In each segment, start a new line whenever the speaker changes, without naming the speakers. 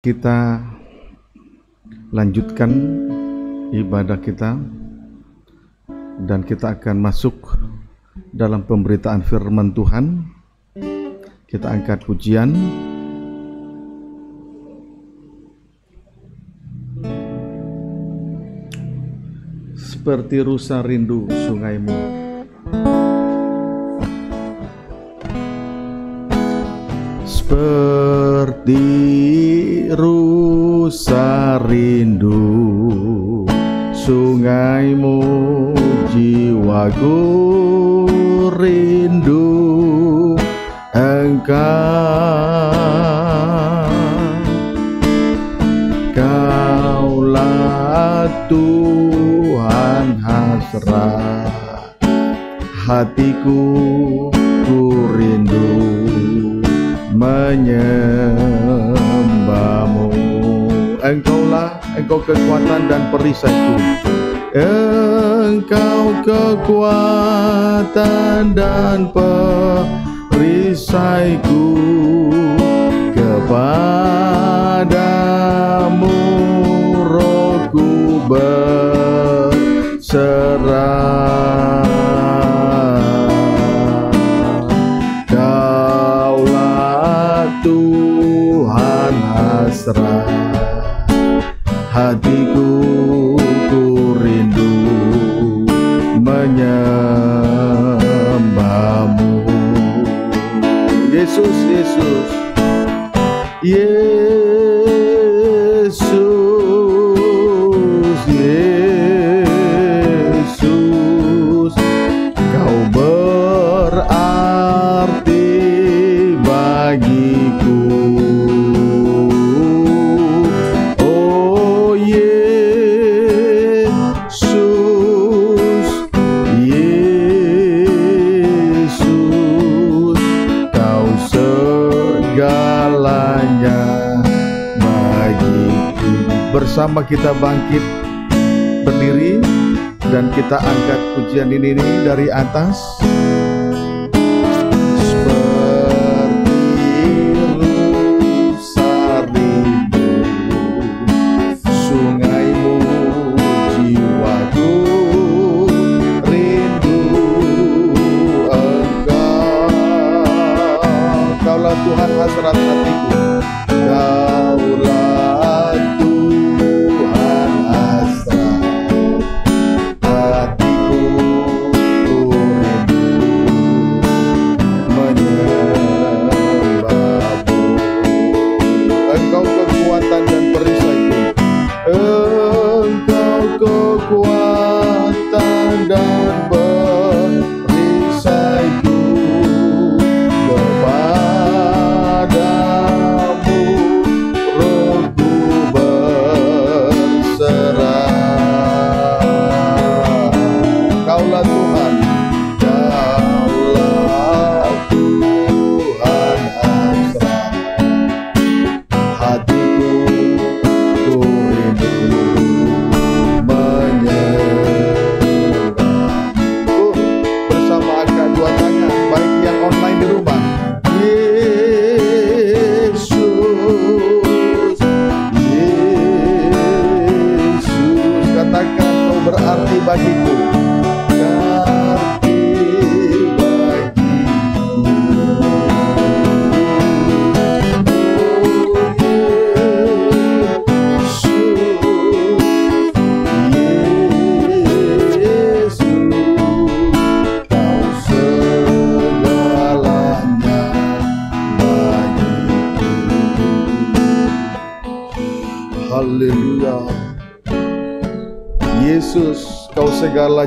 kita lanjutkan ibadah kita dan kita akan masuk dalam pemberitaan firman Tuhan kita angkat pujian seperti rusa rindu sungaimu seperti rusa rindu Sungaimu jiwaku rindu Engkau Kaulah Tuhan hasrat Hatiku ku rindu menyenangkan engkau kekuatan dan perisaiku engkau kekuatan dan perisaiku kepadamu rohku berserah Yeah. Sama-sama kita bangkit berdiri dan kita angkat pujian ini, ini dari atas. Tuhan hasrat hatiku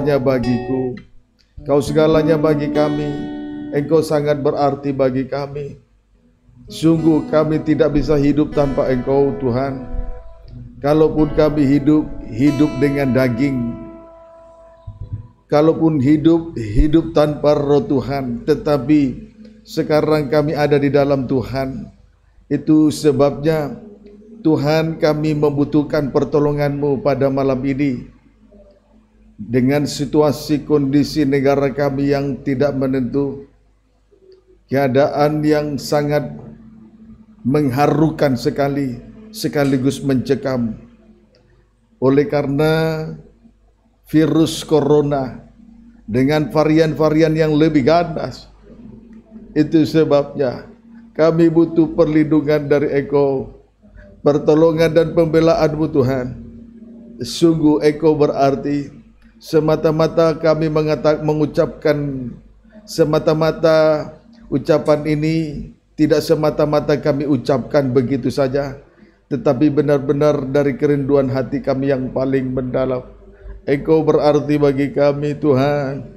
segalanya bagiku. Kau segalanya bagi kami. Engkau sangat berarti bagi kami. Sungguh kami tidak bisa hidup tanpa Engkau Tuhan. Kalaupun kami hidup, hidup dengan daging. Kalaupun hidup, hidup tanpa roh Tuhan. Tetapi sekarang kami ada di dalam Tuhan. Itu sebabnya Tuhan kami membutuhkan pertolonganmu pada malam ini dengan situasi kondisi negara kami yang tidak menentu, keadaan yang sangat mengharukan sekali, sekaligus mencekam. Oleh karena virus corona dengan varian-varian yang lebih ganas, itu sebabnya kami butuh perlindungan dari Eko, pertolongan dan pembelaanmu Tuhan. Sungguh Eko berarti semata-mata kami mengucapkan semata-mata ucapan ini tidak semata-mata kami ucapkan begitu saja tetapi benar-benar dari kerinduan hati kami yang paling mendalam engkau berarti bagi kami Tuhan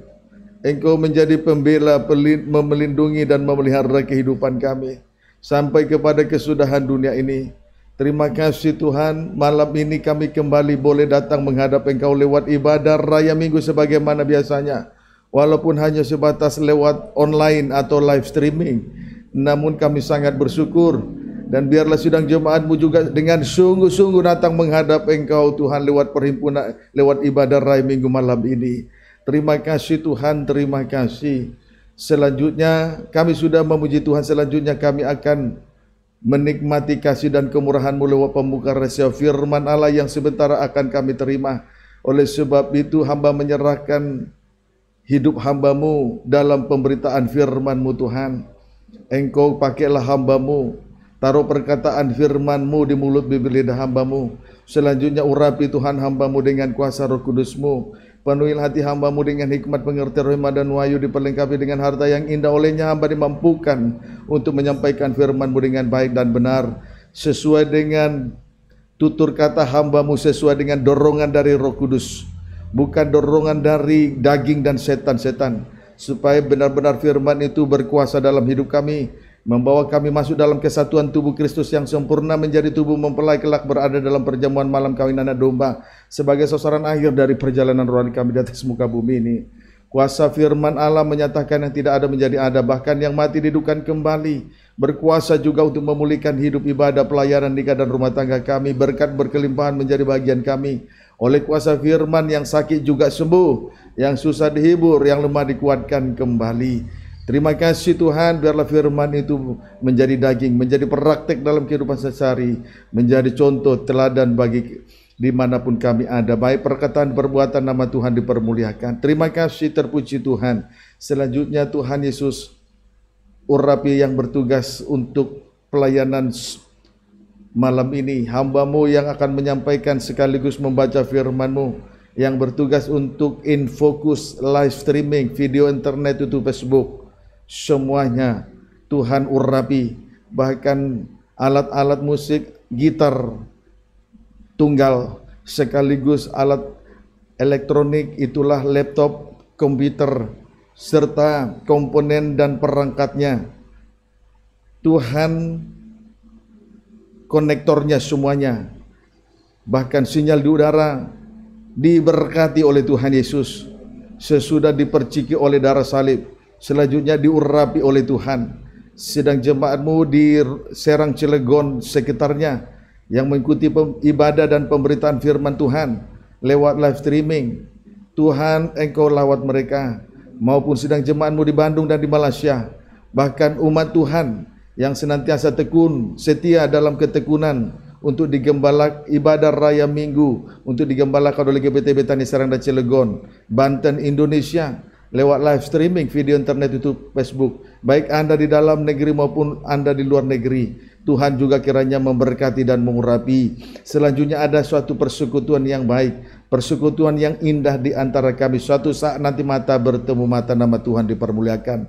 engkau menjadi pembela memelindungi dan memelihara kehidupan kami sampai kepada kesudahan dunia ini Terima kasih Tuhan, malam ini kami kembali boleh datang menghadap Engkau lewat ibadah raya minggu sebagaimana biasanya. Walaupun hanya sebatas lewat online atau live streaming. Namun kami sangat bersyukur dan biarlah sidang jemaatmu juga dengan sungguh-sungguh datang menghadap Engkau Tuhan lewat perhimpunan lewat ibadah raya minggu malam ini. Terima kasih Tuhan, terima kasih. Selanjutnya kami sudah memuji Tuhan, selanjutnya kami akan menikmati kasih dan kemurahanmu lewat pembuka rahasia firman Allah yang sebentar akan kami terima. Oleh sebab itu hamba menyerahkan hidup hambamu dalam pemberitaan firman-Mu Tuhan. Engkau pakailah hambamu, taruh perkataan firman-Mu di mulut bibir lidah hambamu. Selanjutnya urapi Tuhan hambamu dengan kuasa roh kudus-Mu Penuhi hati hambamu dengan hikmat pengertian rahmat dan wahyu diperlengkapi dengan harta yang indah olehnya hamba dimampukan untuk menyampaikan firmanmu dengan baik dan benar sesuai dengan tutur kata hambamu sesuai dengan dorongan dari roh kudus bukan dorongan dari daging dan setan-setan supaya benar-benar firman itu berkuasa dalam hidup kami membawa kami masuk dalam kesatuan tubuh Kristus yang sempurna menjadi tubuh mempelai kelak berada dalam perjamuan malam kawin anak domba sebagai sasaran akhir dari perjalanan rohani kami di atas muka bumi ini. Kuasa firman Allah menyatakan yang tidak ada menjadi ada, bahkan yang mati didukan kembali. Berkuasa juga untuk memulihkan hidup ibadah, pelayanan, nikah, dan rumah tangga kami. Berkat berkelimpahan menjadi bagian kami. Oleh kuasa firman yang sakit juga sembuh, yang susah dihibur, yang lemah dikuatkan kembali. Terima kasih Tuhan, biarlah firman itu menjadi daging, menjadi praktek dalam kehidupan sehari, hari menjadi contoh teladan bagi dimanapun kami ada. Baik perkataan perbuatan nama Tuhan dipermuliakan. Terima kasih terpuji Tuhan. Selanjutnya Tuhan Yesus urapi yang bertugas untuk pelayanan malam ini. Hambamu yang akan menyampaikan sekaligus membaca firmanmu yang bertugas untuk infokus live streaming video internet itu Facebook semuanya Tuhan urapi bahkan alat-alat musik gitar tunggal sekaligus alat elektronik itulah laptop komputer serta komponen dan perangkatnya Tuhan konektornya semuanya bahkan sinyal di udara diberkati oleh Tuhan Yesus sesudah diperciki oleh darah salib selanjutnya diurapi oleh Tuhan. Sedang jemaatmu di Serang Cilegon sekitarnya yang mengikuti ibadah dan pemberitaan firman Tuhan lewat live streaming. Tuhan engkau lawat mereka maupun sedang jemaatmu di Bandung dan di Malaysia. Bahkan umat Tuhan yang senantiasa tekun, setia dalam ketekunan untuk digembala ibadah raya minggu untuk digembalakan oleh GPT Betani Serang dan Cilegon, Banten, Indonesia lewat live streaming, video internet, YouTube, Facebook, baik Anda di dalam negeri maupun Anda di luar negeri. Tuhan juga kiranya memberkati dan mengurapi. Selanjutnya ada suatu persekutuan yang baik, persekutuan yang indah di antara kami. Suatu saat nanti mata bertemu mata nama Tuhan dipermuliakan.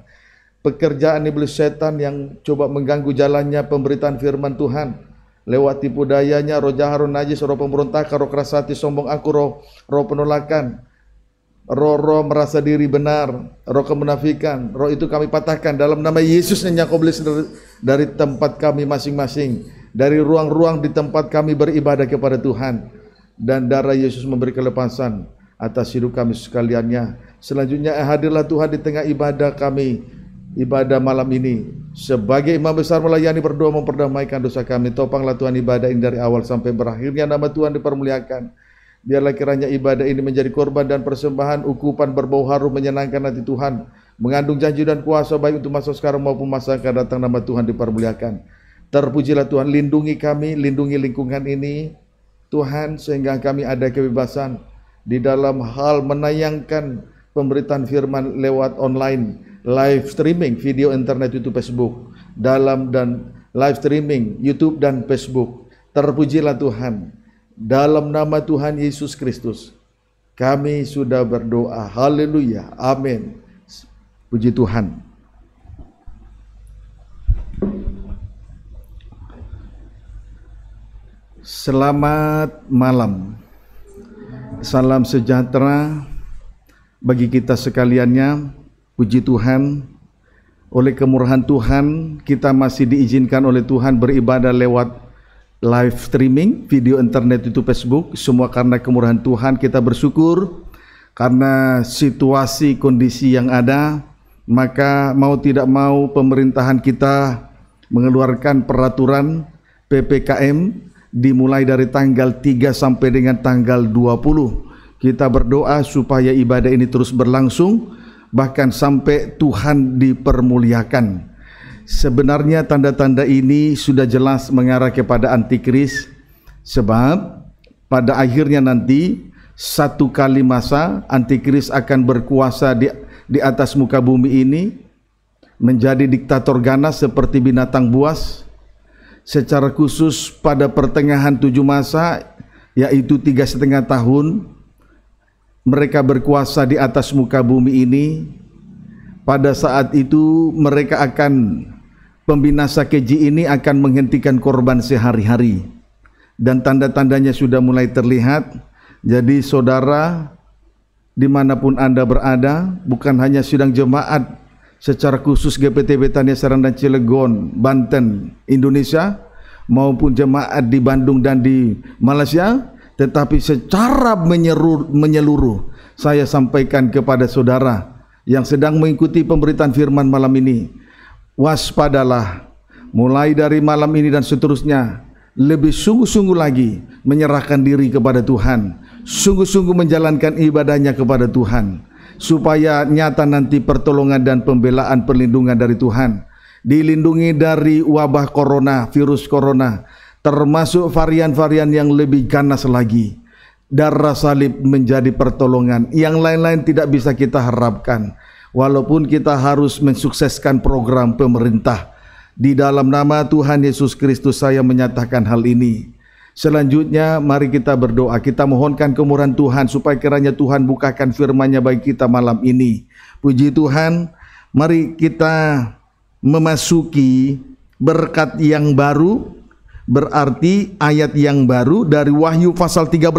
Pekerjaan iblis setan yang coba mengganggu jalannya pemberitaan firman Tuhan lewat tipu dayanya roh jahat najis roh pemberontak, roh kerasati sombong aku roh penolakan roh-roh merasa diri benar, roh kemunafikan, roh itu kami patahkan dalam nama Yesus yang kau dari, dari tempat kami masing-masing, dari ruang-ruang di tempat kami beribadah kepada Tuhan dan darah Yesus memberi kelepasan atas hidup kami sekaliannya. Selanjutnya hadirlah Tuhan di tengah ibadah kami ibadah malam ini sebagai imam besar melayani berdoa memperdamaikan dosa kami topanglah Tuhan ibadah ini dari awal sampai berakhirnya nama Tuhan dipermuliakan Biarlah kiranya ibadah ini menjadi korban dan persembahan ukupan berbau harum menyenangkan hati Tuhan. Mengandung janji dan kuasa baik untuk masa sekarang maupun masa akan datang nama Tuhan dipermuliakan. Terpujilah Tuhan, lindungi kami, lindungi lingkungan ini. Tuhan sehingga kami ada kebebasan di dalam hal menayangkan pemberitaan firman lewat online, live streaming, video internet YouTube Facebook, dalam dan live streaming YouTube dan Facebook. Terpujilah Tuhan dalam nama Tuhan Yesus Kristus kami sudah berdoa haleluya amin puji Tuhan Selamat malam Salam sejahtera bagi kita sekaliannya puji Tuhan oleh kemurahan Tuhan kita masih diizinkan oleh Tuhan beribadah lewat live streaming, video internet itu Facebook, semua karena kemurahan Tuhan kita bersyukur karena situasi kondisi yang ada, maka mau tidak mau pemerintahan kita mengeluarkan peraturan PPKM dimulai dari tanggal 3 sampai dengan tanggal 20. Kita berdoa supaya ibadah ini terus berlangsung bahkan sampai Tuhan dipermuliakan. Sebenarnya tanda-tanda ini sudah jelas mengarah kepada antikris sebab pada akhirnya nanti satu kali masa antikris akan berkuasa di di atas muka bumi ini menjadi diktator ganas seperti binatang buas secara khusus pada pertengahan tujuh masa yaitu tiga setengah tahun mereka berkuasa di atas muka bumi ini pada saat itu mereka akan pembinasa keji ini akan menghentikan korban sehari-hari dan tanda-tandanya sudah mulai terlihat jadi saudara dimanapun anda berada bukan hanya sidang jemaat secara khusus GPT Betania Serang dan Cilegon Banten Indonesia maupun jemaat di Bandung dan di Malaysia tetapi secara menyeluruh saya sampaikan kepada saudara yang sedang mengikuti pemberitaan firman malam ini waspadalah mulai dari malam ini dan seterusnya lebih sungguh-sungguh lagi menyerahkan diri kepada Tuhan, sungguh-sungguh menjalankan ibadahnya kepada Tuhan supaya nyata nanti pertolongan dan pembelaan perlindungan dari Tuhan dilindungi dari wabah corona, virus corona termasuk varian-varian yang lebih ganas lagi darah salib menjadi pertolongan yang lain-lain tidak bisa kita harapkan Walaupun kita harus mensukseskan program pemerintah di dalam nama Tuhan Yesus Kristus saya menyatakan hal ini. Selanjutnya mari kita berdoa. Kita mohonkan kemurahan Tuhan supaya kiranya Tuhan bukakan firman-Nya bagi kita malam ini. Puji Tuhan, mari kita memasuki berkat yang baru berarti ayat yang baru dari Wahyu pasal 13.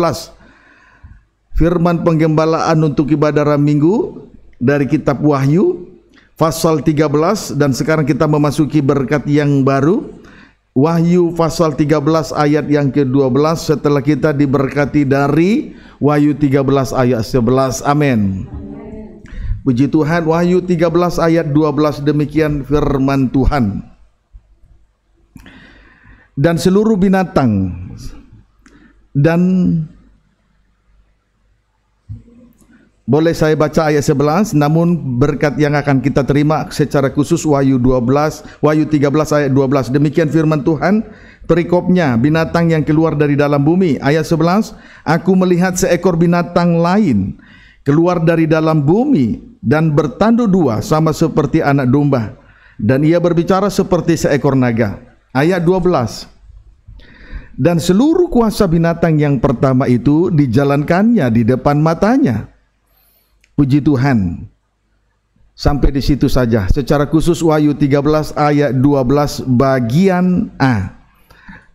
Firman penggembalaan untuk ibadah Minggu dari kitab Wahyu pasal 13 dan sekarang kita memasuki berkat yang baru Wahyu pasal 13 ayat yang ke-12 setelah kita diberkati dari Wahyu 13 ayat 11. Amin. Puji Tuhan, Wahyu 13 ayat 12 demikian firman Tuhan. Dan seluruh binatang dan Boleh saya baca ayat 11 namun berkat yang akan kita terima secara khusus Wahyu 12 Wahyu 13 ayat 12 demikian firman Tuhan perikopnya binatang yang keluar dari dalam bumi ayat 11 aku melihat seekor binatang lain keluar dari dalam bumi dan bertandu dua sama seperti anak domba dan ia berbicara seperti seekor naga ayat 12 dan seluruh kuasa binatang yang pertama itu dijalankannya di depan matanya Puji Tuhan. Sampai di situ saja. Secara khusus Wahyu 13 ayat 12 bagian A.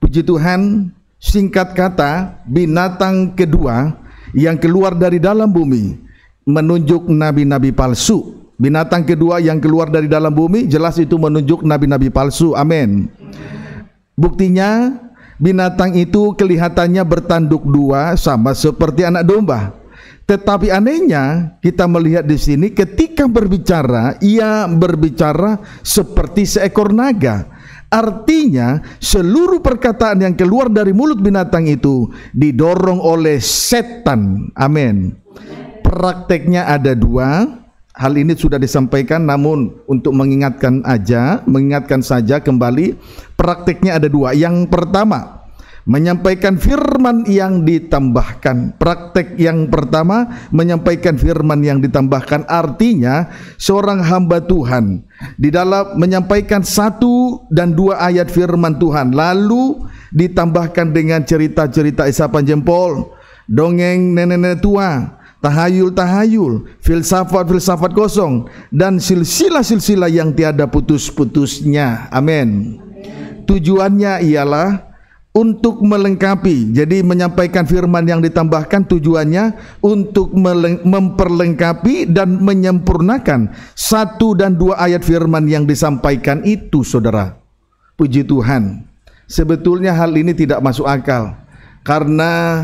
Puji Tuhan, singkat kata binatang kedua yang keluar dari dalam bumi menunjuk nabi-nabi palsu. Binatang kedua yang keluar dari dalam bumi jelas itu menunjuk nabi-nabi palsu. Amin. Buktinya binatang itu kelihatannya bertanduk dua sama seperti anak domba. Tetapi anehnya kita melihat di sini ketika berbicara ia berbicara seperti seekor naga. Artinya seluruh perkataan yang keluar dari mulut binatang itu didorong oleh setan. Amin. Prakteknya ada dua. Hal ini sudah disampaikan namun untuk mengingatkan aja, mengingatkan saja kembali prakteknya ada dua. Yang pertama, menyampaikan firman yang ditambahkan. Praktek yang pertama, menyampaikan firman yang ditambahkan artinya seorang hamba Tuhan di dalam menyampaikan satu dan dua ayat firman Tuhan, lalu ditambahkan dengan cerita-cerita isapan jempol, dongeng nenek-nenek tua, tahayul-tahayul, filsafat-filsafat kosong dan silsilah-silsilah yang tiada putus-putusnya. Amin. Tujuannya ialah untuk melengkapi. Jadi menyampaikan firman yang ditambahkan tujuannya untuk memperlengkapi dan menyempurnakan satu dan dua ayat firman yang disampaikan itu saudara. Puji Tuhan. Sebetulnya hal ini tidak masuk akal karena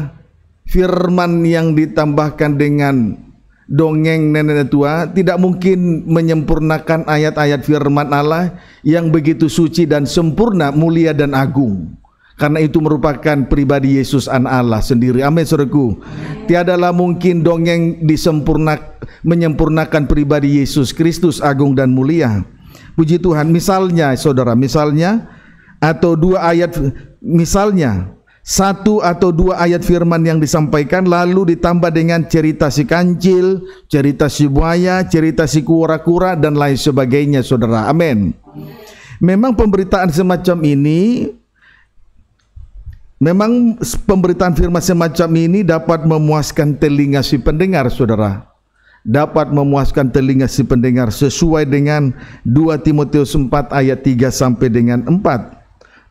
firman yang ditambahkan dengan dongeng nenek tua tidak mungkin menyempurnakan ayat-ayat firman Allah yang begitu suci dan sempurna, mulia dan agung karena itu merupakan pribadi Yesus an Allah sendiri. Amin saudaraku. Tiadalah mungkin dongeng disempurna menyempurnakan pribadi Yesus Kristus agung dan mulia. Puji Tuhan. Misalnya saudara, misalnya atau dua ayat misalnya satu atau dua ayat firman yang disampaikan lalu ditambah dengan cerita si kancil, cerita si buaya, cerita si kura-kura dan lain sebagainya saudara. Amin. Memang pemberitaan semacam ini Memang pemberitaan firman semacam ini dapat memuaskan telinga si pendengar, saudara. Dapat memuaskan telinga si pendengar sesuai dengan 2 Timotius 4 ayat 3 sampai dengan 4.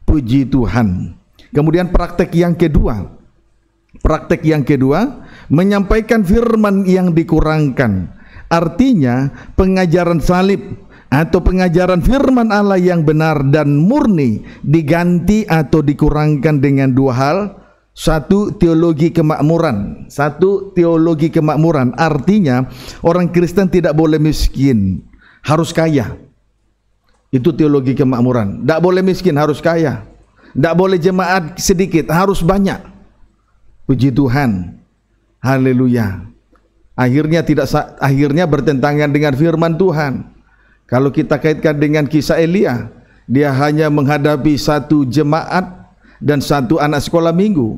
Puji Tuhan. Kemudian praktek yang kedua. Praktek yang kedua, menyampaikan firman yang dikurangkan. Artinya pengajaran salib atau pengajaran firman Allah yang benar dan murni diganti atau dikurangkan dengan dua hal satu teologi kemakmuran satu teologi kemakmuran artinya orang Kristen tidak boleh miskin harus kaya itu teologi kemakmuran tidak boleh miskin harus kaya tidak boleh jemaat sedikit harus banyak puji Tuhan haleluya akhirnya tidak akhirnya bertentangan dengan firman Tuhan kalau kita kaitkan dengan kisah Elia, dia hanya menghadapi satu jemaat dan satu anak sekolah minggu.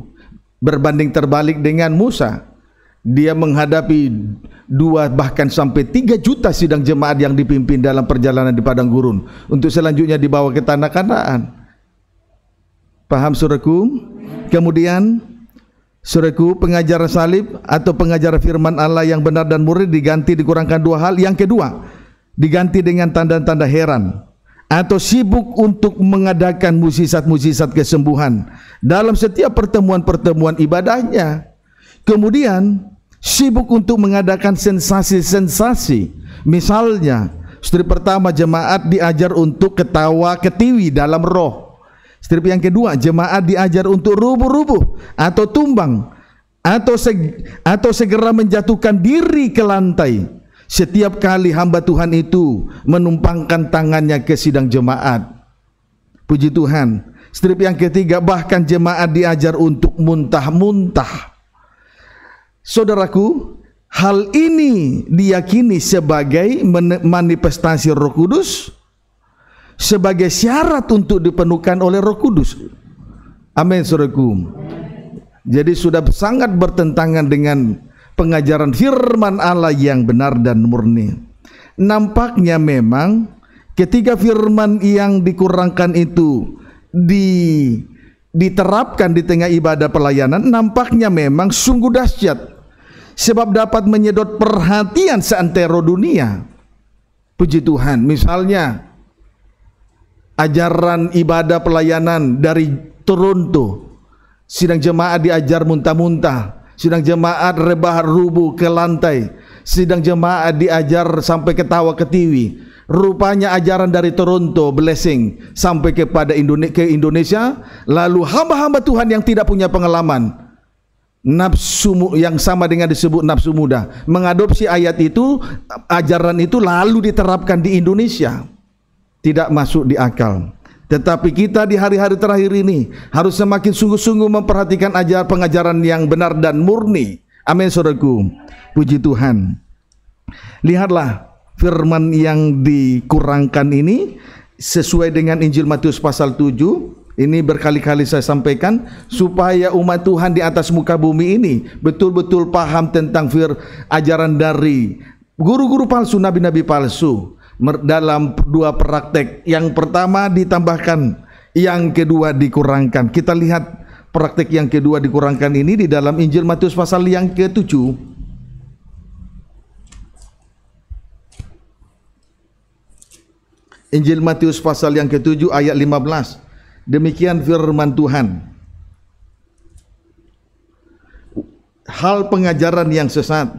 Berbanding terbalik dengan Musa, dia menghadapi dua bahkan sampai tiga juta sidang jemaat yang dipimpin dalam perjalanan di padang gurun untuk selanjutnya dibawa ke tanah Kanaan. Paham suraku? Kemudian suraku pengajaran salib atau pengajaran firman Allah yang benar dan murni diganti dikurangkan dua hal. Yang kedua, diganti dengan tanda-tanda heran atau sibuk untuk mengadakan musisat-musisat kesembuhan dalam setiap pertemuan-pertemuan ibadahnya. Kemudian sibuk untuk mengadakan sensasi-sensasi. Misalnya, strip pertama jemaat diajar untuk ketawa ketiwi dalam roh. Strip yang kedua, jemaat diajar untuk rubuh-rubuh atau tumbang atau seg atau segera menjatuhkan diri ke lantai setiap kali hamba Tuhan itu menumpangkan tangannya ke sidang jemaat. Puji Tuhan. Strip yang ketiga bahkan jemaat diajar untuk muntah-muntah. Saudaraku, hal ini diyakini sebagai manifestasi Roh Kudus sebagai syarat untuk dipenuhkan oleh Roh Kudus. Amin, Saudaraku. Jadi sudah sangat bertentangan dengan pengajaran firman Allah yang benar dan murni. Nampaknya memang ketika firman yang dikurangkan itu di diterapkan di tengah ibadah pelayanan nampaknya memang sungguh dahsyat sebab dapat menyedot perhatian seantero dunia. Puji Tuhan, misalnya ajaran ibadah pelayanan dari Toronto sidang jemaat diajar muntah-muntah sidang jemaat rebah rubuh ke lantai, sidang jemaat diajar sampai ketawa ketiwi. Rupanya ajaran dari Toronto blessing sampai kepada Indonesia, ke Indonesia, lalu hamba-hamba Tuhan yang tidak punya pengalaman nafsu yang sama dengan disebut nafsu muda mengadopsi ayat itu ajaran itu lalu diterapkan di Indonesia tidak masuk di akal. Tetapi kita di hari-hari terakhir ini harus semakin sungguh-sungguh memperhatikan ajar pengajaran yang benar dan murni. Amin saudaraku. Puji Tuhan. Lihatlah firman yang dikurangkan ini sesuai dengan Injil Matius pasal 7. Ini berkali-kali saya sampaikan supaya umat Tuhan di atas muka bumi ini betul-betul paham tentang fir ajaran dari guru-guru palsu, nabi-nabi palsu dalam dua praktek. Yang pertama ditambahkan, yang kedua dikurangkan. Kita lihat praktek yang kedua dikurangkan ini di dalam Injil Matius pasal yang ke-7. Injil Matius pasal yang ke-7 ayat 15. Demikian firman Tuhan. Hal pengajaran yang sesat.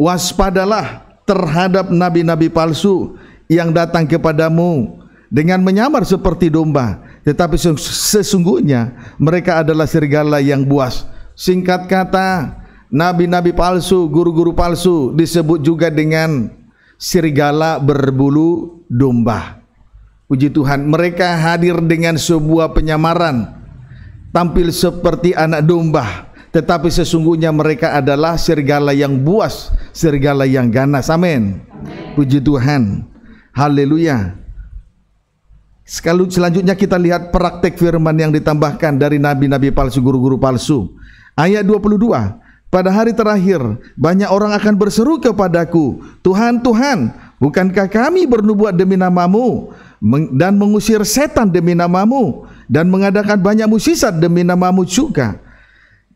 Waspadalah terhadap nabi-nabi palsu yang datang kepadamu dengan menyamar seperti domba, tetapi sesungguhnya mereka adalah serigala yang buas. Singkat kata, nabi-nabi palsu, guru-guru palsu disebut juga dengan serigala berbulu domba. Puji Tuhan, mereka hadir dengan sebuah penyamaran, tampil seperti anak domba, tetapi sesungguhnya mereka adalah serigala yang buas, serigala yang ganas. Amin. Puji Tuhan. Haleluya. Sekali selanjutnya kita lihat praktek firman yang ditambahkan dari nabi-nabi palsu, guru-guru palsu. Ayat 22. Pada hari terakhir, banyak orang akan berseru kepadaku, Tuhan, Tuhan, bukankah kami bernubuat demi namamu dan mengusir setan demi namamu dan mengadakan banyak musisat demi namamu juga.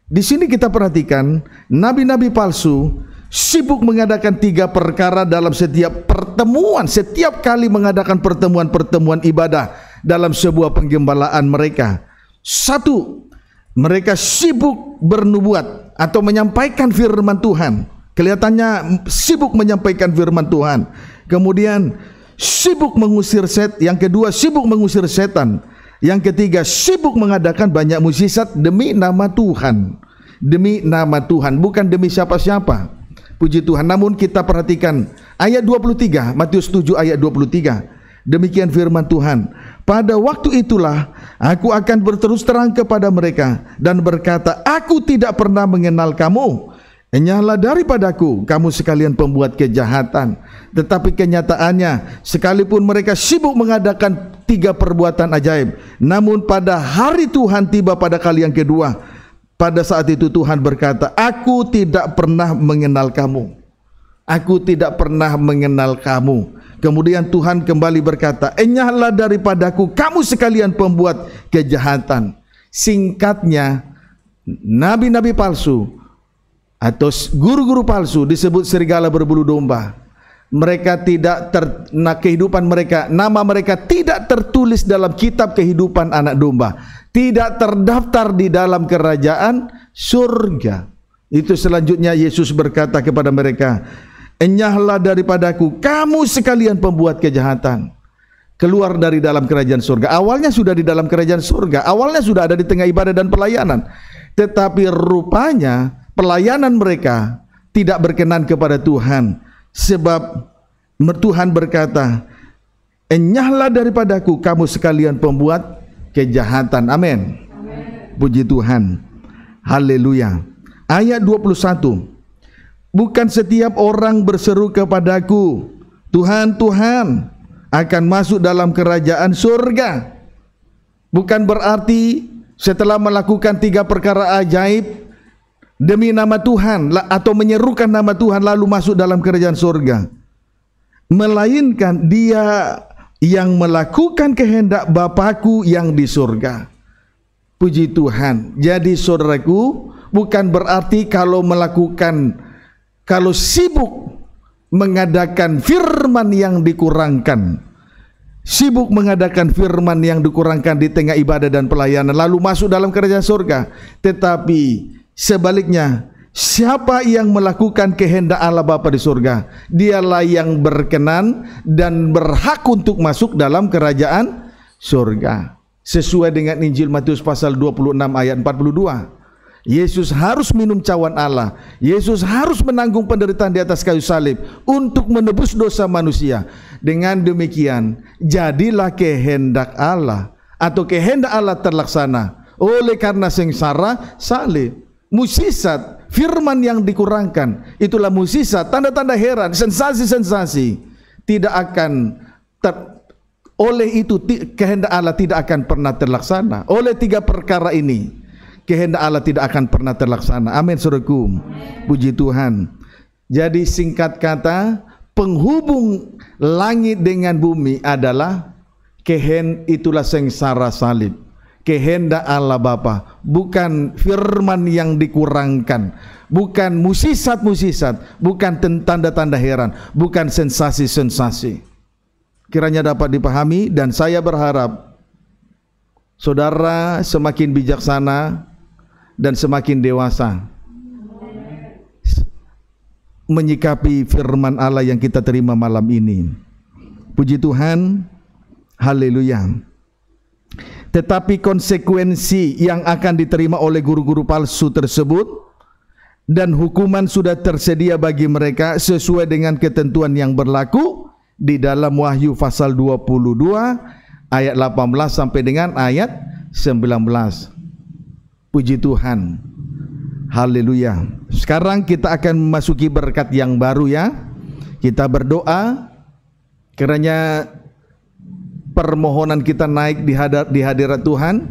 Di sini kita perhatikan nabi-nabi palsu sibuk mengadakan tiga perkara dalam setiap pertemuan, setiap kali mengadakan pertemuan-pertemuan ibadah dalam sebuah penggembalaan mereka. Satu, mereka sibuk bernubuat atau menyampaikan firman Tuhan. Kelihatannya sibuk menyampaikan firman Tuhan. Kemudian sibuk mengusir set, yang kedua sibuk mengusir setan. Yang ketiga sibuk mengadakan banyak musisat demi nama Tuhan. Demi nama Tuhan, bukan demi siapa-siapa. Puji Tuhan. Namun kita perhatikan ayat 23, Matius 7 ayat 23. Demikian firman Tuhan. Pada waktu itulah aku akan berterus terang kepada mereka dan berkata, "Aku tidak pernah mengenal kamu. Enyahlah daripadaku kamu sekalian pembuat kejahatan." Tetapi kenyataannya, sekalipun mereka sibuk mengadakan tiga perbuatan ajaib, namun pada hari Tuhan tiba pada kali yang kedua, pada saat itu Tuhan berkata, "Aku tidak pernah mengenal kamu. Aku tidak pernah mengenal kamu." Kemudian Tuhan kembali berkata, "Enyahlah daripadaku kamu sekalian pembuat kejahatan." Singkatnya, nabi-nabi palsu atau guru-guru palsu disebut serigala berbulu domba. Mereka tidak ter, nah kehidupan mereka, nama mereka tidak tertulis dalam kitab kehidupan anak domba tidak terdaftar di dalam kerajaan surga. Itu selanjutnya Yesus berkata kepada mereka, "Enyahlah daripadaku kamu sekalian pembuat kejahatan." Keluar dari dalam kerajaan surga. Awalnya sudah di dalam kerajaan surga, awalnya sudah ada di tengah ibadah dan pelayanan. Tetapi rupanya pelayanan mereka tidak berkenan kepada Tuhan sebab Tuhan berkata, "Enyahlah daripadaku kamu sekalian pembuat kejahatan. Amin. Puji Tuhan. Haleluya. Ayat 21. Bukan setiap orang berseru kepadaku, Tuhan, Tuhan, akan masuk dalam kerajaan surga. Bukan berarti setelah melakukan tiga perkara ajaib demi nama Tuhan atau menyerukan nama Tuhan lalu masuk dalam kerajaan surga. Melainkan dia yang melakukan kehendak Bapakku yang di surga. Puji Tuhan. Jadi saudaraku, bukan berarti kalau melakukan kalau sibuk mengadakan firman yang dikurangkan sibuk mengadakan firman yang dikurangkan di tengah ibadah dan pelayanan lalu masuk dalam kerja surga tetapi sebaliknya Siapa yang melakukan kehendak Allah Bapa di surga? Dialah yang berkenan dan berhak untuk masuk dalam kerajaan surga. Sesuai dengan Injil Matius pasal 26 ayat 42. Yesus harus minum cawan Allah. Yesus harus menanggung penderitaan di atas kayu salib untuk menebus dosa manusia. Dengan demikian, jadilah kehendak Allah atau kehendak Allah terlaksana oleh karena sengsara salib, musisat firman yang dikurangkan itulah musisa tanda-tanda heran sensasi-sensasi tidak akan ter, oleh itu kehendak Allah tidak akan pernah terlaksana oleh tiga perkara ini kehendak Allah tidak akan pernah terlaksana amin saudaraku puji Tuhan jadi singkat kata penghubung langit dengan bumi adalah kehen itulah sengsara salib kehendak Allah Bapa, bukan firman yang dikurangkan, bukan musisat-musisat, bukan tanda-tanda heran, bukan sensasi-sensasi. Kiranya dapat dipahami dan saya berharap saudara semakin bijaksana dan semakin dewasa menyikapi firman Allah yang kita terima malam ini. Puji Tuhan, haleluya tetapi konsekuensi yang akan diterima oleh guru-guru palsu tersebut dan hukuman sudah tersedia bagi mereka sesuai dengan ketentuan yang berlaku di dalam Wahyu pasal 22 ayat 18 sampai dengan ayat 19. Puji Tuhan. Haleluya. Sekarang kita akan memasuki berkat yang baru ya. Kita berdoa kiranya permohonan kita naik di, hadar, di hadirat Tuhan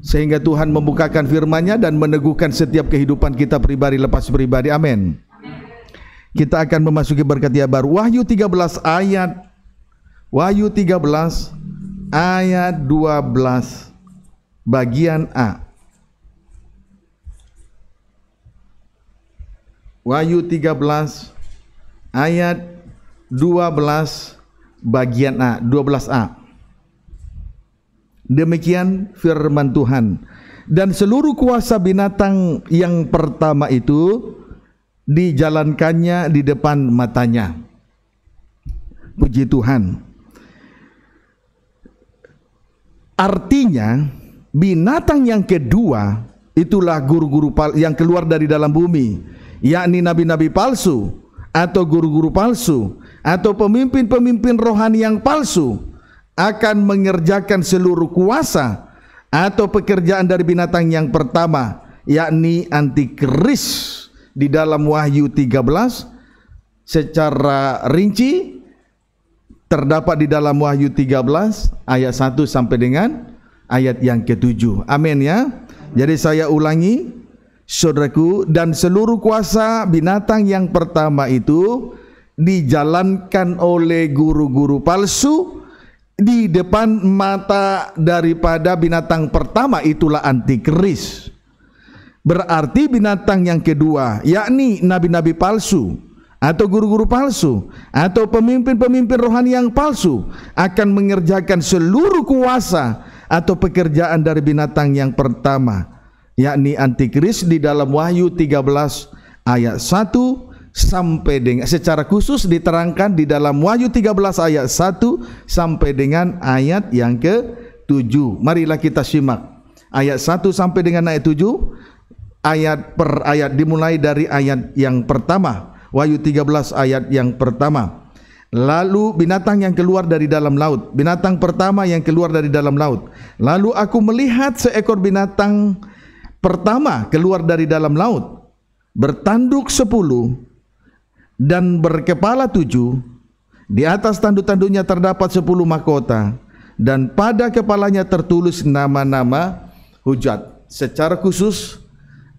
sehingga Tuhan membukakan firman-Nya dan meneguhkan setiap kehidupan kita pribadi lepas pribadi. Amin. Kita akan memasuki berkat yang baru. Wahyu 13 ayat Wahyu 13 ayat 12 bagian A. Wahyu 13 ayat 12 bagian A 12A. Demikian firman Tuhan. Dan seluruh kuasa binatang yang pertama itu dijalankannya di depan matanya. Puji Tuhan. Artinya binatang yang kedua itulah guru-guru yang keluar dari dalam bumi, yakni nabi-nabi palsu atau guru-guru palsu atau pemimpin-pemimpin rohani yang palsu akan mengerjakan seluruh kuasa atau pekerjaan dari binatang yang pertama yakni antikris di dalam Wahyu 13 secara rinci terdapat di dalam Wahyu 13 ayat 1 sampai dengan ayat yang ketujuh. Amin ya. Jadi saya ulangi Saudaraku dan seluruh kuasa binatang yang pertama itu dijalankan oleh guru-guru palsu di depan mata daripada binatang pertama itulah antikris. Berarti binatang yang kedua yakni nabi-nabi palsu atau guru-guru palsu atau pemimpin-pemimpin rohani yang palsu akan mengerjakan seluruh kuasa atau pekerjaan dari binatang yang pertama yakni antikris di dalam Wahyu 13 ayat 1 sampai dengan secara khusus diterangkan di dalam Wahyu 13 ayat 1 sampai dengan ayat yang ke-7. Marilah kita simak. Ayat 1 sampai dengan ayat 7 ayat per ayat dimulai dari ayat yang pertama. Wahyu 13 ayat yang pertama. Lalu binatang yang keluar dari dalam laut, binatang pertama yang keluar dari dalam laut. Lalu aku melihat seekor binatang Pertama, keluar dari dalam laut, bertanduk sepuluh dan berkepala tujuh. Di atas tanduk-tanduknya terdapat sepuluh mahkota dan pada kepalanya tertulis nama-nama hujat. Secara khusus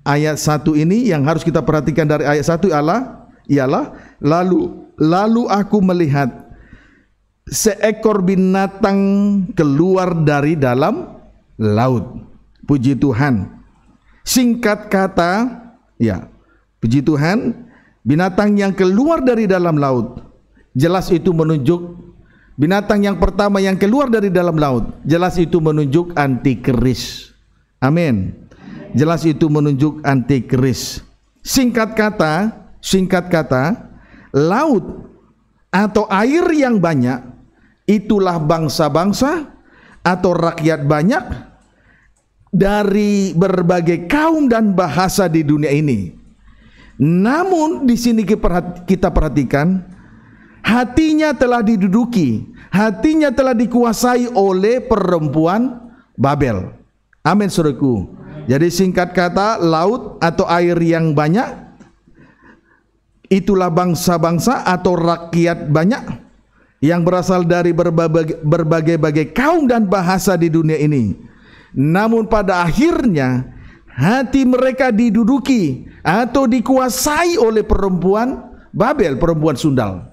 ayat satu ini yang harus kita perhatikan dari ayat satu ialah ialah lalu lalu aku melihat seekor binatang keluar dari dalam laut. Puji Tuhan. Singkat kata, ya, puji Tuhan, binatang yang keluar dari dalam laut jelas itu menunjuk binatang yang pertama yang keluar dari dalam laut jelas itu menunjuk antikris. Amin. Jelas itu menunjuk antikris. Singkat kata, singkat kata, laut atau air yang banyak itulah bangsa-bangsa atau rakyat banyak dari berbagai kaum dan bahasa di dunia ini. Namun di sini kita perhatikan hatinya telah diduduki, hatinya telah dikuasai oleh perempuan Babel. Amin Saudaraku. Jadi singkat kata laut atau air yang banyak itulah bangsa-bangsa atau rakyat banyak yang berasal dari berbagai berbagai kaum dan bahasa di dunia ini. Namun pada akhirnya hati mereka diduduki atau dikuasai oleh perempuan Babel, perempuan Sundal.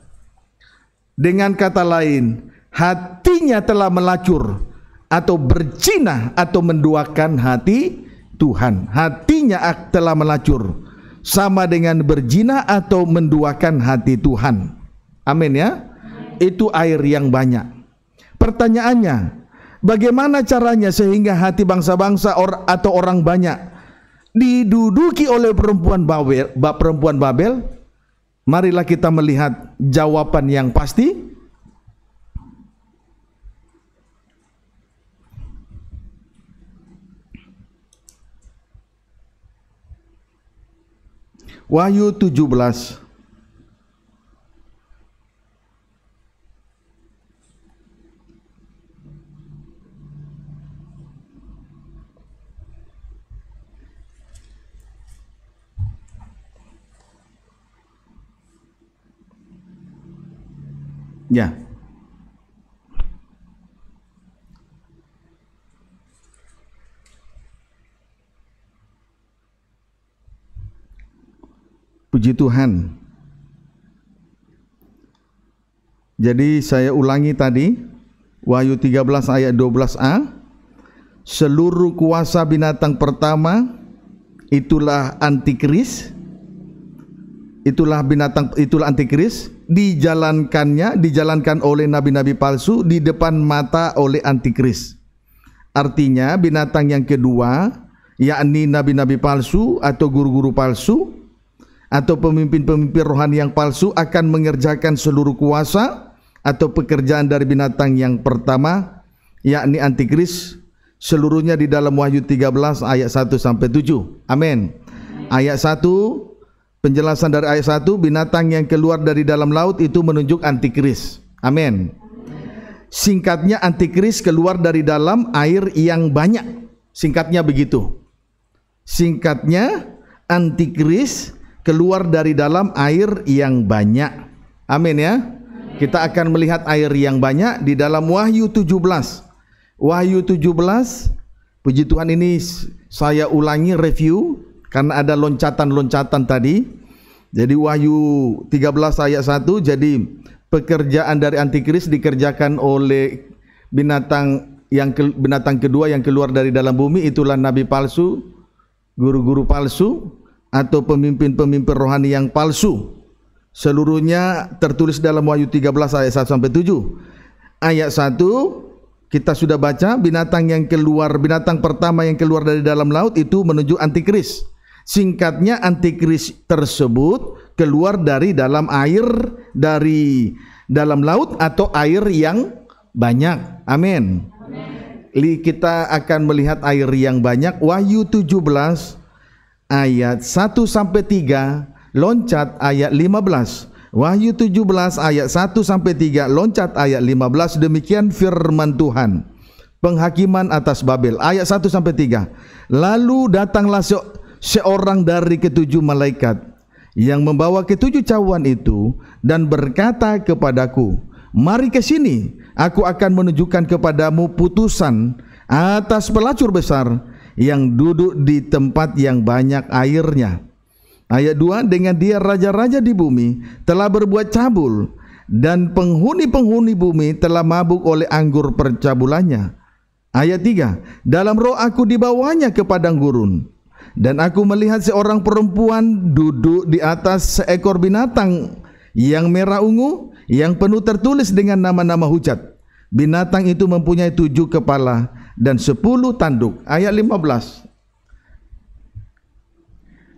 Dengan kata lain, hatinya telah melacur atau bercina atau menduakan hati Tuhan. Hatinya telah melacur sama dengan berjina atau menduakan hati Tuhan. Amin ya. Itu air yang banyak. Pertanyaannya, Bagaimana caranya sehingga hati bangsa-bangsa or, atau orang banyak diduduki oleh perempuan Babel, perempuan Babel? Marilah kita melihat jawaban yang pasti. Wahyu 17 Ya. Puji Tuhan. Jadi saya ulangi tadi Wahyu 13 ayat 12a seluruh kuasa binatang pertama itulah antikris itulah binatang itulah antikris dijalankannya, dijalankan oleh nabi-nabi palsu di depan mata oleh antikris. Artinya binatang yang kedua, yakni nabi-nabi palsu atau guru-guru palsu atau pemimpin-pemimpin rohani yang palsu akan mengerjakan seluruh kuasa atau pekerjaan dari binatang yang pertama yakni antikris seluruhnya di dalam Wahyu 13 ayat 1 sampai 7. Amin. Ayat 1 Penjelasan dari ayat 1, binatang yang keluar dari dalam laut itu menunjuk antikris. Amin. Singkatnya antikris keluar dari dalam air yang banyak. Singkatnya begitu. Singkatnya antikris keluar dari dalam air yang banyak. Amin ya. Kita akan melihat air yang banyak di dalam Wahyu 17. Wahyu 17 Puji Tuhan ini saya ulangi review karena ada loncatan-loncatan tadi. Jadi Wahyu 13 ayat 1 jadi pekerjaan dari antikris dikerjakan oleh binatang yang ke, binatang kedua yang keluar dari dalam bumi itulah nabi palsu, guru-guru palsu atau pemimpin-pemimpin rohani yang palsu. Seluruhnya tertulis dalam Wahyu 13 ayat 1 sampai 7. Ayat 1 kita sudah baca binatang yang keluar binatang pertama yang keluar dari dalam laut itu menuju antikris Singkatnya antikris tersebut keluar dari dalam air dari dalam laut atau air yang banyak. Amin. Kita akan melihat air yang banyak. Wahyu 17 ayat 1 sampai 3 loncat ayat 15. Wahyu 17 ayat 1 sampai 3 loncat ayat 15 demikian firman Tuhan. Penghakiman atas Babel ayat 1 sampai 3. Lalu datanglah seorang dari ketujuh malaikat yang membawa ketujuh cawan itu dan berkata kepadaku, "Mari ke sini, aku akan menunjukkan kepadamu putusan atas pelacur besar yang duduk di tempat yang banyak airnya." Ayat 2 dengan dia raja-raja di bumi telah berbuat cabul dan penghuni-penghuni bumi telah mabuk oleh anggur percabulannya. Ayat 3 Dalam roh aku dibawanya ke padang gurun dan aku melihat seorang perempuan duduk di atas seekor binatang yang merah ungu yang penuh tertulis dengan nama-nama hujat. Binatang itu mempunyai tujuh kepala dan sepuluh tanduk. Ayat 15.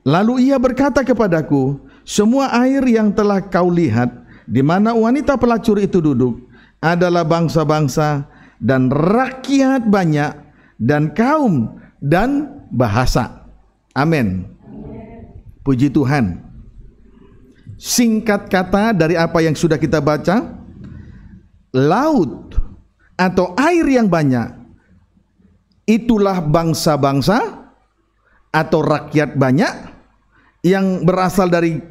Lalu ia berkata kepadaku, semua air yang telah kau lihat di mana wanita pelacur itu duduk adalah bangsa-bangsa dan rakyat banyak dan kaum dan bahasa. Amin. Puji Tuhan. Singkat kata dari apa yang sudah kita baca, laut atau air yang banyak itulah bangsa-bangsa atau rakyat banyak yang berasal dari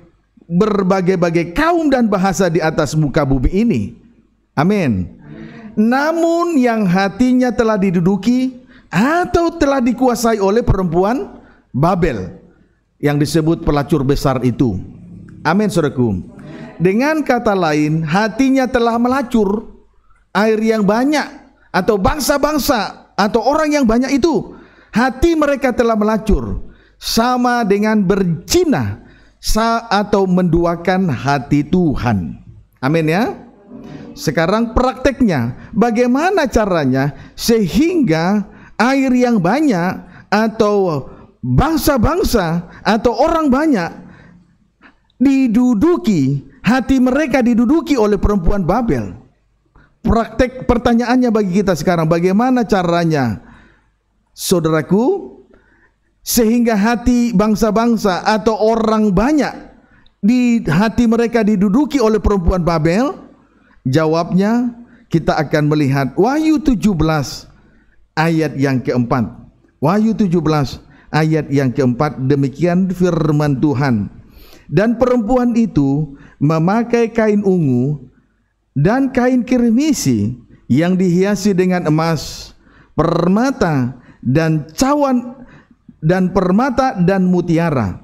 berbagai-bagai kaum dan bahasa di atas muka bumi ini. Amin. Namun yang hatinya telah diduduki atau telah dikuasai oleh perempuan Babel yang disebut pelacur besar itu. Amin saudaraku. Dengan kata lain, hatinya telah melacur air yang banyak atau bangsa-bangsa atau orang yang banyak itu, hati mereka telah melacur sama dengan berzina atau menduakan hati Tuhan. Amin ya. Sekarang prakteknya, bagaimana caranya sehingga air yang banyak atau bangsa-bangsa atau orang banyak diduduki, hati mereka diduduki oleh perempuan Babel. Praktek pertanyaannya bagi kita sekarang, bagaimana caranya saudaraku sehingga hati bangsa-bangsa atau orang banyak di hati mereka diduduki oleh perempuan Babel? Jawabnya kita akan melihat Wahyu 17 ayat yang keempat. Wahyu 17 Ayat yang keempat, demikian firman Tuhan. Dan perempuan itu memakai kain ungu dan kain kirmisi yang dihiasi dengan emas, permata dan cawan dan permata dan mutiara.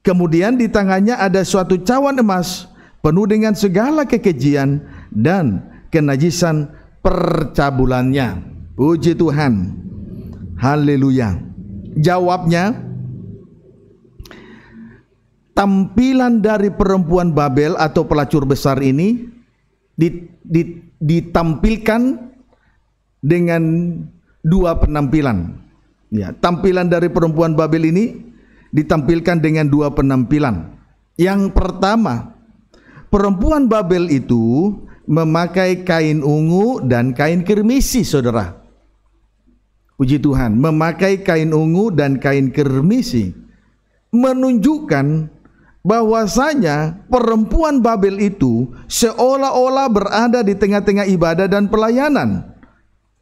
Kemudian di tangannya ada suatu cawan emas penuh dengan segala kekejian dan kenajisan percabulannya. Puji Tuhan. Haleluya. Jawabnya, tampilan dari perempuan Babel atau pelacur besar ini ditampilkan dengan dua penampilan. Ya, tampilan dari perempuan Babel ini ditampilkan dengan dua penampilan. Yang pertama, perempuan Babel itu memakai kain ungu dan kain kirmisi, saudara. Puji Tuhan, memakai kain ungu dan kain kermisi menunjukkan bahwasanya perempuan Babel itu seolah-olah berada di tengah-tengah ibadah dan pelayanan.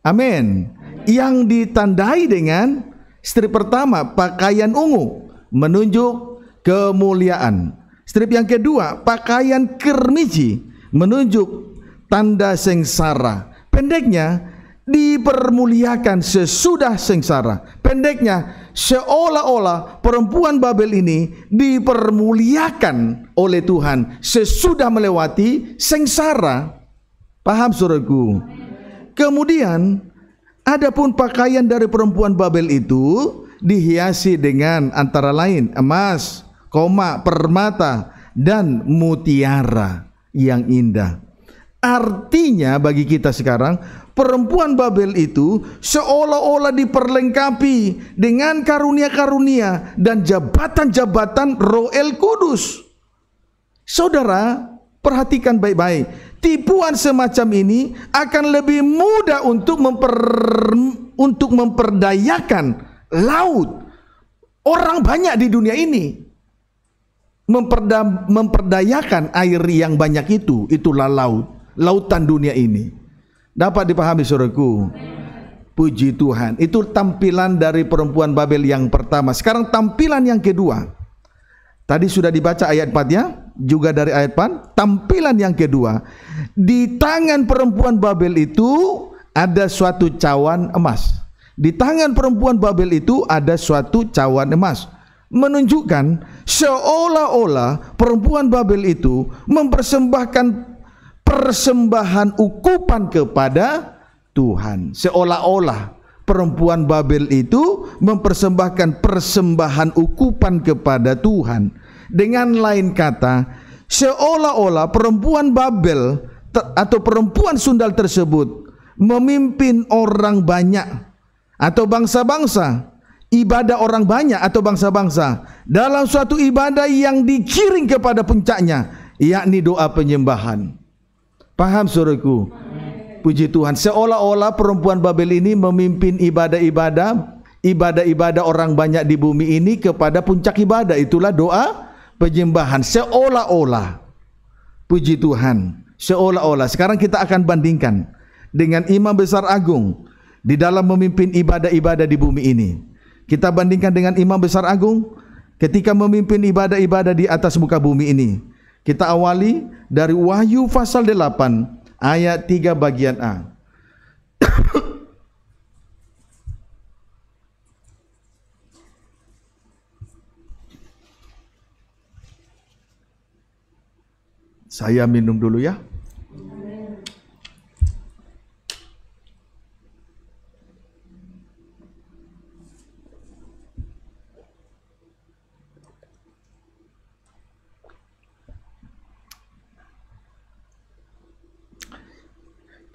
Amin. Yang ditandai dengan strip pertama pakaian ungu menunjuk kemuliaan. Strip yang kedua pakaian kermisi menunjuk tanda sengsara. Pendeknya dipermuliakan sesudah sengsara. Pendeknya, seolah-olah perempuan Babel ini dipermuliakan oleh Tuhan sesudah melewati sengsara. Paham saudaraku? Kemudian, adapun pakaian dari perempuan Babel itu dihiasi dengan antara lain emas, koma, permata, dan mutiara yang indah. Artinya bagi kita sekarang perempuan Babel itu seolah-olah diperlengkapi dengan karunia-karunia dan jabatan-jabatan Roel Kudus. Saudara, perhatikan baik-baik. Tipuan semacam ini akan lebih mudah untuk memper untuk memperdayakan laut. Orang banyak di dunia ini memperda, memperdayakan air yang banyak itu, itulah laut, lautan dunia ini. Dapat dipahami suruhku. Puji Tuhan. Itu tampilan dari perempuan Babel yang pertama. Sekarang tampilan yang kedua. Tadi sudah dibaca ayat 4 ya, juga dari ayat 4. Tampilan yang kedua, di tangan perempuan Babel itu ada suatu cawan emas. Di tangan perempuan Babel itu ada suatu cawan emas. Menunjukkan seolah-olah perempuan Babel itu mempersembahkan persembahan ukupan kepada Tuhan. Seolah-olah perempuan Babel itu mempersembahkan persembahan ukupan kepada Tuhan. Dengan lain kata, seolah-olah perempuan Babel atau perempuan sundal tersebut memimpin orang banyak atau bangsa-bangsa ibadah orang banyak atau bangsa-bangsa dalam suatu ibadah yang dikiring kepada puncaknya yakni doa penyembahan. Paham suruhku? Puji Tuhan. Seolah-olah perempuan Babel ini memimpin ibadah-ibadah, ibadah-ibadah orang banyak di bumi ini kepada puncak ibadah. Itulah doa penyembahan. Seolah-olah. Puji Tuhan. Seolah-olah. Sekarang kita akan bandingkan dengan imam besar agung di dalam memimpin ibadah-ibadah di bumi ini. Kita bandingkan dengan imam besar agung ketika memimpin ibadah-ibadah di atas muka bumi ini. Kita awali dari Wahyu pasal 8 ayat 3 bagian A. Saya minum dulu ya.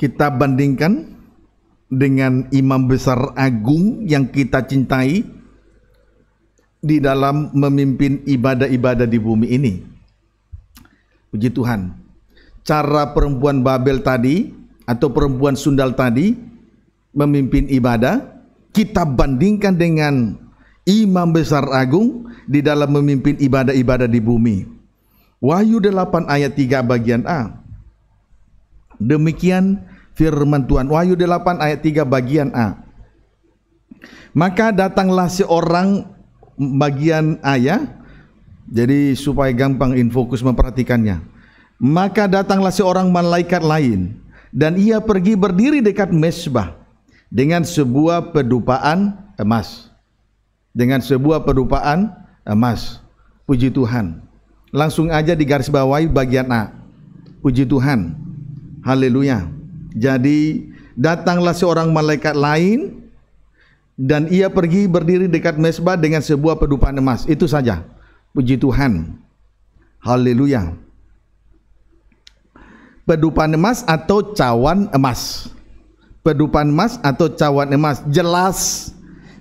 kita bandingkan dengan imam besar agung yang kita cintai di dalam memimpin ibadah-ibadah di bumi ini. Puji Tuhan. Cara perempuan Babel tadi atau perempuan sundal tadi memimpin ibadah kita bandingkan dengan imam besar agung di dalam memimpin ibadah-ibadah di bumi. Wahyu 8 ayat 3 bagian A. Demikian firman Tuhan. Wahyu 8 ayat 3 bagian A. Maka datanglah seorang bagian A ya. Jadi supaya gampang infokus memperhatikannya. Maka datanglah seorang malaikat lain dan ia pergi berdiri dekat mesbah dengan sebuah pedupaan emas. Dengan sebuah pedupaan emas. Puji Tuhan. Langsung aja di garis bawahi bagian A. Puji Tuhan. Haleluya. Jadi datanglah seorang malaikat lain dan ia pergi berdiri dekat mesbah dengan sebuah pedupaan emas. Itu saja. Puji Tuhan. Haleluya. Pedupaan emas atau cawan emas. Pedupaan emas atau cawan emas. Jelas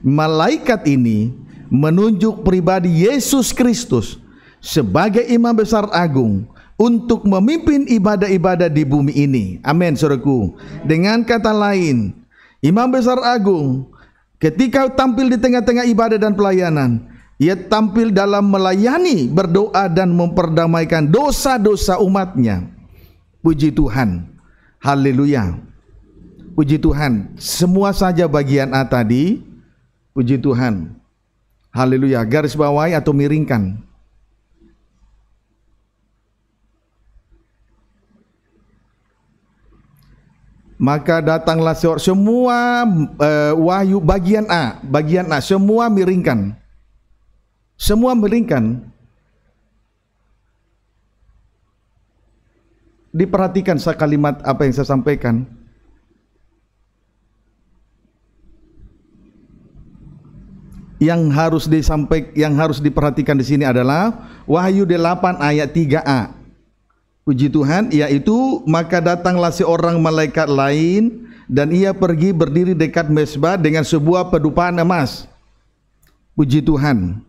malaikat ini menunjuk pribadi Yesus Kristus sebagai imam besar agung untuk memimpin ibadah-ibadah di bumi ini. Amin, saudaraku. Dengan kata lain, Imam Besar Agung ketika tampil di tengah-tengah ibadah dan pelayanan, ia tampil dalam melayani, berdoa dan memperdamaikan dosa-dosa umatnya. Puji Tuhan. Haleluya. Puji Tuhan. Semua saja bagian A tadi. Puji Tuhan. Haleluya. Garis bawahi atau miringkan. maka datanglah semua uh, wahyu bagian A, bagian A semua miringkan. Semua miringkan. Diperhatikan sekalimat apa yang saya sampaikan. Yang harus disampaikan, yang harus diperhatikan di sini adalah Wahyu 8 ayat 3A. Puji Tuhan, yaitu maka datanglah seorang malaikat lain dan ia pergi berdiri dekat mesbah dengan sebuah pedupaan emas. Puji Tuhan.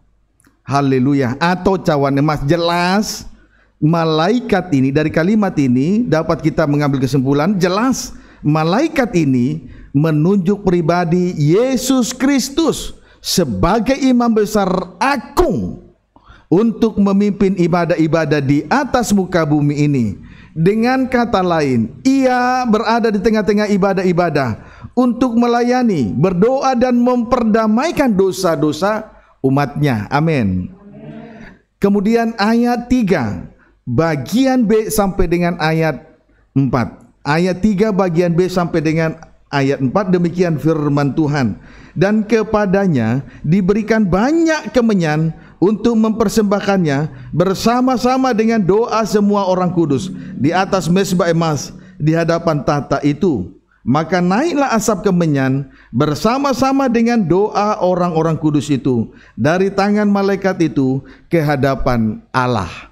Haleluya. Atau cawan emas jelas malaikat ini dari kalimat ini dapat kita mengambil kesimpulan jelas malaikat ini menunjuk pribadi Yesus Kristus sebagai imam besar agung untuk memimpin ibadah-ibadah di atas muka bumi ini. Dengan kata lain, ia berada di tengah-tengah ibadah-ibadah untuk melayani, berdoa dan memperdamaikan dosa-dosa umatnya. Amin. Kemudian ayat 3 bagian B sampai dengan ayat 4. Ayat 3 bagian B sampai dengan ayat 4 demikian firman Tuhan. Dan kepadanya diberikan banyak kemenyan untuk mempersembahkannya bersama-sama dengan doa semua orang kudus di atas mesbah emas di hadapan tahta itu. Maka naiklah asap kemenyan bersama-sama dengan doa orang-orang kudus itu dari tangan malaikat itu ke hadapan Allah.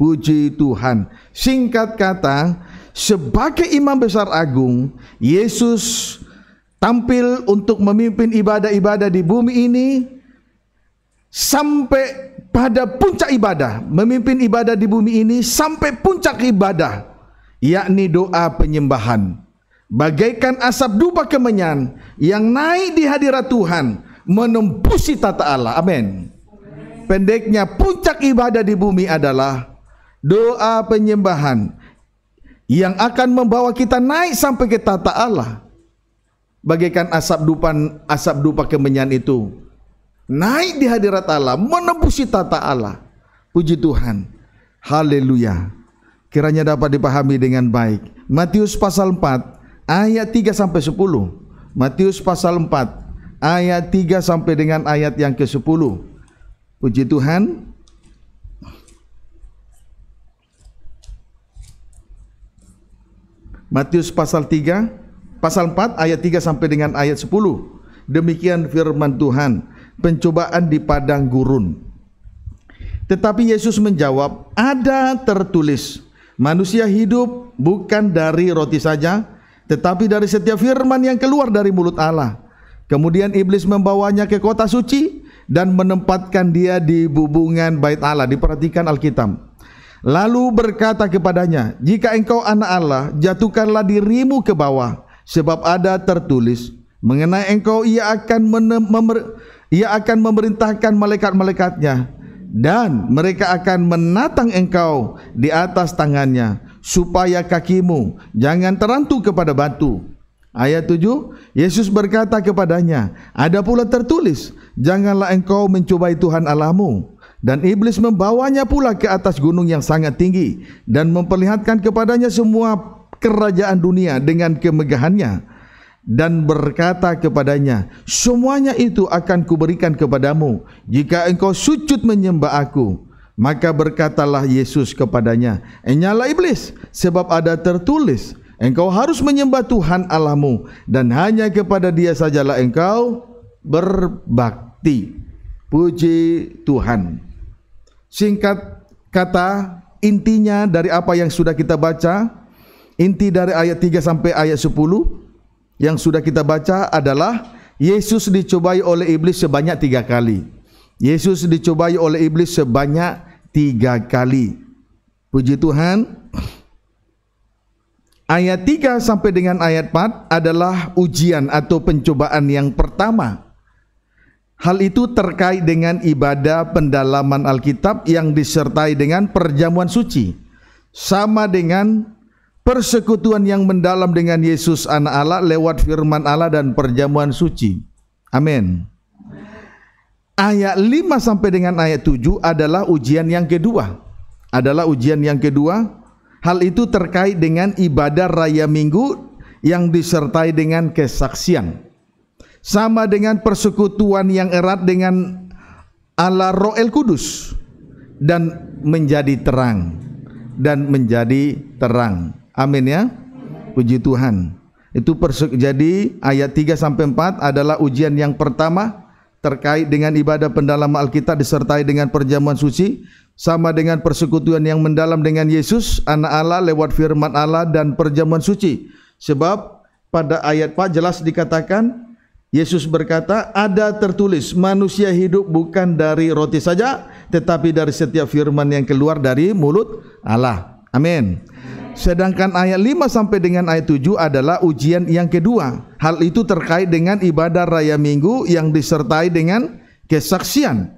Puji Tuhan. Singkat kata, sebagai imam besar agung, Yesus tampil untuk memimpin ibadah-ibadah di bumi ini sampai pada puncak ibadah, memimpin ibadah di bumi ini sampai puncak ibadah, yakni doa penyembahan. Bagaikan asap dupa kemenyan yang naik di hadirat Tuhan, menembusi tata Allah. Amin. Pendeknya puncak ibadah di bumi adalah doa penyembahan yang akan membawa kita naik sampai ke tata Allah. Bagaikan asap dupan asap dupa kemenyan itu naik di hadirat Allah, menembusi tata Allah. Puji Tuhan. Haleluya. Kiranya dapat dipahami dengan baik. Matius pasal 4 ayat 3 sampai 10. Matius pasal 4 ayat 3 sampai dengan ayat yang ke-10. Puji Tuhan. Matius pasal 3 pasal 4 ayat 3 sampai dengan ayat 10. Demikian firman Tuhan pencobaan di padang gurun. Tetapi Yesus menjawab, "Ada tertulis, manusia hidup bukan dari roti saja, tetapi dari setiap firman yang keluar dari mulut Allah." Kemudian iblis membawanya ke kota suci dan menempatkan dia di bubungan bait Allah. Diperhatikan Alkitab. Lalu berkata kepadanya, "Jika engkau anak Allah, jatuhkanlah dirimu ke bawah, sebab ada tertulis: Mengenai engkau ia akan memer, ia akan memerintahkan malaikat-malaikatnya dan mereka akan menatang engkau di atas tangannya supaya kakimu jangan terantu kepada batu. Ayat 7, Yesus berkata kepadanya, ada pula tertulis, janganlah engkau mencobai Tuhan Allahmu. Dan iblis membawanya pula ke atas gunung yang sangat tinggi dan memperlihatkan kepadanya semua kerajaan dunia dengan kemegahannya dan berkata kepadanya, Semuanya itu akan kuberikan kepadamu, jika engkau sujud menyembah aku. Maka berkatalah Yesus kepadanya, Enyala iblis, sebab ada tertulis, Engkau harus menyembah Tuhan Allahmu, dan hanya kepada dia sajalah engkau berbakti. Puji Tuhan. Singkat kata, intinya dari apa yang sudah kita baca, inti dari ayat 3 sampai ayat 10, yang sudah kita baca adalah Yesus dicobai oleh iblis sebanyak tiga kali. Yesus dicobai oleh iblis sebanyak tiga kali. Puji Tuhan. Ayat 3 sampai dengan ayat 4 adalah ujian atau pencobaan yang pertama. Hal itu terkait dengan ibadah pendalaman Alkitab yang disertai dengan perjamuan suci. Sama dengan persekutuan yang mendalam dengan Yesus anak Allah lewat firman Allah dan perjamuan suci. Amin. Ayat 5 sampai dengan ayat 7 adalah ujian yang kedua. Adalah ujian yang kedua. Hal itu terkait dengan ibadah raya minggu yang disertai dengan kesaksian. Sama dengan persekutuan yang erat dengan ala Roh El Kudus dan menjadi terang dan menjadi terang. Amin ya. Puji Tuhan. Itu jadi ayat 3 sampai 4 adalah ujian yang pertama terkait dengan ibadah pendalaman Alkitab disertai dengan perjamuan suci sama dengan persekutuan yang mendalam dengan Yesus anak Allah lewat firman Allah dan perjamuan suci. Sebab pada ayat 4 jelas dikatakan Yesus berkata, ada tertulis manusia hidup bukan dari roti saja, tetapi dari setiap firman yang keluar dari mulut Allah. Amin. Sedangkan ayat 5 sampai dengan ayat 7 adalah ujian yang kedua. Hal itu terkait dengan ibadah raya Minggu yang disertai dengan kesaksian.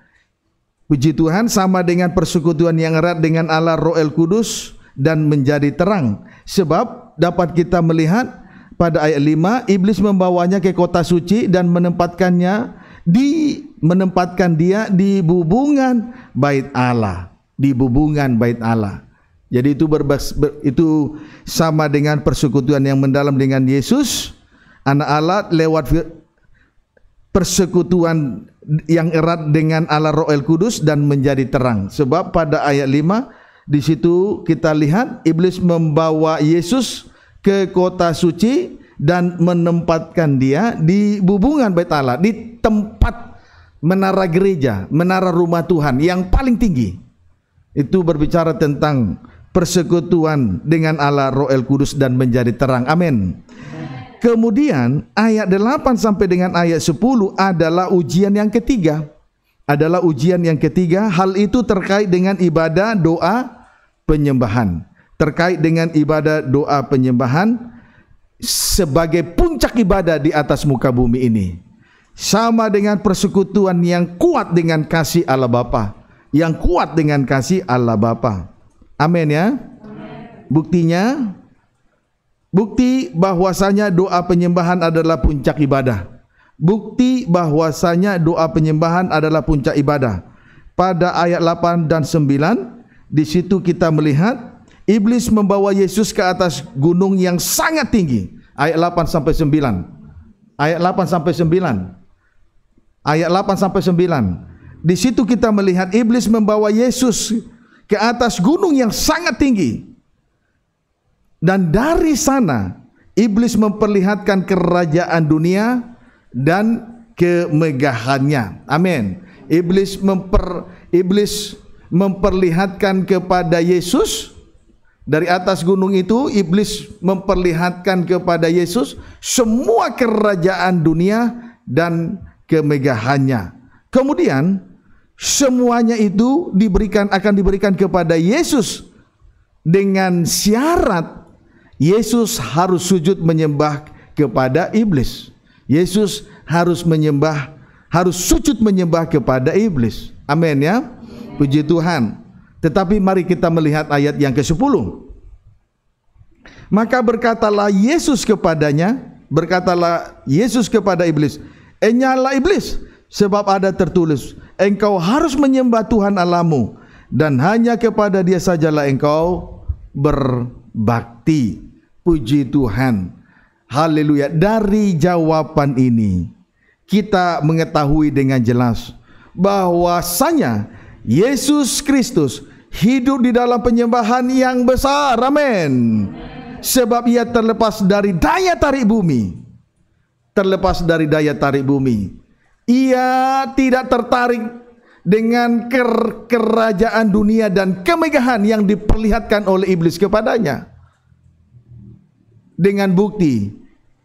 Puji Tuhan sama dengan persekutuan yang erat dengan Allah Roel Kudus dan menjadi terang. Sebab dapat kita melihat pada ayat 5 iblis membawanya ke kota suci dan menempatkannya di menempatkan dia di bubungan bait Allah, di bubungan bait Allah. Jadi itu berbas, ber, itu sama dengan persekutuan yang mendalam dengan Yesus, anak Allah lewat persekutuan yang erat dengan Allah Roh Kudus dan menjadi terang. Sebab pada ayat 5 di situ kita lihat iblis membawa Yesus ke kota suci dan menempatkan dia di bubungan Bait Allah, di tempat menara gereja, menara rumah Tuhan yang paling tinggi. Itu berbicara tentang persekutuan dengan Allah Roh El Kudus dan menjadi terang. Amin. Kemudian ayat 8 sampai dengan ayat 10 adalah ujian yang ketiga. Adalah ujian yang ketiga, hal itu terkait dengan ibadah doa penyembahan. Terkait dengan ibadah doa penyembahan sebagai puncak ibadah di atas muka bumi ini. Sama dengan persekutuan yang kuat dengan kasih Allah Bapa, yang kuat dengan kasih Allah Bapa. Amin ya. Amen. Buktinya bukti bahwasanya doa penyembahan adalah puncak ibadah. Bukti bahwasanya doa penyembahan adalah puncak ibadah. Pada ayat 8 dan 9 di situ kita melihat iblis membawa Yesus ke atas gunung yang sangat tinggi. Ayat 8 sampai 9. Ayat 8 sampai 9. Ayat 8 sampai 9. Di situ kita melihat iblis membawa Yesus ke atas gunung yang sangat tinggi. Dan dari sana iblis memperlihatkan kerajaan dunia dan kemegahannya. Amin. Iblis memper iblis memperlihatkan kepada Yesus dari atas gunung itu iblis memperlihatkan kepada Yesus semua kerajaan dunia dan kemegahannya. Kemudian semuanya itu diberikan akan diberikan kepada Yesus dengan syarat Yesus harus sujud menyembah kepada iblis. Yesus harus menyembah harus sujud menyembah kepada iblis. Amin ya. Puji Tuhan. Tetapi mari kita melihat ayat yang ke-10. Maka berkatalah Yesus kepadanya, berkatalah Yesus kepada iblis, "Enyalah iblis, sebab ada tertulis, engkau harus menyembah Tuhan Allahmu dan hanya kepada Dia sajalah engkau berbakti. Puji Tuhan. Haleluya. Dari jawaban ini kita mengetahui dengan jelas bahwasanya Yesus Kristus hidup di dalam penyembahan yang besar. Amin. Sebab ia terlepas dari daya tarik bumi. Terlepas dari daya tarik bumi ia tidak tertarik dengan ker kerajaan dunia dan kemegahan yang diperlihatkan oleh iblis kepadanya. Dengan bukti,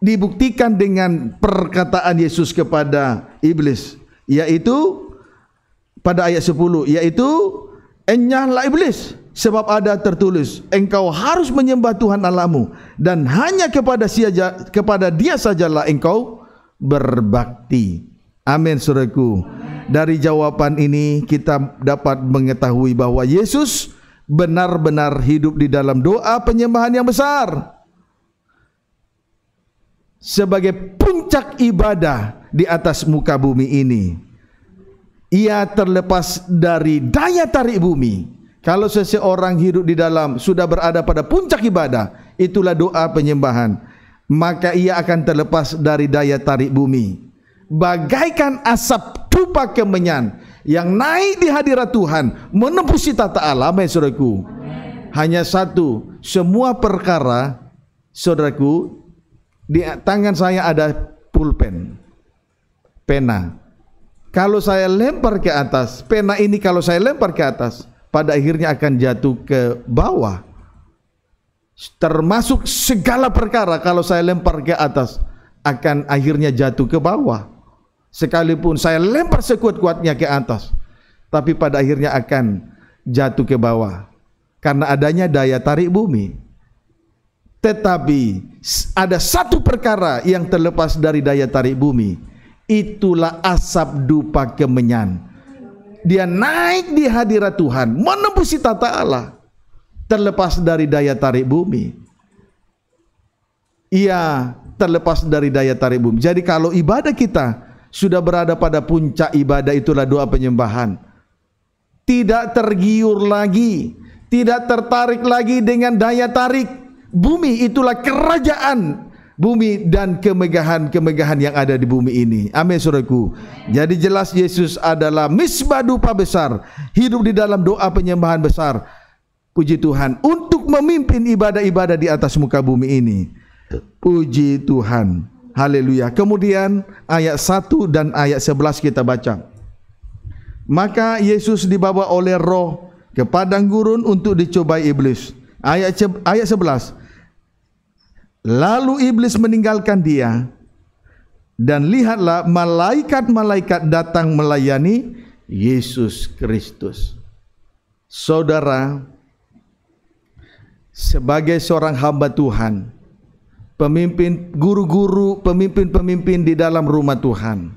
dibuktikan dengan perkataan Yesus kepada iblis, yaitu pada ayat 10, yaitu enyahlah iblis sebab ada tertulis engkau harus menyembah Tuhan Allahmu dan hanya kepada siaja, kepada dia sajalah engkau berbakti. Amin saudaraku. Dari jawaban ini kita dapat mengetahui bahwa Yesus benar-benar hidup di dalam doa penyembahan yang besar. Sebagai puncak ibadah di atas muka bumi ini. Ia terlepas dari daya tarik bumi. Kalau seseorang hidup di dalam sudah berada pada puncak ibadah, itulah doa penyembahan. Maka ia akan terlepas dari daya tarik bumi bagaikan asap dupa kemenyan yang naik di hadirat Tuhan menembus tata alam, ya saudaraku hanya satu semua perkara saudaraku di tangan saya ada pulpen pena kalau saya lempar ke atas pena ini kalau saya lempar ke atas pada akhirnya akan jatuh ke bawah termasuk segala perkara kalau saya lempar ke atas akan akhirnya jatuh ke bawah Sekalipun saya lempar sekuat-kuatnya ke atas, tapi pada akhirnya akan jatuh ke bawah karena adanya daya tarik bumi. Tetapi ada satu perkara yang terlepas dari daya tarik bumi, itulah asap dupa kemenyan. Dia naik di hadirat Tuhan, menembusi tata Allah, terlepas dari daya tarik bumi. Ia terlepas dari daya tarik bumi. Jadi kalau ibadah kita sudah berada pada puncak ibadah itulah doa penyembahan. Tidak tergiur lagi, tidak tertarik lagi dengan daya tarik. Bumi itulah kerajaan bumi dan kemegahan-kemegahan yang ada di bumi ini. Amin saudaraku. Jadi jelas Yesus adalah misbah dupa besar, hidup di dalam doa penyembahan besar. Puji Tuhan untuk memimpin ibadah-ibadah di atas muka bumi ini. Puji Tuhan. Haleluya. Kemudian ayat 1 dan ayat 11 kita baca. Maka Yesus dibawa oleh roh ke padang gurun untuk dicobai iblis. Ayat ayat 11. Lalu iblis meninggalkan dia dan lihatlah malaikat-malaikat datang melayani Yesus Kristus. Saudara, sebagai seorang hamba Tuhan, pemimpin guru-guru, pemimpin-pemimpin di dalam rumah Tuhan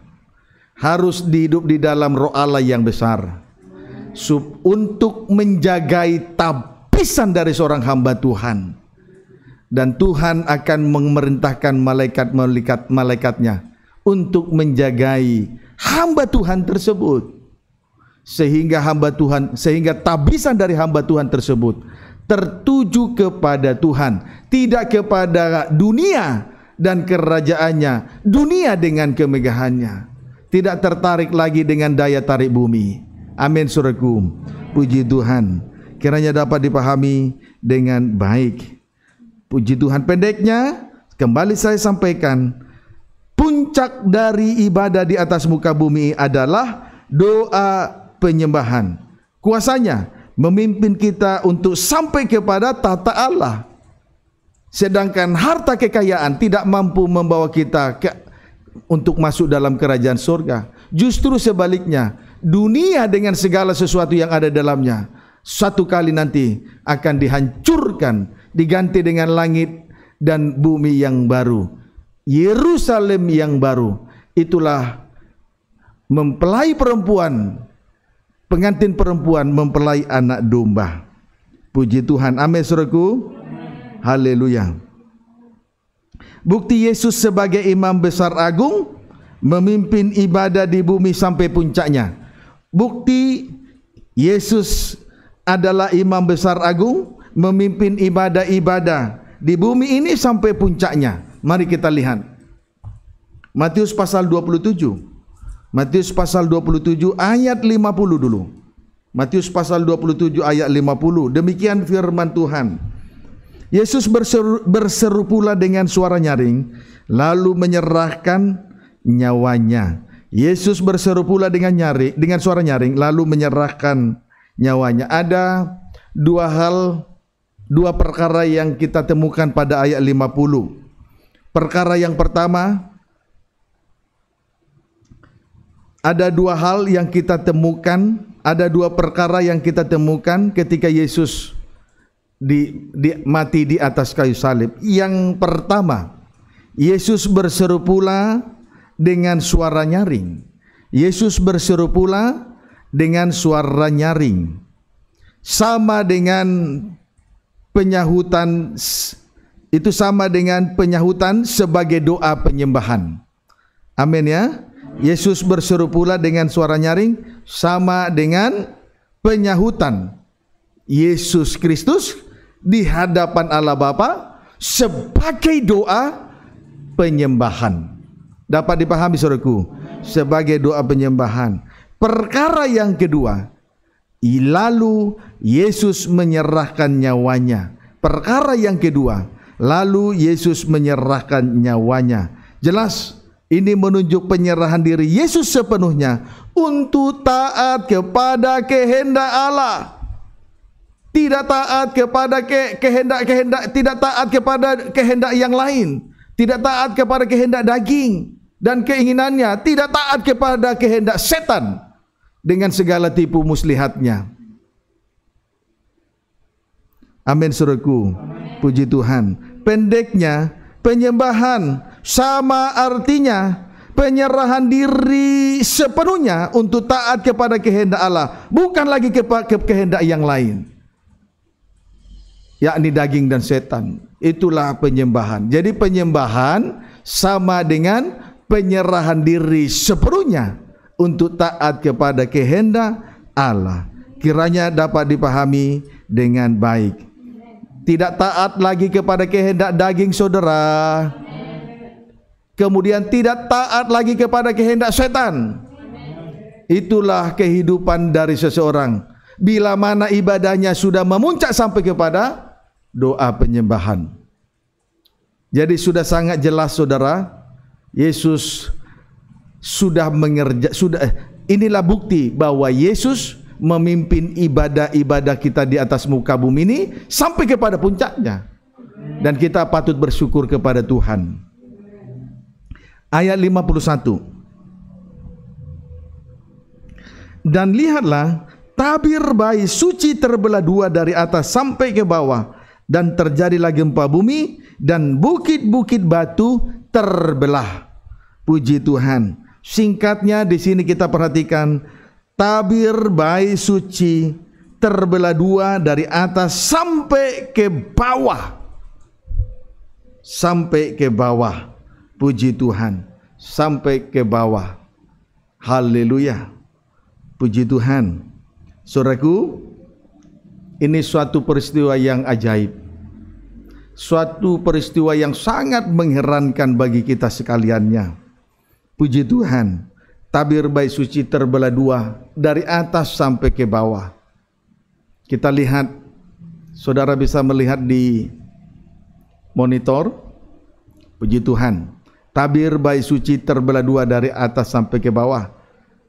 harus hidup di dalam roh Allah yang besar. Sub, untuk menjagai tapisan dari seorang hamba Tuhan dan Tuhan akan memerintahkan malaikat-malaikat malaikatnya untuk menjagai hamba Tuhan tersebut sehingga hamba Tuhan sehingga tabisan dari hamba Tuhan tersebut tertuju kepada Tuhan, tidak kepada dunia dan kerajaannya, dunia dengan kemegahannya, tidak tertarik lagi dengan daya tarik bumi. Amin suraku. Puji Tuhan. Kiranya dapat dipahami dengan baik. Puji Tuhan pendeknya, kembali saya sampaikan, puncak dari ibadah di atas muka bumi adalah doa penyembahan. Kuasanya memimpin kita untuk sampai kepada tata Allah. Sedangkan harta kekayaan tidak mampu membawa kita ke, untuk masuk dalam kerajaan surga. Justru sebaliknya, dunia dengan segala sesuatu yang ada dalamnya satu kali nanti akan dihancurkan, diganti dengan langit dan bumi yang baru. Yerusalem yang baru. Itulah mempelai perempuan pengantin perempuan mempelai anak domba. Puji Tuhan. Amin suruhku. Haleluya. Bukti Yesus sebagai imam besar agung memimpin ibadah di bumi sampai puncaknya. Bukti Yesus adalah imam besar agung memimpin ibadah-ibadah di bumi ini sampai puncaknya. Mari kita lihat. Matius pasal 27 Matius pasal 27 ayat 50 dulu. Matius pasal 27 ayat 50. Demikian firman Tuhan. Yesus berseru, berseru pula dengan suara nyaring lalu menyerahkan nyawanya. Yesus berseru pula dengan nyari dengan suara nyaring lalu menyerahkan nyawanya. Ada dua hal dua perkara yang kita temukan pada ayat 50. Perkara yang pertama ada dua hal yang kita temukan, ada dua perkara yang kita temukan ketika Yesus di, di, mati di atas kayu salib. Yang pertama, Yesus berseru pula dengan suara nyaring. Yesus berseru pula dengan suara nyaring. Sama dengan penyahutan itu sama dengan penyahutan sebagai doa penyembahan. Amin ya. Yesus berseru pula dengan suara nyaring sama dengan penyahutan Yesus Kristus di hadapan Allah Bapa sebagai doa penyembahan. Dapat dipahami saudaraku sebagai doa penyembahan. Perkara yang kedua, lalu Yesus menyerahkan nyawanya. Perkara yang kedua, lalu Yesus menyerahkan nyawanya. Jelas ini menunjuk penyerahan diri Yesus sepenuhnya untuk taat kepada kehendak Allah. Tidak taat kepada ke, kehendak-kehendak, tidak taat kepada kehendak yang lain, tidak taat kepada kehendak daging dan keinginannya, tidak taat kepada kehendak setan dengan segala tipu muslihatnya. Amin suruhku. Puji Tuhan. Pendeknya penyembahan sama artinya penyerahan diri sepenuhnya untuk taat kepada kehendak Allah, bukan lagi kepada kehendak yang lain. Yakni daging dan setan. Itulah penyembahan. Jadi penyembahan sama dengan penyerahan diri sepenuhnya untuk taat kepada kehendak Allah. Kiranya dapat dipahami dengan baik. Tidak taat lagi kepada kehendak daging saudara kemudian tidak taat lagi kepada kehendak setan. Itulah kehidupan dari seseorang bila mana ibadahnya sudah memuncak sampai kepada doa penyembahan. Jadi sudah sangat jelas saudara, Yesus sudah mengerja sudah eh, inilah bukti bahwa Yesus memimpin ibadah-ibadah kita di atas muka bumi ini sampai kepada puncaknya. Dan kita patut bersyukur kepada Tuhan ayat 51. Dan lihatlah tabir bayi suci terbelah dua dari atas sampai ke bawah dan terjadilah gempa bumi dan bukit-bukit batu terbelah. Puji Tuhan. Singkatnya di sini kita perhatikan tabir bayi suci terbelah dua dari atas sampai ke bawah. Sampai ke bawah. Puji Tuhan sampai ke bawah. Haleluya. Puji Tuhan. Saudaraku, ini suatu peristiwa yang ajaib. Suatu peristiwa yang sangat mengherankan bagi kita sekaliannya. Puji Tuhan, tabir baik suci terbelah dua dari atas sampai ke bawah. Kita lihat Saudara bisa melihat di monitor. Puji Tuhan. Tabir bayi suci terbelah dua dari atas sampai ke bawah.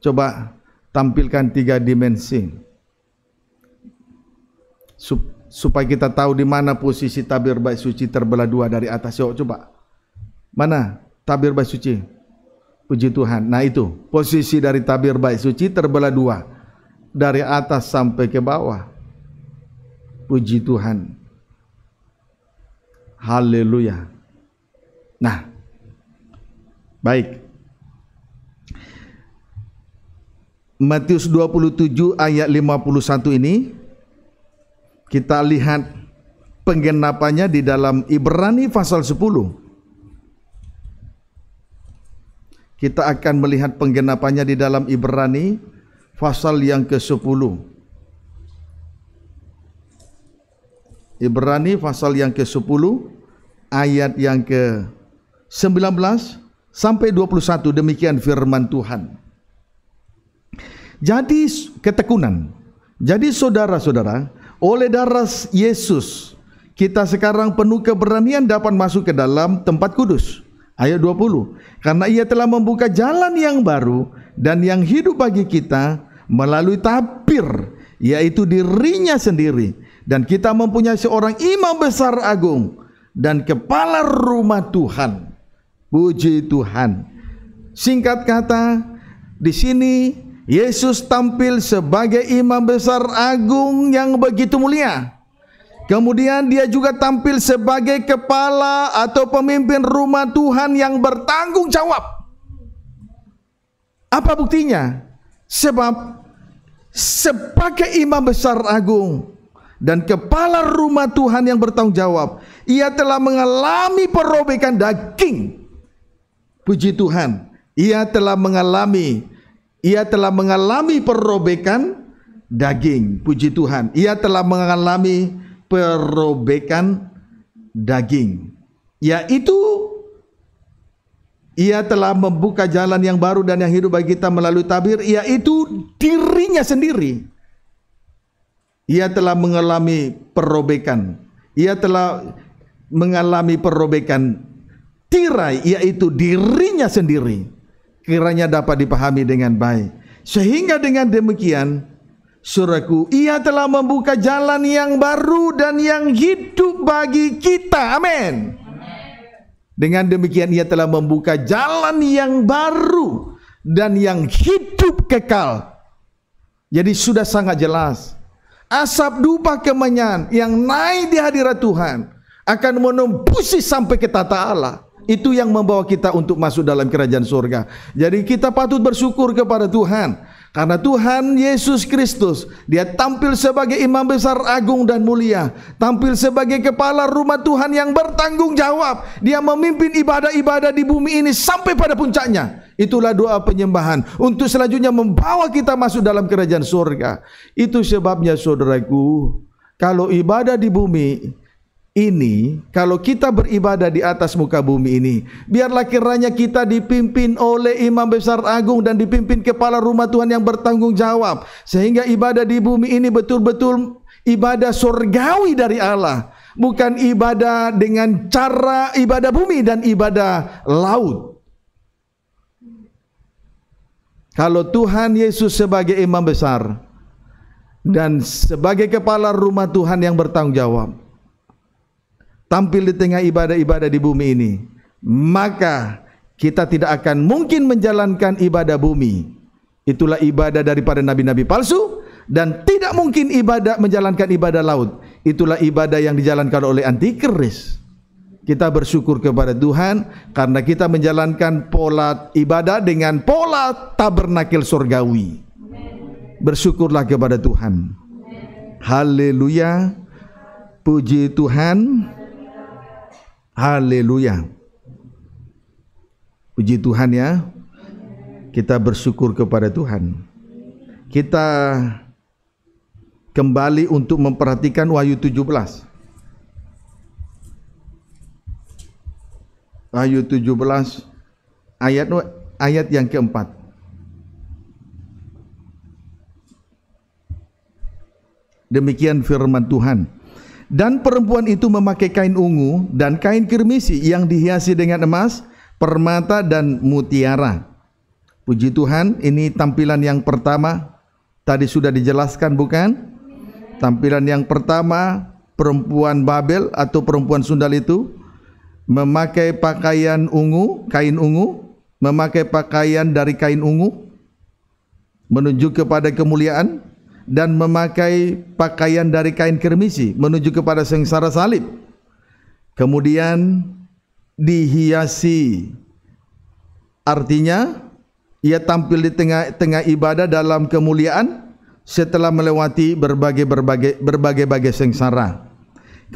Coba tampilkan tiga dimensi. Sup, supaya kita tahu di mana posisi tabir bayi suci terbelah dua dari atas. Yuk coba. Mana tabir bayi suci? Puji Tuhan. Nah itu posisi dari tabir bayi suci terbelah dua. Dari atas sampai ke bawah. Puji Tuhan. Haleluya. Nah, Baik. Matius 27 ayat 51 ini kita lihat penggenapannya di dalam Ibrani pasal 10. Kita akan melihat penggenapannya di dalam Ibrani pasal yang ke-10. Ibrani pasal yang ke-10 ayat yang ke-19 sampai 21 demikian firman Tuhan. Jadi ketekunan. Jadi saudara-saudara, oleh darah Yesus kita sekarang penuh keberanian dapat masuk ke dalam tempat kudus. Ayat 20. Karena ia telah membuka jalan yang baru dan yang hidup bagi kita melalui tabir yaitu dirinya sendiri dan kita mempunyai seorang imam besar agung dan kepala rumah Tuhan Puji Tuhan. Singkat kata, di sini Yesus tampil sebagai imam besar agung yang begitu mulia. Kemudian dia juga tampil sebagai kepala atau pemimpin rumah Tuhan yang bertanggung jawab. Apa buktinya? Sebab sebagai imam besar agung dan kepala rumah Tuhan yang bertanggung jawab, ia telah mengalami perobekan daging Puji Tuhan, ia telah mengalami ia telah mengalami perobekan daging. Puji Tuhan, ia telah mengalami perobekan daging. Yaitu ia telah membuka jalan yang baru dan yang hidup bagi kita melalui tabir, yaitu dirinya sendiri. Ia telah mengalami perobekan. Ia telah mengalami perobekan tirai yaitu dirinya sendiri kiranya dapat dipahami dengan baik sehingga dengan demikian suraku ia telah membuka jalan yang baru dan yang hidup bagi kita amin dengan demikian ia telah membuka jalan yang baru dan yang hidup kekal jadi sudah sangat jelas asap dupa kemenyan yang naik di hadirat Tuhan akan menembusi sampai ke tata Allah itu yang membawa kita untuk masuk dalam kerajaan surga. Jadi kita patut bersyukur kepada Tuhan. Karena Tuhan Yesus Kristus, dia tampil sebagai imam besar agung dan mulia. Tampil sebagai kepala rumah Tuhan yang bertanggung jawab. Dia memimpin ibadah-ibadah di bumi ini sampai pada puncaknya. Itulah doa penyembahan. Untuk selanjutnya membawa kita masuk dalam kerajaan surga. Itu sebabnya saudaraku, kalau ibadah di bumi ini, kalau kita beribadah di atas muka bumi ini, biarlah kiranya kita dipimpin oleh Imam Besar Agung dan dipimpin kepala rumah Tuhan yang bertanggung jawab, sehingga ibadah di bumi ini betul-betul ibadah surgawi dari Allah, bukan ibadah dengan cara ibadah bumi dan ibadah laut. Kalau Tuhan Yesus sebagai imam besar dan sebagai kepala rumah Tuhan yang bertanggung jawab, tampil di tengah ibadah-ibadah di bumi ini, maka kita tidak akan mungkin menjalankan ibadah bumi. Itulah ibadah daripada nabi-nabi palsu dan tidak mungkin ibadah menjalankan ibadah laut. Itulah ibadah yang dijalankan oleh antikris. Kita bersyukur kepada Tuhan karena kita menjalankan pola ibadah dengan pola tabernakel surgawi. Bersyukurlah kepada Tuhan. Haleluya. Puji Tuhan. Haleluya. Puji Tuhan ya. Kita bersyukur kepada Tuhan. Kita kembali untuk memperhatikan Wahyu 17. Wahyu 17 ayat ayat yang keempat. Demikian firman Tuhan. Dan perempuan itu memakai kain ungu dan kain kirmisi yang dihiasi dengan emas, permata dan mutiara. Puji Tuhan, ini tampilan yang pertama. Tadi sudah dijelaskan bukan? Tampilan yang pertama perempuan Babel atau perempuan Sundal itu memakai pakaian ungu, kain ungu, memakai pakaian dari kain ungu menunjuk kepada kemuliaan dan memakai pakaian dari kain kirmisi menuju kepada sengsara salib. Kemudian dihiasi. Artinya ia tampil di tengah-tengah ibadah dalam kemuliaan setelah melewati berbagai-berbagai berbagai-bagai sengsara.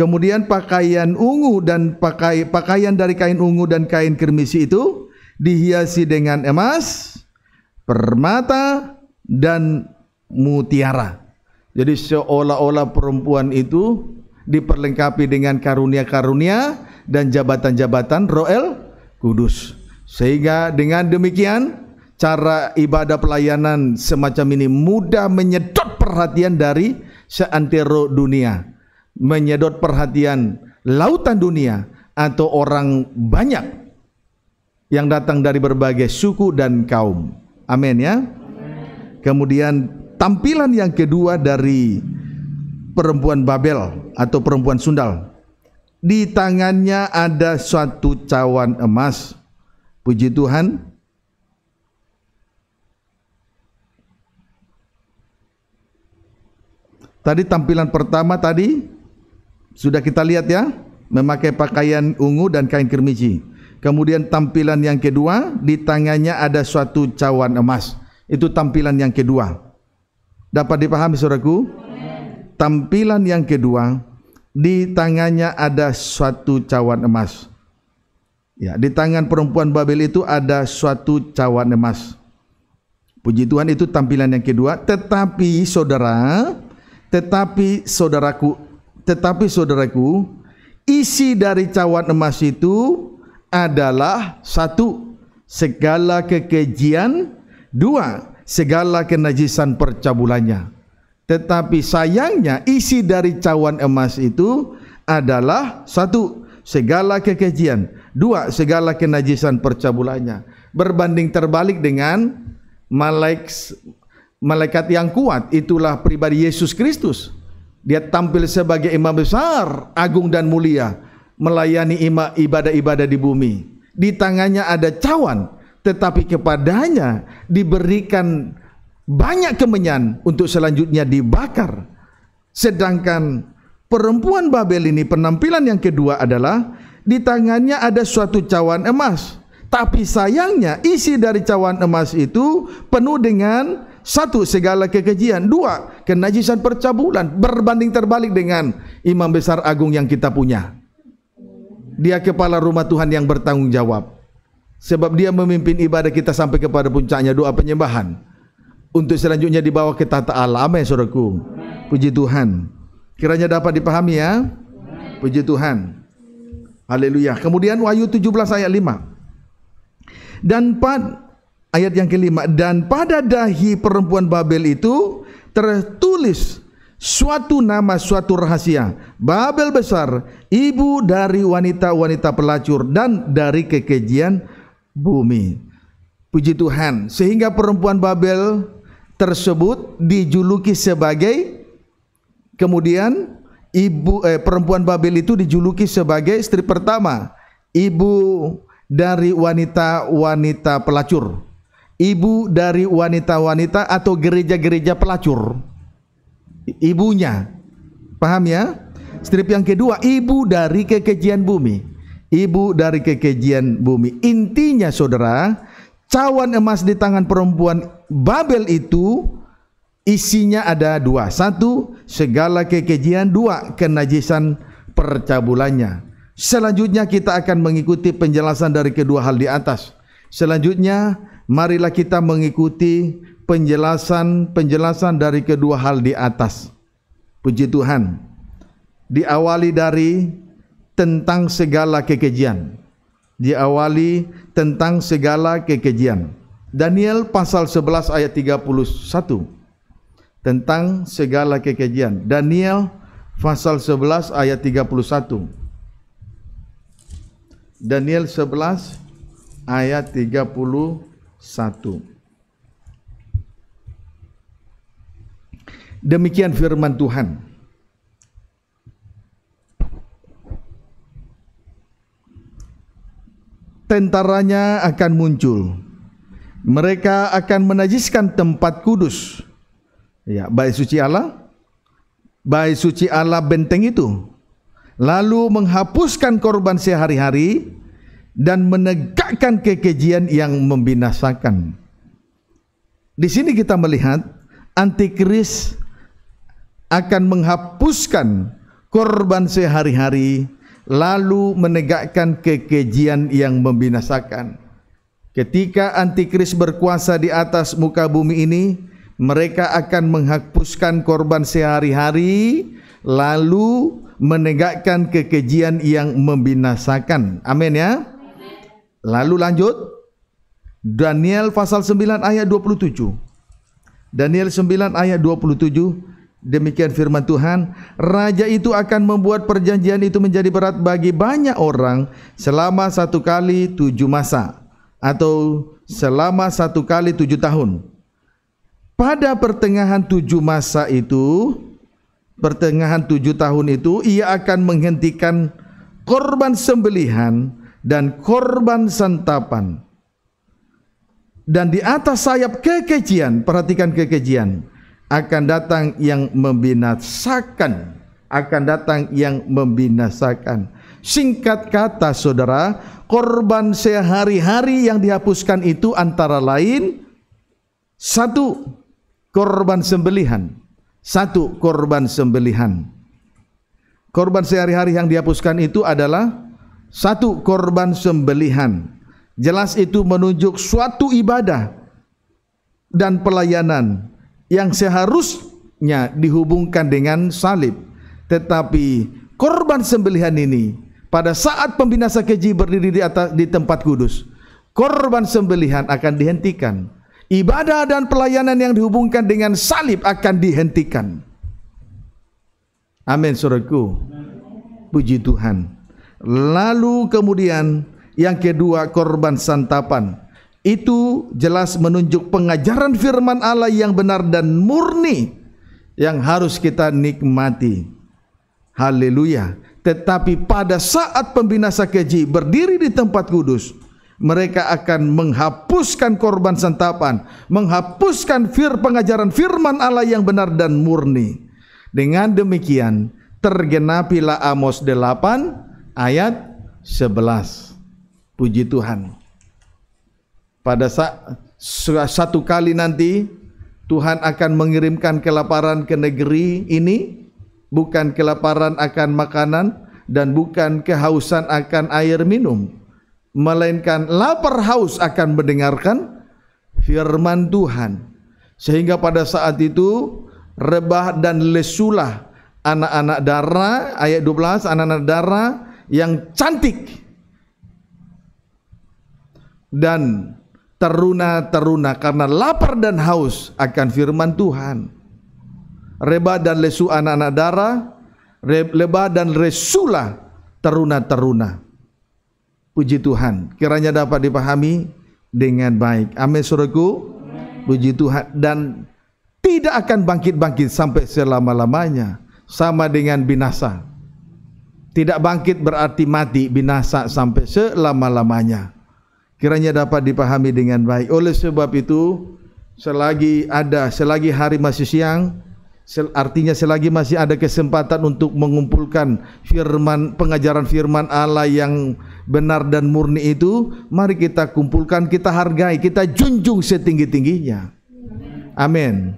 Kemudian pakaian ungu dan pakai pakaian dari kain ungu dan kain kirmisi itu dihiasi dengan emas, permata dan mutiara. Jadi seolah-olah perempuan itu diperlengkapi dengan karunia-karunia dan jabatan-jabatan Roel Kudus. Sehingga dengan demikian cara ibadah pelayanan semacam ini mudah menyedot perhatian dari seantero dunia. Menyedot perhatian lautan dunia atau orang banyak yang datang dari berbagai suku dan kaum. Amin ya. Kemudian Tampilan yang kedua dari perempuan Babel atau perempuan Sundal. Di tangannya ada suatu cawan emas. Puji Tuhan. Tadi tampilan pertama tadi sudah kita lihat ya, memakai pakaian ungu dan kain kermici. Kemudian tampilan yang kedua, di tangannya ada suatu cawan emas. Itu tampilan yang kedua. Dapat dipahami saudaraku? Tampilan yang kedua, di tangannya ada suatu cawan emas. Ya, di tangan perempuan Babel itu ada suatu cawan emas. Puji Tuhan itu tampilan yang kedua, tetapi saudara, tetapi saudaraku, tetapi saudaraku, isi dari cawan emas itu adalah satu segala kekejian, dua segala kenajisan percabulannya. Tetapi sayangnya isi dari cawan emas itu adalah satu segala kekejian, dua segala kenajisan percabulannya. Berbanding terbalik dengan malaikat malaikat yang kuat itulah pribadi Yesus Kristus. Dia tampil sebagai imam besar, agung dan mulia, melayani ibadah-ibadah di bumi. Di tangannya ada cawan, tetapi kepadanya diberikan banyak kemenyan untuk selanjutnya dibakar. Sedangkan perempuan Babel ini penampilan yang kedua adalah di tangannya ada suatu cawan emas. Tapi sayangnya isi dari cawan emas itu penuh dengan satu segala kekejian, dua kenajisan percabulan berbanding terbalik dengan imam besar agung yang kita punya. Dia kepala rumah Tuhan yang bertanggung jawab. Sebab dia memimpin ibadah kita sampai kepada puncaknya doa penyembahan. Untuk selanjutnya dibawa ke tata alam ya saudaraku. Puji Tuhan. Kiranya dapat dipahami ya. Puji Tuhan. Haleluya. Kemudian Wahyu 17 ayat 5. Dan pad ayat yang kelima dan pada dahi perempuan Babel itu tertulis suatu nama suatu rahasia Babel besar ibu dari wanita-wanita pelacur dan dari kekejian bumi. Puji Tuhan, sehingga perempuan Babel tersebut dijuluki sebagai kemudian ibu eh, perempuan Babel itu dijuluki sebagai istri pertama, ibu dari wanita-wanita pelacur, ibu dari wanita-wanita atau gereja-gereja pelacur. Ibunya. Paham ya? Strip yang kedua, ibu dari kekejian bumi ibu dari kekejian bumi. Intinya saudara, cawan emas di tangan perempuan Babel itu isinya ada dua. Satu, segala kekejian. Dua, kenajisan percabulannya. Selanjutnya kita akan mengikuti penjelasan dari kedua hal di atas. Selanjutnya, marilah kita mengikuti penjelasan-penjelasan dari kedua hal di atas. Puji Tuhan. Diawali dari tentang segala kekejian. Diawali tentang segala kekejian. Daniel pasal 11 ayat 31 tentang segala kekejian. Daniel pasal 11 ayat 31. Daniel 11 ayat 31. Demikian firman Tuhan. tentaranya akan muncul. Mereka akan menajiskan tempat kudus. Ya, baik suci Allah, baik suci Allah benteng itu. Lalu menghapuskan korban sehari-hari dan menegakkan kekejian yang membinasakan. Di sini kita melihat antikris akan menghapuskan korban sehari-hari lalu menegakkan kekejian yang membinasakan. Ketika antikris berkuasa di atas muka bumi ini, mereka akan menghapuskan korban sehari-hari lalu menegakkan kekejian yang membinasakan. Amin ya. Lalu lanjut Daniel pasal 9 ayat 27. Daniel 9 ayat 27 Demikian firman Tuhan, raja itu akan membuat perjanjian itu menjadi berat bagi banyak orang selama satu kali tujuh masa atau selama satu kali tujuh tahun. Pada pertengahan tujuh masa itu, pertengahan tujuh tahun itu, ia akan menghentikan korban sembelihan dan korban santapan. Dan di atas sayap kekejian, perhatikan kekejian, akan datang yang membinasakan akan datang yang membinasakan singkat kata saudara korban sehari-hari yang dihapuskan itu antara lain satu korban sembelihan satu korban sembelihan korban sehari-hari yang dihapuskan itu adalah satu korban sembelihan jelas itu menunjuk suatu ibadah dan pelayanan yang seharusnya dihubungkan dengan salib. Tetapi korban sembelihan ini pada saat pembinasa keji berdiri di atas di tempat kudus, korban sembelihan akan dihentikan. Ibadah dan pelayanan yang dihubungkan dengan salib akan dihentikan. Amin saudaraku. Puji Tuhan. Lalu kemudian yang kedua korban santapan itu jelas menunjuk pengajaran firman Allah yang benar dan murni yang harus kita nikmati. Haleluya. Tetapi pada saat pembina keji berdiri di tempat kudus, mereka akan menghapuskan korban santapan, menghapuskan fir pengajaran firman Allah yang benar dan murni. Dengan demikian, tergenapilah Amos 8 ayat 11. Puji Tuhan. Pada saat satu kali nanti Tuhan akan mengirimkan kelaparan ke negeri ini, bukan kelaparan akan makanan dan bukan kehausan akan air minum, melainkan lapar haus akan mendengarkan firman Tuhan. Sehingga pada saat itu rebah dan lesulah anak-anak darah ayat 12 anak-anak darah yang cantik dan teruna-teruna karena lapar dan haus akan firman Tuhan. Reba dan lesu anak-anak darah, leba dan resulah teruna-teruna. Puji Tuhan, kiranya dapat dipahami dengan baik. Amin suruhku. Puji Tuhan dan tidak akan bangkit-bangkit sampai selama-lamanya sama dengan binasa. Tidak bangkit berarti mati, binasa sampai selama-lamanya kiranya dapat dipahami dengan baik. Oleh sebab itu, selagi ada, selagi hari masih siang, artinya selagi masih ada kesempatan untuk mengumpulkan firman pengajaran firman Allah yang benar dan murni itu, mari kita kumpulkan, kita hargai, kita junjung setinggi-tingginya. Amin.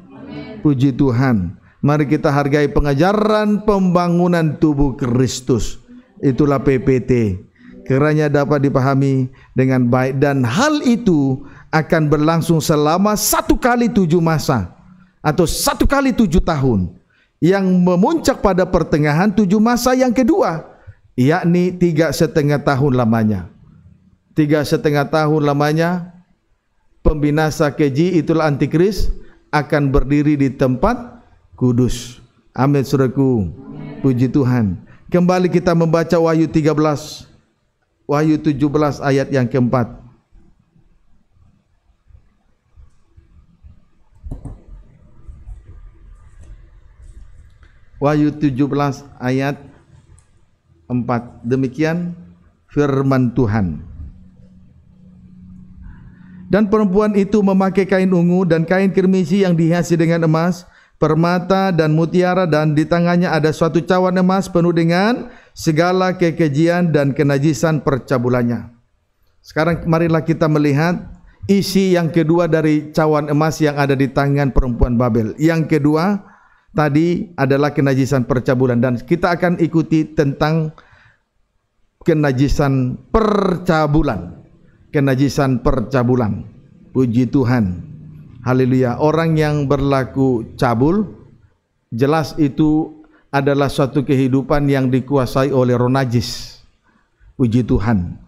Puji Tuhan. Mari kita hargai pengajaran pembangunan tubuh Kristus. Itulah PPT kiranya dapat dipahami dengan baik dan hal itu akan berlangsung selama satu kali tujuh masa atau satu kali tujuh tahun yang memuncak pada pertengahan tujuh masa yang kedua yakni tiga setengah tahun lamanya tiga setengah tahun lamanya pembinasa keji itulah antikris akan berdiri di tempat kudus amin suraku puji Tuhan kembali kita membaca Wahyu 13 Wahyu 17 ayat yang keempat. Wahyu 17 ayat 4. Demikian firman Tuhan. Dan perempuan itu memakai kain ungu dan kain kirmisi yang dihiasi dengan emas, permata dan mutiara dan di tangannya ada suatu cawan emas penuh dengan segala kekejian dan kenajisan percabulannya. Sekarang marilah kita melihat isi yang kedua dari cawan emas yang ada di tangan perempuan Babel. Yang kedua tadi adalah kenajisan percabulan dan kita akan ikuti tentang kenajisan percabulan. Kenajisan percabulan. Puji Tuhan. Haleluya. Orang yang berlaku cabul jelas itu adalah suatu kehidupan yang dikuasai oleh roh najis. Puji Tuhan.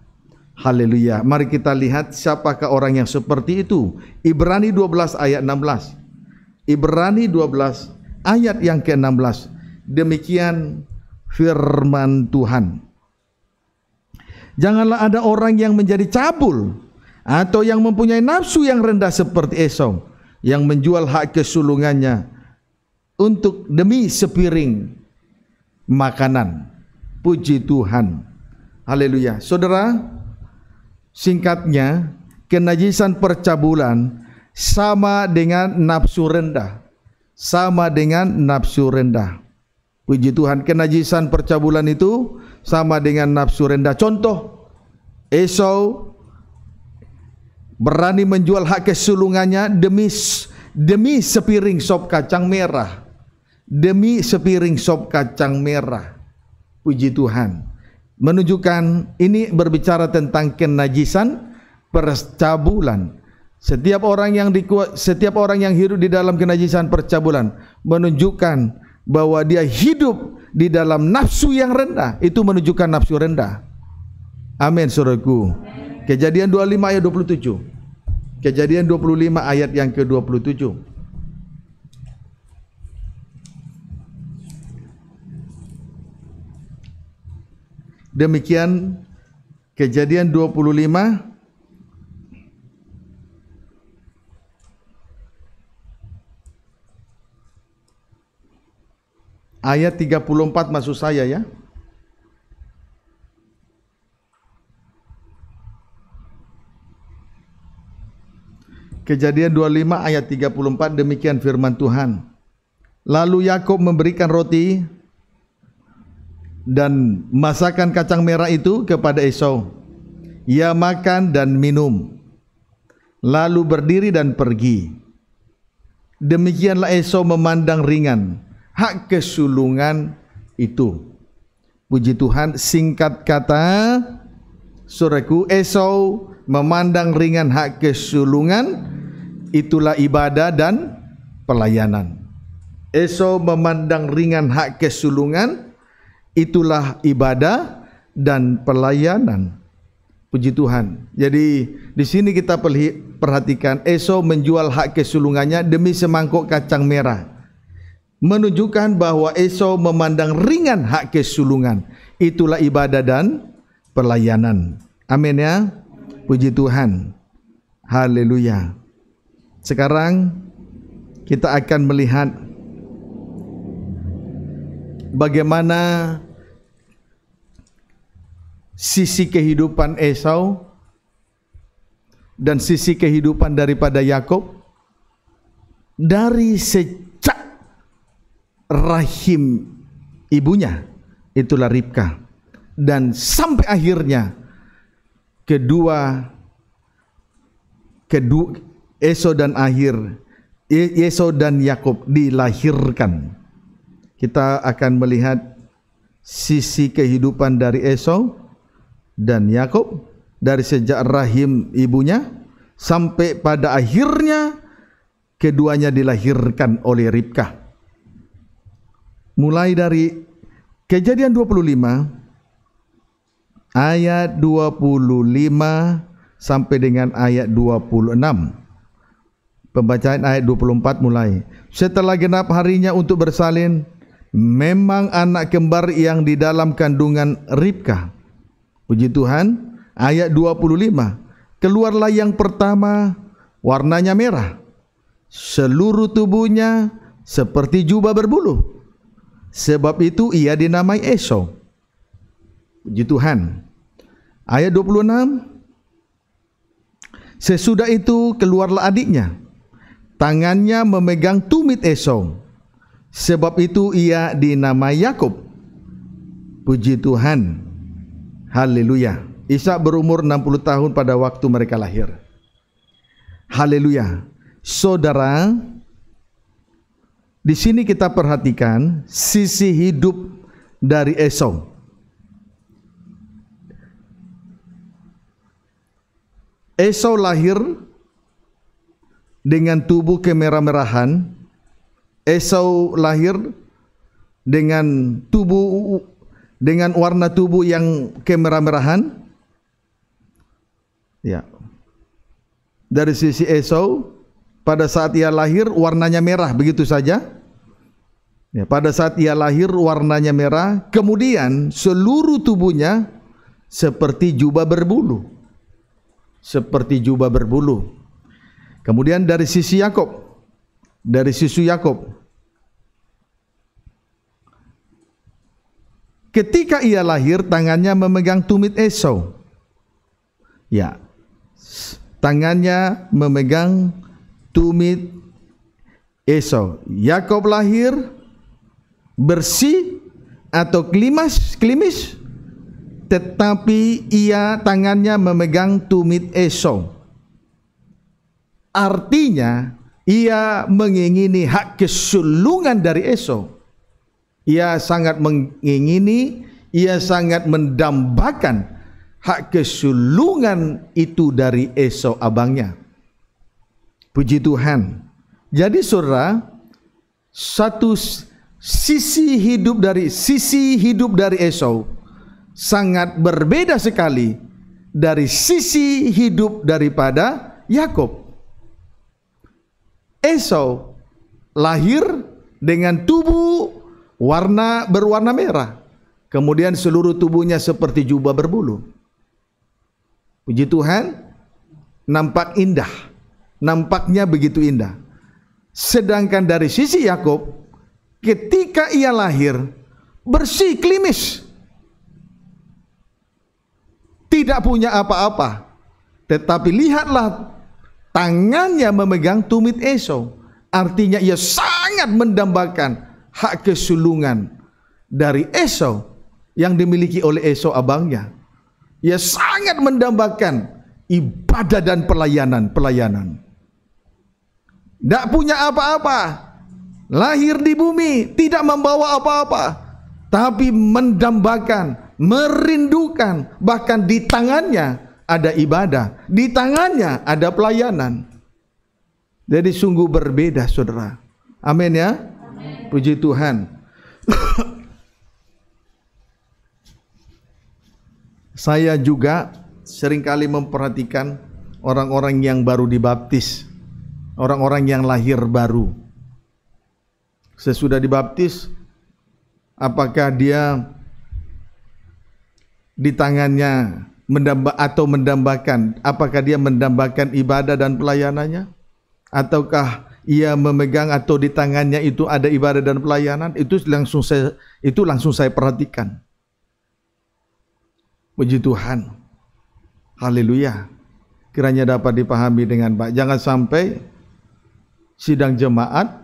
Haleluya. Mari kita lihat siapakah orang yang seperti itu. Ibrani 12 ayat 16. Ibrani 12 ayat yang ke-16. Demikian firman Tuhan. Janganlah ada orang yang menjadi cabul atau yang mempunyai nafsu yang rendah seperti Esau yang menjual hak kesulungannya untuk demi sepiring makanan. Puji Tuhan. Haleluya. Saudara, singkatnya kenajisan percabulan sama dengan nafsu rendah. Sama dengan nafsu rendah. Puji Tuhan, kenajisan percabulan itu sama dengan nafsu rendah. Contoh, Esau berani menjual hak kesulungannya demi demi sepiring sop kacang merah demi sepiring sop kacang merah puji Tuhan menunjukkan ini berbicara tentang kenajisan percabulan setiap orang yang di, setiap orang yang hidup di dalam kenajisan percabulan menunjukkan bahwa dia hidup di dalam nafsu yang rendah itu menunjukkan nafsu rendah amin saudaraku kejadian 25 ayat 27 Kejadian 25 ayat yang ke-27. Demikian kejadian 25 ayat 34 maksud saya ya. Kejadian 25 ayat 34 demikian firman Tuhan. Lalu Yakub memberikan roti dan masakan kacang merah itu kepada Esau. Ia makan dan minum, lalu berdiri dan pergi. Demikianlah Esau memandang ringan hak kesulungan itu. Puji Tuhan, singkat kata, suraku Esau memandang ringan hak kesulungan itulah ibadah dan pelayanan. Eso memandang ringan hak kesulungan itulah ibadah dan pelayanan. Puji Tuhan. Jadi di sini kita perhatikan Eso menjual hak kesulungannya demi semangkuk kacang merah. Menunjukkan bahwa Eso memandang ringan hak kesulungan. Itulah ibadah dan pelayanan. Amin ya. Puji Tuhan. Haleluya. Sekarang kita akan melihat bagaimana sisi kehidupan Esau dan sisi kehidupan daripada Yakub dari sejak rahim ibunya itulah Ribka dan sampai akhirnya kedua kedua Esau dan akhir e, Esau dan Yakub dilahirkan. Kita akan melihat sisi kehidupan dari Esau dan Yakub dari sejak rahim ibunya sampai pada akhirnya keduanya dilahirkan oleh Ribkah. Mulai dari kejadian 25 ayat 25 sampai dengan ayat 26. Pembacaan ayat 24 mulai. Setelah genap harinya untuk bersalin, memang anak kembar yang di dalam kandungan Ribka. Puji Tuhan, ayat 25. Keluarlah yang pertama, warnanya merah. Seluruh tubuhnya seperti jubah berbulu. Sebab itu ia dinamai Esau. Puji Tuhan. Ayat 26 Sesudah itu keluarlah adiknya. Tangannya memegang tumit Esau. Sebab itu ia dinamai Yakub. Puji Tuhan. Haleluya. Ishak berumur 60 tahun pada waktu mereka lahir. Haleluya. Saudara, di sini kita perhatikan sisi hidup dari Esau. Esau lahir dengan tubuh kemerah-merahan. Esau lahir dengan tubuh dengan warna tubuh yang kemerah-merahan. Ya. Dari sisi Esau pada saat ia lahir warnanya merah begitu saja. Ya, pada saat ia lahir warnanya merah, kemudian seluruh tubuhnya seperti jubah berbulu seperti jubah berbulu. Kemudian dari sisi Yakob, dari sisi Yakob. Ketika ia lahir tangannya memegang tumit Esau. Ya. Tangannya memegang tumit Esau. Yakob lahir bersih atau klimas, klimis? tetapi ia tangannya memegang tumit Esau. Artinya, ia mengingini hak kesulungan dari Esau. Ia sangat mengingini, ia sangat mendambakan hak kesulungan itu dari Esau abangnya. Puji Tuhan. Jadi saudara, satu sisi hidup dari sisi hidup dari Esau sangat berbeda sekali dari sisi hidup daripada Yakob. Esau lahir dengan tubuh warna berwarna merah. Kemudian seluruh tubuhnya seperti jubah berbulu. Puji Tuhan, nampak indah. Nampaknya begitu indah. Sedangkan dari sisi Yakub, ketika ia lahir bersih klimis tidak punya apa-apa. Tetapi lihatlah tangannya memegang tumit Esau. Artinya ia sangat mendambakan hak kesulungan dari Esau yang dimiliki oleh Esau abangnya. Ia sangat mendambakan ibadah dan pelayanan-pelayanan. Tidak punya apa-apa. Lahir di bumi, tidak membawa apa-apa. Tapi mendambakan merindukan bahkan di tangannya ada ibadah, di tangannya ada pelayanan. Jadi sungguh berbeda saudara. Amin ya. Amen. Puji Tuhan. Saya juga seringkali memperhatikan orang-orang yang baru dibaptis, orang-orang yang lahir baru. Sesudah dibaptis, apakah dia di tangannya mendamba atau mendambakan apakah dia mendambakan ibadah dan pelayanannya ataukah ia memegang atau di tangannya itu ada ibadah dan pelayanan itu langsung saya itu langsung saya perhatikan puji Tuhan haleluya kiranya dapat dipahami dengan baik jangan sampai sidang jemaat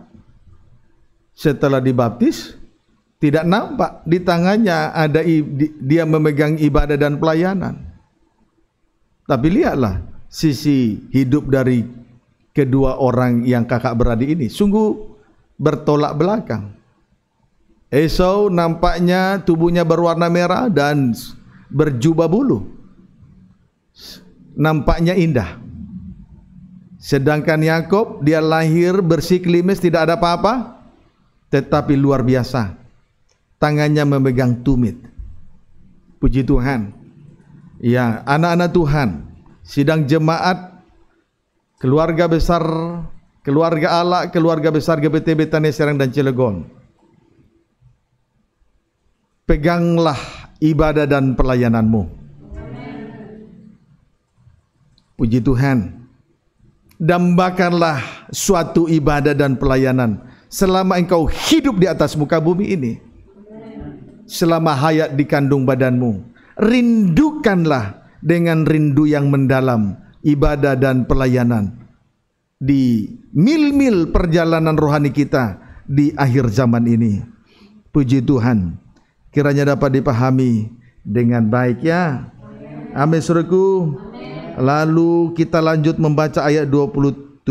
setelah dibaptis tidak nampak di tangannya ada dia memegang ibadah dan pelayanan. Tapi lihatlah sisi hidup dari kedua orang yang kakak beradik ini sungguh bertolak belakang. Esau nampaknya tubuhnya berwarna merah dan berjubah bulu. Nampaknya indah. Sedangkan Yakob dia lahir bersiklimis tidak ada apa-apa tetapi luar biasa tangannya memegang tumit. Puji Tuhan. Ya, anak-anak Tuhan, sidang jemaat keluarga besar, keluarga Allah, keluarga besar GBTB Tani Serang dan Cilegon. Peganglah ibadah dan pelayananmu. Puji Tuhan. Dambakanlah suatu ibadah dan pelayanan selama engkau hidup di atas muka bumi ini selama hayat di kandung badanmu. Rindukanlah dengan rindu yang mendalam ibadah dan pelayanan di mil-mil perjalanan rohani kita di akhir zaman ini. Puji Tuhan, kiranya dapat dipahami dengan baik ya. Amin suruhku. Lalu kita lanjut membaca ayat 27.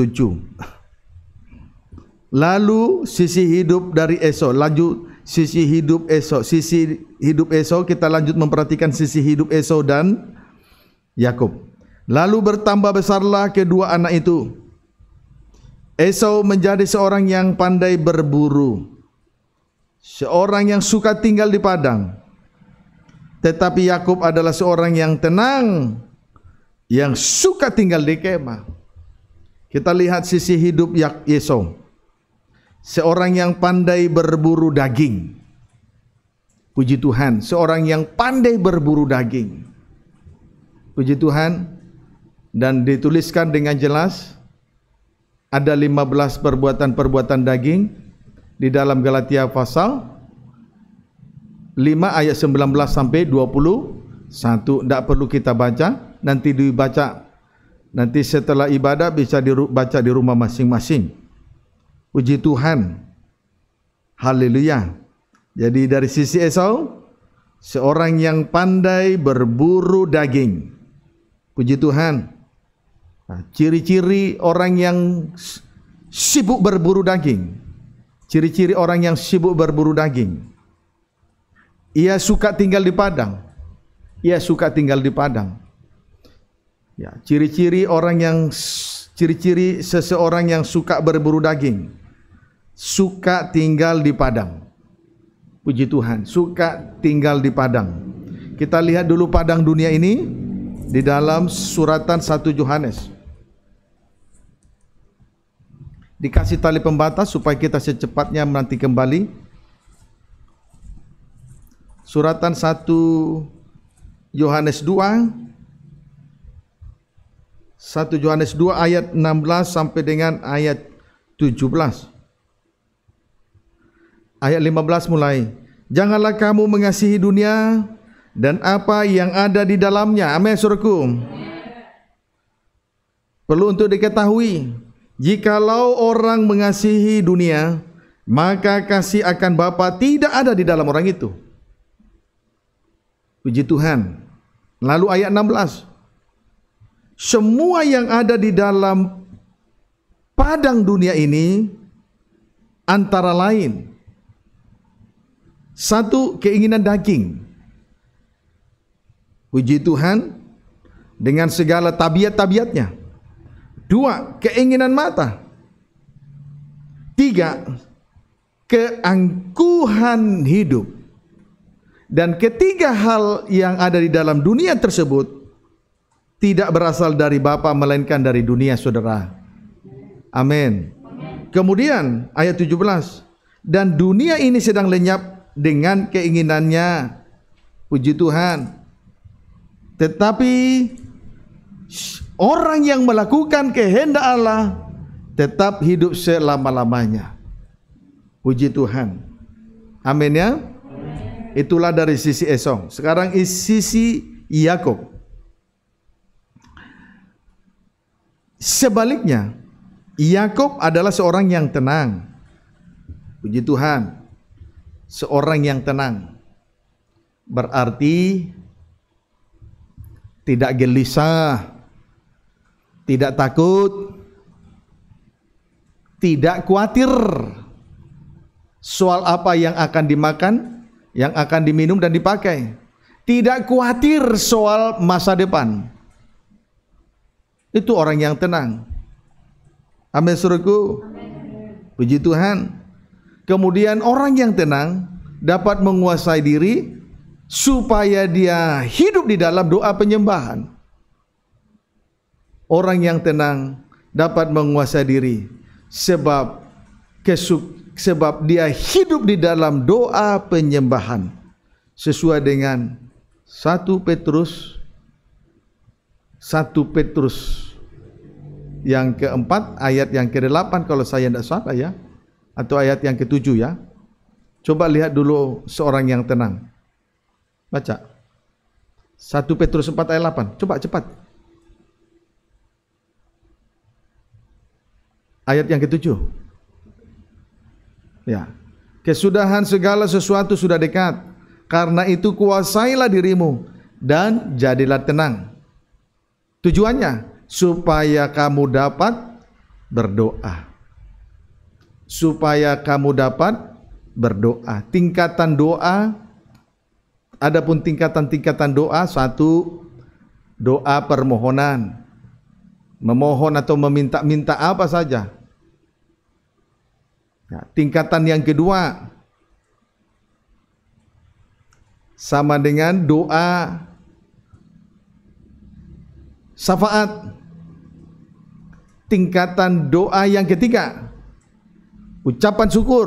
Lalu sisi hidup dari esok lanjut sisi hidup esau. Sisi hidup esau kita lanjut memperhatikan sisi hidup esau dan Yakub. Lalu bertambah besarlah kedua anak itu. Esau menjadi seorang yang pandai berburu, seorang yang suka tinggal di padang. Tetapi Yakub adalah seorang yang tenang, yang suka tinggal di kemah. Kita lihat sisi hidup ya-, Esau seorang yang pandai berburu daging. Puji Tuhan, seorang yang pandai berburu daging. Puji Tuhan, dan dituliskan dengan jelas ada 15 perbuatan-perbuatan daging di dalam Galatia pasal 5 ayat 19 sampai 21. Tidak perlu kita baca, nanti dibaca. Nanti setelah ibadah bisa dibaca di rumah masing-masing. Puji Tuhan. Haleluya. Jadi dari sisi Esau, seorang yang pandai berburu daging. Puji Tuhan. ciri nah, ciri-ciri orang yang sibuk berburu daging. Ciri-ciri orang yang sibuk berburu daging. Ia suka tinggal di padang. Ia suka tinggal di padang. Ya, ciri-ciri orang yang ciri-ciri seseorang yang suka berburu daging, suka tinggal di padang. Puji Tuhan, suka tinggal di padang. Kita lihat dulu padang dunia ini di dalam suratan 1 Yohanes. Dikasih tali pembatas supaya kita secepatnya menanti kembali. Suratan 1 Yohanes 2 1 Yohanes 2 ayat 16 sampai dengan ayat 17. Ayat 15 mulai. Janganlah kamu mengasihi dunia dan apa yang ada di dalamnya. Amin suruhku. Perlu untuk diketahui, jikalau orang mengasihi dunia, maka kasih akan Bapa tidak ada di dalam orang itu. Puji Tuhan. Lalu ayat 16 semua yang ada di dalam padang dunia ini antara lain satu keinginan daging. Puji Tuhan dengan segala tabiat-tabiatnya. Dua, keinginan mata. Tiga, keangkuhan hidup. Dan ketiga hal yang ada di dalam dunia tersebut tidak berasal dari Bapa melainkan dari dunia saudara. Amin. Kemudian ayat 17 dan dunia ini sedang lenyap dengan keinginannya. Puji Tuhan. Tetapi orang yang melakukan kehendak Allah tetap hidup selama-lamanya. Puji Tuhan. Amin ya. Itulah dari sisi Esong. Sekarang sisi Yakob. Sebaliknya, Yakob adalah seorang yang tenang. Puji Tuhan. Seorang yang tenang berarti tidak gelisah, tidak takut, tidak khawatir soal apa yang akan dimakan, yang akan diminum dan dipakai. Tidak khawatir soal masa depan itu orang yang tenang. Amin suruhku. Puji Tuhan. Kemudian orang yang tenang dapat menguasai diri supaya dia hidup di dalam doa penyembahan. Orang yang tenang dapat menguasai diri sebab kesuk sebab dia hidup di dalam doa penyembahan sesuai dengan 1 Petrus 1 Petrus yang keempat ayat yang ke-8 kalau saya tidak salah ya atau ayat yang ke-7 ya. Coba lihat dulu seorang yang tenang. Baca. 1 Petrus 4 ayat 8. Coba cepat. Ayat yang ke-7 Ya. Kesudahan segala sesuatu sudah dekat. Karena itu kuasailah dirimu dan jadilah tenang Tujuannya supaya kamu dapat berdoa. Supaya kamu dapat berdoa. Tingkatan doa adapun tingkatan-tingkatan doa satu doa permohonan. Memohon atau meminta-minta apa saja. Nah, tingkatan yang kedua sama dengan doa syafaat tingkatan doa yang ketiga ucapan syukur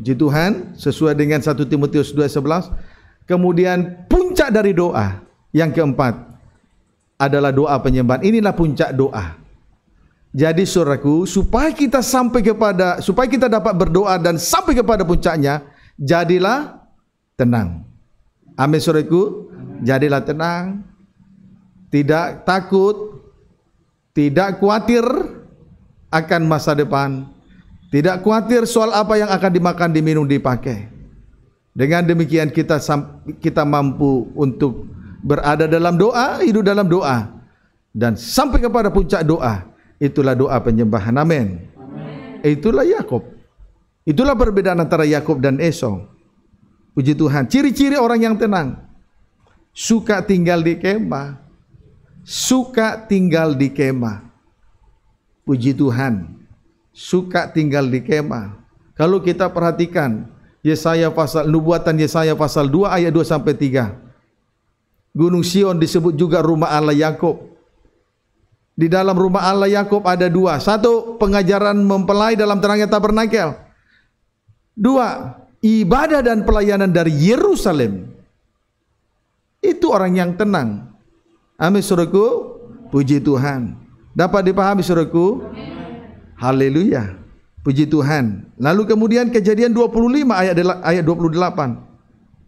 puji Tuhan sesuai dengan 1 Timotius 2:11 kemudian puncak dari doa yang keempat adalah doa penyembahan inilah puncak doa jadi suraku supaya kita sampai kepada supaya kita dapat berdoa dan sampai kepada puncaknya jadilah tenang amin suraku jadilah tenang, tidak takut, tidak khawatir akan masa depan, tidak khawatir soal apa yang akan dimakan, diminum, dipakai. Dengan demikian kita kita mampu untuk berada dalam doa, hidup dalam doa dan sampai kepada puncak doa. Itulah doa penyembahan. Amin. Itulah Yakob. Itulah perbedaan antara Yakob dan Esau. Puji Tuhan. Ciri-ciri orang yang tenang suka tinggal di kemah, suka tinggal di kemah. Puji Tuhan, suka tinggal di kemah. Kalau kita perhatikan Yesaya pasal nubuatan Yesaya pasal 2 ayat 2 sampai 3. Gunung Sion disebut juga rumah Allah Yakub. Di dalam rumah Allah Yakub ada dua. Satu, pengajaran mempelai dalam terangnya tabernakel. Dua, ibadah dan pelayanan dari Yerusalem itu orang yang tenang. Amin suruhku, puji Tuhan. Dapat dipahami suruhku? Haleluya. Puji Tuhan. Lalu kemudian kejadian 25 ayat ayat 28.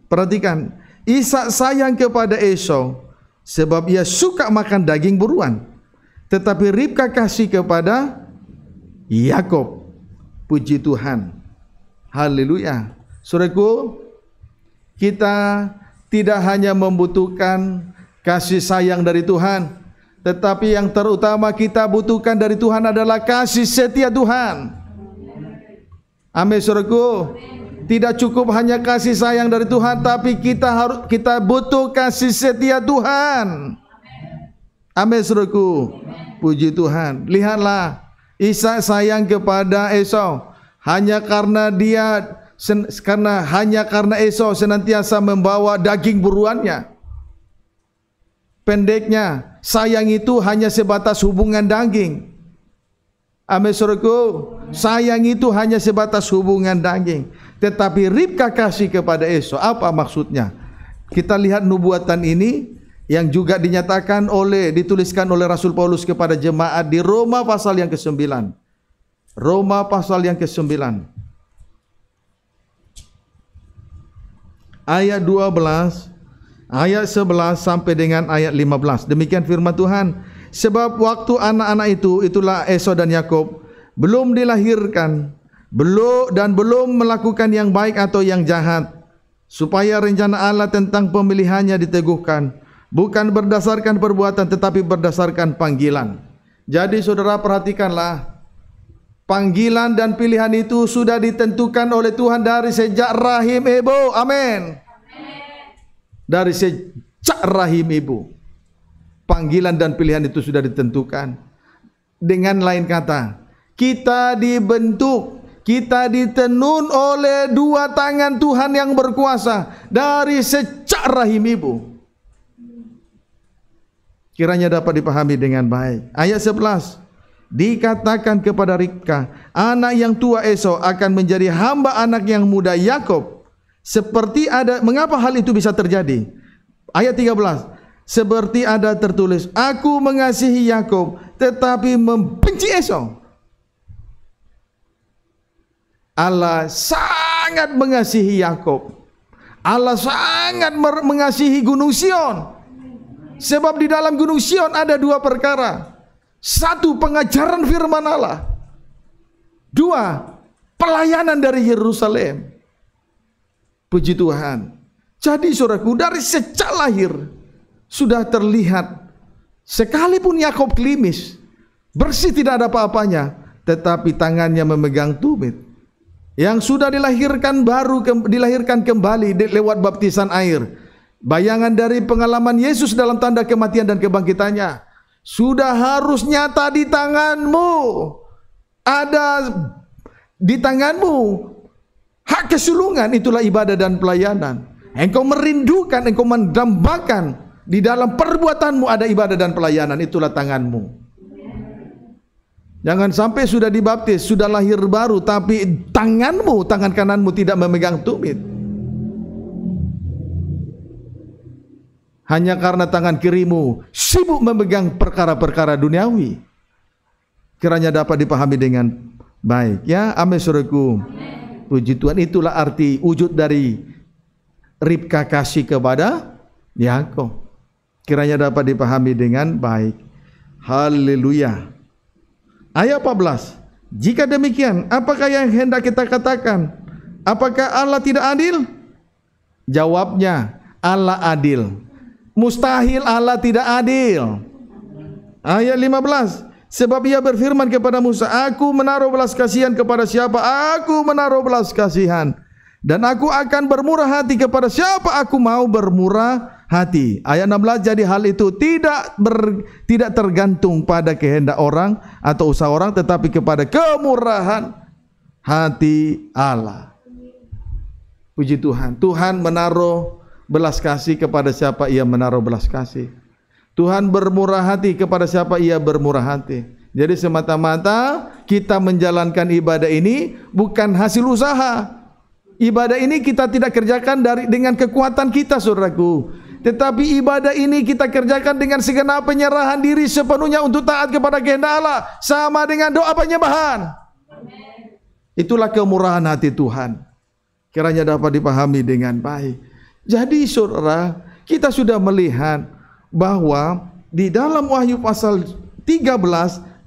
Perhatikan, Isa sayang kepada Esau sebab ia suka makan daging buruan. Tetapi Ribka kasih kepada Yakob. Puji Tuhan. Haleluya. Saudaraku, kita tidak hanya membutuhkan kasih sayang dari Tuhan, tetapi yang terutama kita butuhkan dari Tuhan adalah kasih setia Tuhan. Amin suruhku. Tidak cukup hanya kasih sayang dari Tuhan, tapi kita harus kita butuh kasih setia Tuhan. Amin suruhku. Puji Tuhan. Lihatlah Isa sayang kepada Esau hanya karena dia karena hanya karena Esau senantiasa membawa daging buruannya. Pendeknya, sayang itu hanya sebatas hubungan daging. Amin suruhku, sayang itu hanya sebatas hubungan daging. Tetapi Ribka kasih kepada Esau, apa maksudnya? Kita lihat nubuatan ini yang juga dinyatakan oleh dituliskan oleh Rasul Paulus kepada jemaat di Roma pasal yang ke-9. Roma pasal yang ke-9. ayat 12 ayat 11 sampai dengan ayat 15 demikian firman Tuhan sebab waktu anak-anak itu itulah Esau dan Yakub belum dilahirkan belum dan belum melakukan yang baik atau yang jahat supaya rencana Allah tentang pemilihannya diteguhkan bukan berdasarkan perbuatan tetapi berdasarkan panggilan jadi saudara perhatikanlah Panggilan dan pilihan itu sudah ditentukan oleh Tuhan dari sejak rahim ibu. Amin. Dari sejak rahim ibu. Panggilan dan pilihan itu sudah ditentukan. Dengan lain kata, kita dibentuk kita ditenun oleh dua tangan Tuhan yang berkuasa dari sejak rahim ibu. Kiranya dapat dipahami dengan baik. Ayat 11 dikatakan kepada Ribka, anak yang tua esok akan menjadi hamba anak yang muda Yakob. Seperti ada mengapa hal itu bisa terjadi? Ayat 13. Seperti ada tertulis, aku mengasihi Yakob tetapi membenci Esau. Allah sangat mengasihi Yakob. Allah sangat mengasihi Gunung Sion. Sebab di dalam Gunung Sion ada dua perkara. Satu, pengajaran firman Allah. Dua, pelayanan dari Yerusalem. Puji Tuhan. Jadi saudaraku dari sejak lahir sudah terlihat sekalipun Yakob klimis bersih tidak ada apa-apanya tetapi tangannya memegang tumit yang sudah dilahirkan baru ke, dilahirkan kembali di, lewat baptisan air bayangan dari pengalaman Yesus dalam tanda kematian dan kebangkitannya sudah harus nyata di tanganmu. Ada di tanganmu hak kesulungan itulah ibadah dan pelayanan. Engkau merindukan, engkau mendambakan di dalam perbuatanmu ada ibadah dan pelayanan itulah tanganmu. Jangan sampai sudah dibaptis, sudah lahir baru tapi tanganmu, tangan kananmu tidak memegang tumit. hanya karena tangan kirimu sibuk memegang perkara-perkara duniawi. Kiranya dapat dipahami dengan baik ya. Amin suruhku. Puji Tuhan itulah arti wujud dari Ribka kasih kepada Yakob. Kiranya dapat dipahami dengan baik. Haleluya. Ayat 14. Jika demikian, apakah yang hendak kita katakan? Apakah Allah tidak adil? Jawabnya, Allah adil. Mustahil Allah tidak adil. Ayat 15. Sebab ia berfirman kepada Musa, Aku menaruh belas kasihan kepada siapa? Aku menaruh belas kasihan. Dan aku akan bermurah hati kepada siapa aku mau bermurah hati. Ayat 16 jadi hal itu tidak ber, tidak tergantung pada kehendak orang atau usaha orang tetapi kepada kemurahan hati Allah. Puji Tuhan. Tuhan menaruh belas kasih kepada siapa ia menaruh belas kasih. Tuhan bermurah hati kepada siapa ia bermurah hati. Jadi semata-mata kita menjalankan ibadah ini bukan hasil usaha. Ibadah ini kita tidak kerjakan dari dengan kekuatan kita, saudaraku. Tetapi ibadah ini kita kerjakan dengan segenap penyerahan diri sepenuhnya untuk taat kepada kehendak Allah. Sama dengan doa penyembahan. Itulah kemurahan hati Tuhan. Kiranya dapat dipahami dengan baik. Jadi saudara, kita sudah melihat bahwa di dalam Wahyu pasal 13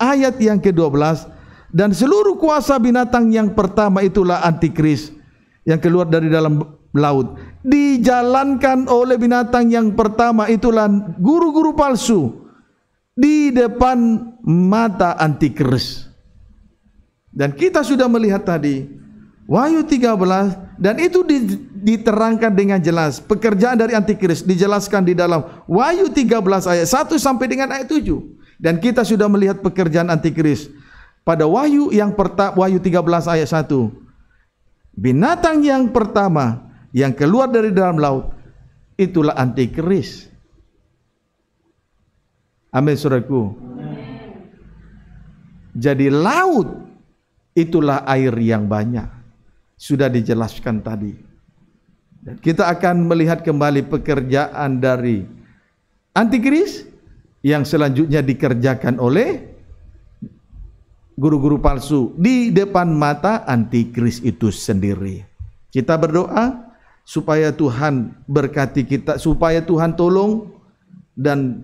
ayat yang ke-12 dan seluruh kuasa binatang yang pertama itulah antikris yang keluar dari dalam laut dijalankan oleh binatang yang pertama itulah guru-guru palsu di depan mata antikris dan kita sudah melihat tadi Wahyu 13 dan itu diterangkan dengan jelas pekerjaan dari antikris dijelaskan di dalam Wahyu 13 ayat 1 sampai dengan ayat 7 dan kita sudah melihat pekerjaan antikris pada Wahyu yang pertama Wahyu 13 ayat 1 binatang yang pertama yang keluar dari dalam laut itulah antikris Amin saudaraku Jadi laut itulah air yang banyak sudah dijelaskan tadi. Dan kita akan melihat kembali pekerjaan dari antikris yang selanjutnya dikerjakan oleh guru-guru palsu di depan mata antikris itu sendiri. Kita berdoa supaya Tuhan berkati kita, supaya Tuhan tolong dan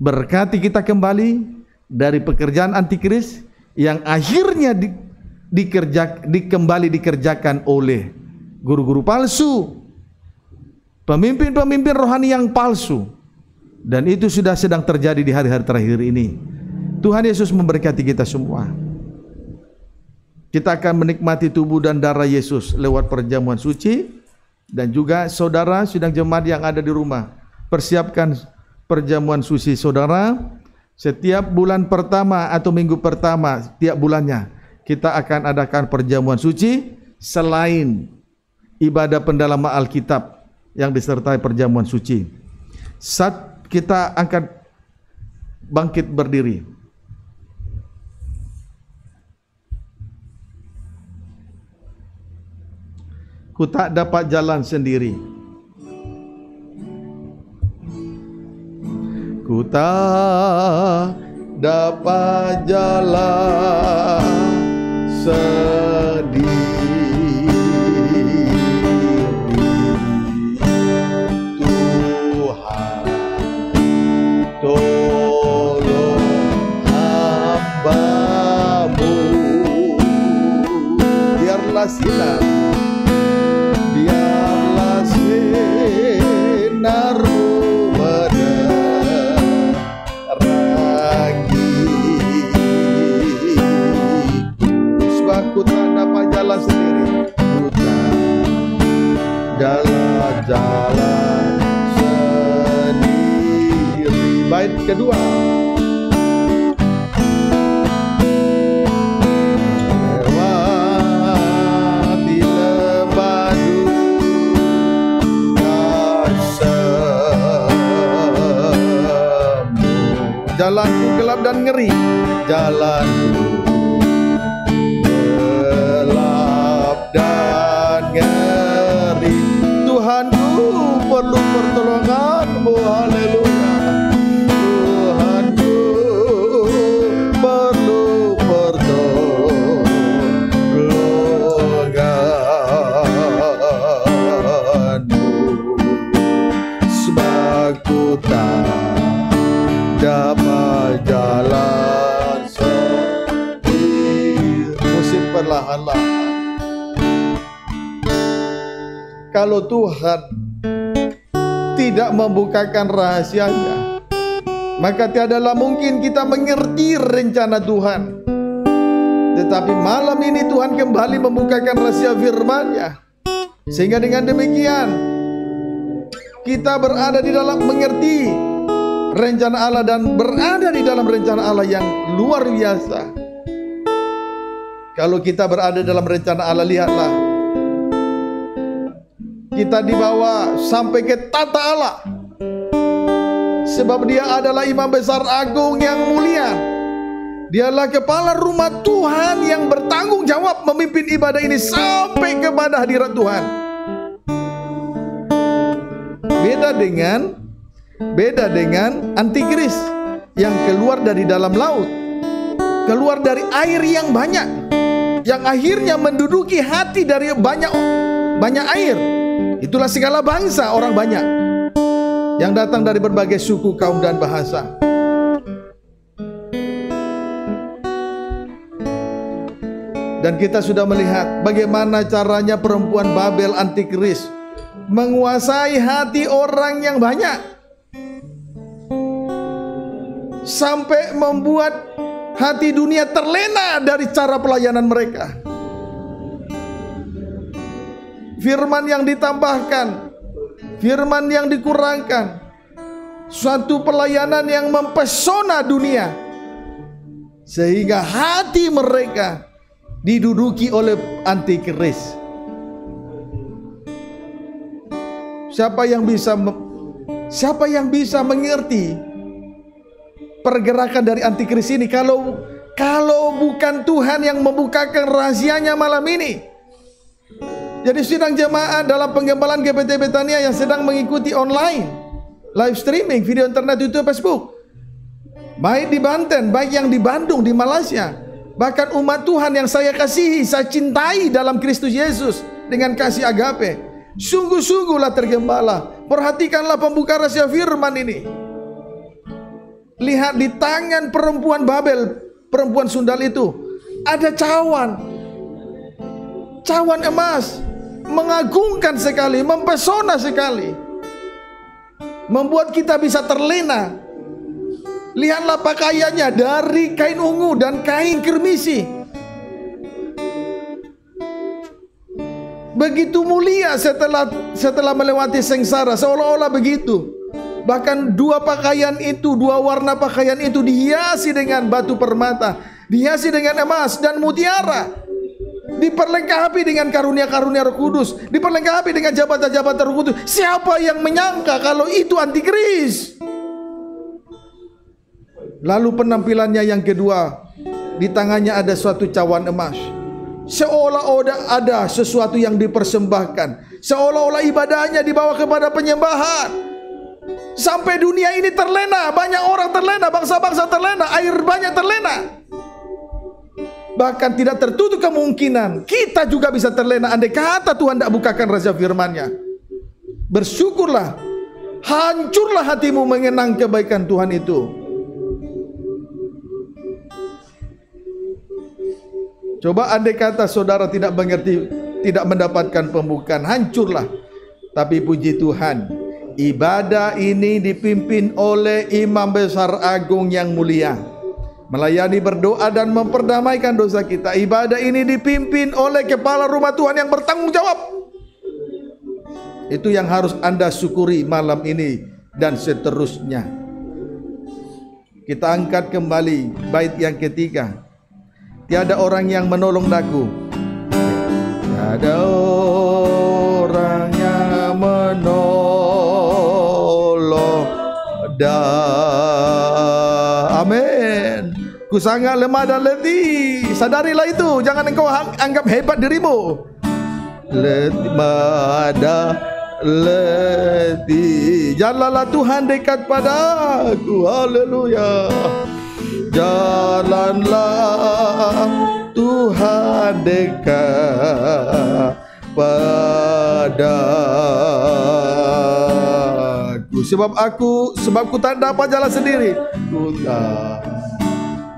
berkati kita kembali dari pekerjaan antikris yang akhirnya dikerja dikembali dikerjakan oleh guru-guru palsu, pemimpin-pemimpin rohani yang palsu. Dan itu sudah sedang terjadi di hari-hari terakhir ini. Tuhan Yesus memberkati kita semua. Kita akan menikmati tubuh dan darah Yesus lewat perjamuan suci dan juga saudara sidang jemaat yang ada di rumah. Persiapkan perjamuan suci saudara setiap bulan pertama atau minggu pertama tiap bulannya kita akan adakan perjamuan suci selain ibadah pendalaman Alkitab yang disertai perjamuan suci. Saat kita angkat bangkit berdiri. Ku tak dapat jalan sendiri. Ku tak dapat jalan sedih Tuhan tolong hambamu biarlah sinar adalah jalan sendiri bait kedua jalanku gelap dan ngeri jalanku kalau Tuhan tidak membukakan rahasianya, maka tiadalah mungkin kita mengerti rencana Tuhan. Tetapi malam ini Tuhan kembali membukakan rahasia firman-Nya. Sehingga dengan demikian kita berada di dalam mengerti rencana Allah dan berada di dalam rencana Allah yang luar biasa. Kalau kita berada dalam rencana Allah, lihatlah kita dibawa sampai ke tata Allah. Sebab dia adalah imam besar agung yang mulia. Dialah kepala rumah Tuhan yang bertanggung jawab memimpin ibadah ini sampai kepada hadirat Tuhan. Beda dengan beda dengan antikris yang keluar dari dalam laut, keluar dari air yang banyak yang akhirnya menduduki hati dari banyak banyak air Itulah segala bangsa orang banyak yang datang dari berbagai suku, kaum dan bahasa. Dan kita sudah melihat bagaimana caranya perempuan Babel Antikris menguasai hati orang yang banyak. Sampai membuat hati dunia terlena dari cara pelayanan mereka firman yang ditambahkan, firman yang dikurangkan, suatu pelayanan yang mempesona dunia, sehingga hati mereka diduduki oleh antikris. Siapa yang bisa siapa yang bisa mengerti pergerakan dari antikris ini kalau kalau bukan Tuhan yang membukakan rahasianya malam ini? Jadi sidang jemaat dalam penggembalan GPT Betania yang sedang mengikuti online, live streaming, video internet, YouTube, Facebook. Baik di Banten, baik yang di Bandung, di Malaysia. Bahkan umat Tuhan yang saya kasihi, saya cintai dalam Kristus Yesus dengan kasih agape. Sungguh-sungguhlah tergembala. Perhatikanlah pembuka rahasia firman ini. Lihat di tangan perempuan Babel, perempuan sundal itu. Ada cawan. Cawan emas Mengagungkan sekali, mempesona sekali. Membuat kita bisa terlena. Lihatlah pakaiannya dari kain ungu dan kain kermisi. Begitu mulia setelah setelah melewati sengsara, seolah-olah begitu. Bahkan dua pakaian itu, dua warna pakaian itu dihiasi dengan batu permata, dihiasi dengan emas dan mutiara diperlengkapi dengan karunia-karunia Roh Kudus, diperlengkapi dengan jabatan-jabatan Roh Kudus. Siapa yang menyangka kalau itu antikris? Lalu penampilannya yang kedua, di tangannya ada suatu cawan emas. Seolah-olah ada sesuatu yang dipersembahkan, seolah-olah ibadahnya dibawa kepada penyembahan. Sampai dunia ini terlena, banyak orang terlena, bangsa-bangsa terlena, air banyak terlena. Bahkan tidak tertutup kemungkinan kita juga bisa terlena andai kata Tuhan tidak bukakan rahasia firman-Nya. Bersyukurlah, hancurlah hatimu mengenang kebaikan Tuhan itu. Coba andai kata saudara tidak mengerti, tidak mendapatkan pembukaan, hancurlah. Tapi puji Tuhan, ibadah ini dipimpin oleh Imam Besar Agung yang mulia melayani berdoa dan memperdamaikan dosa kita. Ibadah ini dipimpin oleh kepala rumah Tuhan yang bertanggung jawab. Itu yang harus Anda syukuri malam ini dan seterusnya. Kita angkat kembali bait yang ketiga. Tiada orang yang menolong daku. Tiada orang yang menolong daku sangat lemah dan letih Sadarilah itu Jangan engkau anggap hebat dirimu Lemah dan letih Jalanlah Tuhan dekat padaku Haleluya Jalanlah Tuhan dekat padaku Sebab aku Sebab ku tak dapat jalan sendiri Ku tak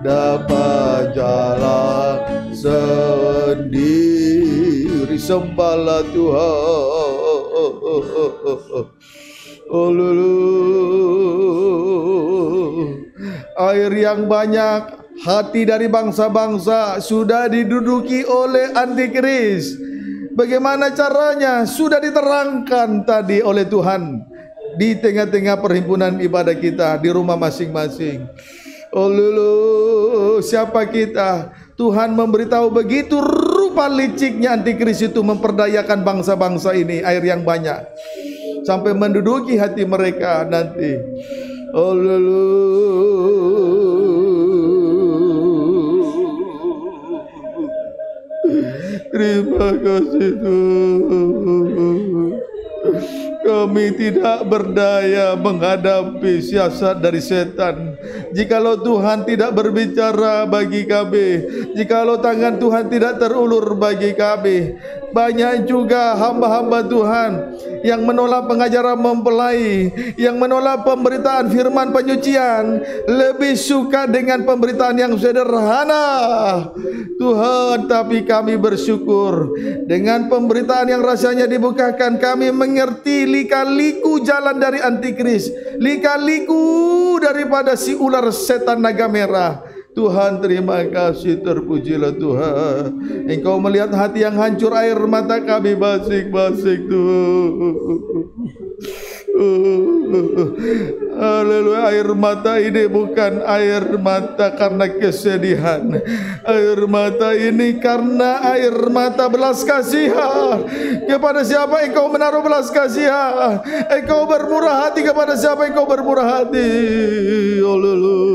dapat jalan sendiri sembahlah Tuhan oh, lulu. air yang banyak hati dari bangsa-bangsa sudah diduduki oleh antikris bagaimana caranya sudah diterangkan tadi oleh Tuhan di tengah-tengah perhimpunan ibadah kita di rumah masing-masing Oh lulu, siapa kita? Tuhan memberitahu begitu rupa liciknya antikris itu memperdayakan bangsa-bangsa ini air yang banyak sampai menduduki hati mereka nanti. Oh lulu. Terima kasih Tuhan. Kami tidak berdaya menghadapi siasat dari setan. Jikalau Tuhan tidak berbicara bagi kami, jikalau tangan Tuhan tidak terulur bagi kami, banyak juga hamba-hamba Tuhan yang menolak pengajaran mempelai, yang menolak pemberitaan firman penyucian, lebih suka dengan pemberitaan yang sederhana. Tuhan, tapi kami bersyukur dengan pemberitaan yang rasanya dibukakan, kami mengerti lika-liku jalan dari antikris, lika-liku daripada si ular setan naga merah. Tuhan terima kasih terpujilah Tuhan Engkau melihat hati yang hancur air mata kami basik-basik Tuhan Haleluya, air mata ini bukan air mata karena kesedihan. Air mata ini karena air mata belas kasihan. Kepada siapa engkau menaruh belas kasihan? Engkau bermurah hati kepada siapa engkau bermurah hati? Haleluya.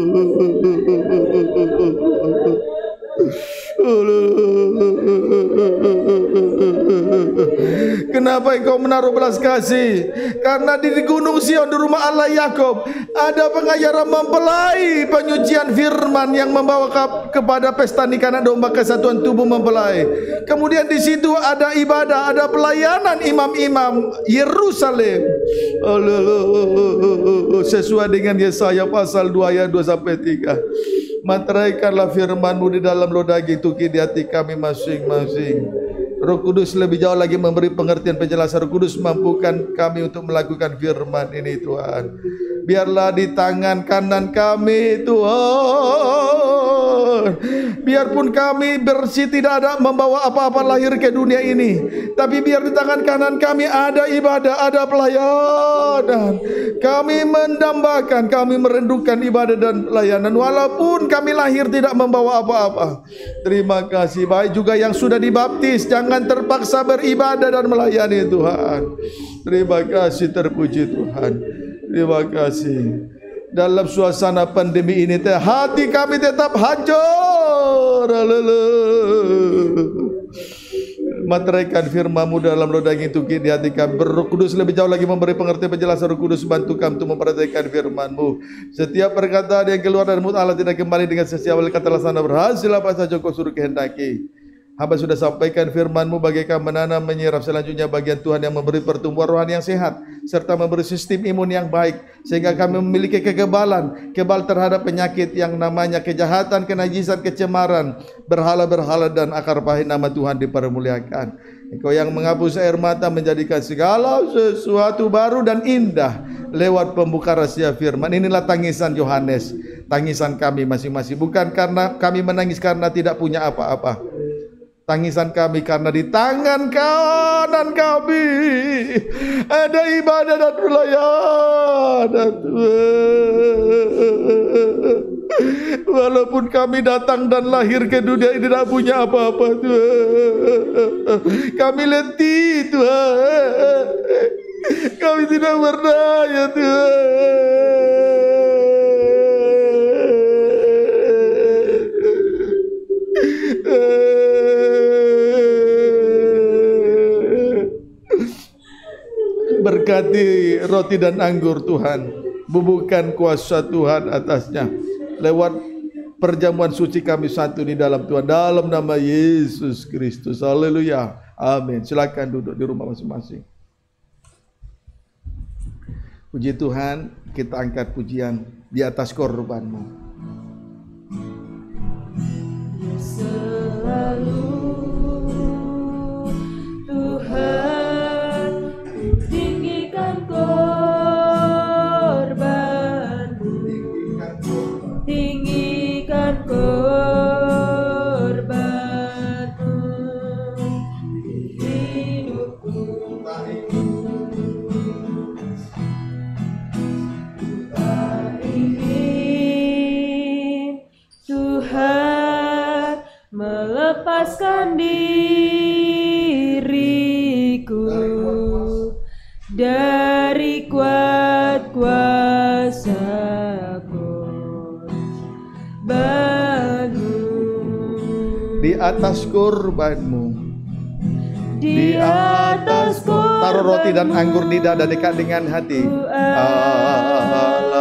Kenapa engkau menaruh belas kasih? Karena di gunung Sion di rumah Allah Yakob, ada pengajaran mempelai penyucian firman yang membawa ke, kepada pesta nikah domba kesatuan tubuh mempelai. Kemudian di situ ada ibadah, ada pelayanan imam-imam Yerusalem. Sesuai dengan Yesaya pasal 2 ayat 2 sampai 3. Materaikanlah firmanmu di dalam daging tuki di hati kami masing-masing. Roh Kudus lebih jauh lagi memberi pengertian penjelasan Roh Kudus mampukan kami untuk melakukan firman ini Tuhan. Biarlah di tangan kanan kami Tuhan Biarpun kami bersih tidak ada membawa apa-apa lahir ke dunia ini, tapi biar di tangan kanan kami ada ibadah, ada pelayanan. Kami mendambakan, kami merendukan ibadah dan pelayanan walaupun kami lahir tidak membawa apa-apa. Terima kasih baik juga yang sudah dibaptis, jangan terpaksa beribadah dan melayani Tuhan. Terima kasih terpuji Tuhan. Terima kasih dalam suasana pandemi ini teh hati kami tetap hancur. Haleluya materaikan firmamu dalam roda itu di hati kami. Roh Kudus lebih jauh lagi memberi pengertian penjelasan Roh Kudus bantu kami untuk memperhatikan firmanmu. Setiap perkataan yang keluar dari mulut Allah tidak kembali dengan sesiawal kata laksana berhasil apa saja kau suruh kehendaki. Hamba sudah sampaikan FirmanMu mu bagaikan menanam menyerap selanjutnya bagian Tuhan yang memberi pertumbuhan rohani yang sehat serta memberi sistem imun yang baik sehingga kami memiliki kekebalan, kebal terhadap penyakit yang namanya kejahatan, kenajisan, kecemaran, berhala-berhala dan akar pahit nama Tuhan dipermuliakan. Engkau yang menghapus air mata menjadikan segala sesuatu baru dan indah lewat pembuka rahasia firman. Inilah tangisan Yohanes, tangisan kami masing-masing bukan karena kami menangis karena tidak punya apa-apa tangisan kami karena di tangan kanan kami ada ibadah dan pelayanan Walaupun kami datang dan lahir ke dunia ini tidak punya apa-apa Kami letih Tuhan. Kami tidak berdaya Tuhan. Berkati roti dan anggur Tuhan. Bubuhkan kuasa Tuhan atasnya. Lewat perjamuan suci kami satu di dalam Tuhan. Dalam nama Yesus Kristus. Haleluya. Amin. Silakan duduk di rumah masing-masing. Puji Tuhan, kita angkat pujian di atas korbanmu. selalu Tuhan lepaskan diriku dari kuat kuasa bagus di atas kurbanmu di atas kurbanmu taruh roti dan anggur di dada dekat dengan hati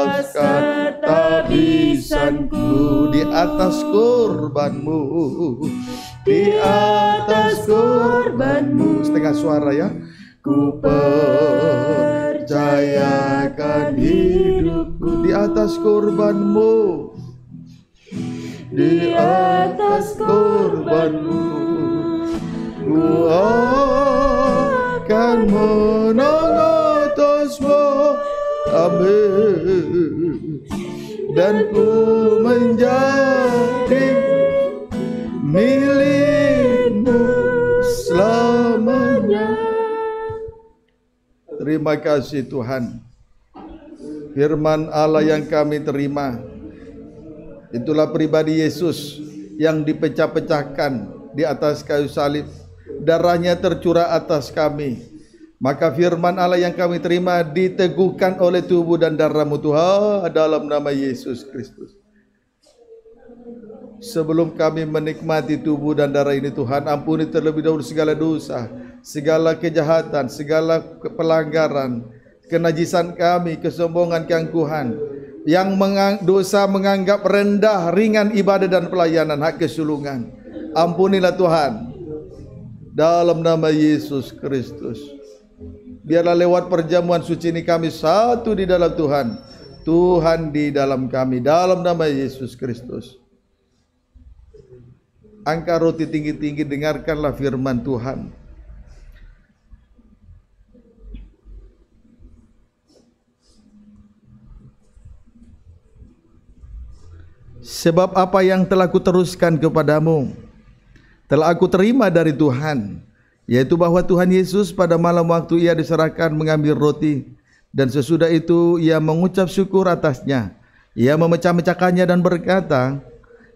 alaskan tabisanku di atas kurbanmu di atas korbanmu setengah suara ya ku percayakan hidupku di atas korbanmu di atas korbanmu ku akan menonotosmu amin dan ku menjadi milikmu selamanya. Terima kasih Tuhan. Firman Allah yang kami terima. Itulah pribadi Yesus yang dipecah-pecahkan di atas kayu salib. Darahnya tercurah atas kami. Maka firman Allah yang kami terima diteguhkan oleh tubuh dan darahmu Tuhan dalam nama Yesus Kristus. Sebelum kami menikmati tubuh dan darah ini Tuhan ampuni terlebih dahulu segala dosa Segala kejahatan, segala pelanggaran Kenajisan kami, kesombongan keangkuhan Yang mengang, dosa menganggap rendah, ringan ibadah dan pelayanan Hak kesulungan Ampunilah Tuhan Dalam nama Yesus Kristus Biarlah lewat perjamuan suci ini kami satu di dalam Tuhan Tuhan di dalam kami Dalam nama Yesus Kristus Angka roti tinggi-tinggi, dengarkanlah firman Tuhan. Sebab apa yang telah kuteruskan kepadamu telah aku terima dari Tuhan, yaitu bahwa Tuhan Yesus pada malam waktu ia diserahkan mengambil roti dan sesudah itu ia mengucap syukur atasnya. Ia memecah-mecahkannya dan berkata,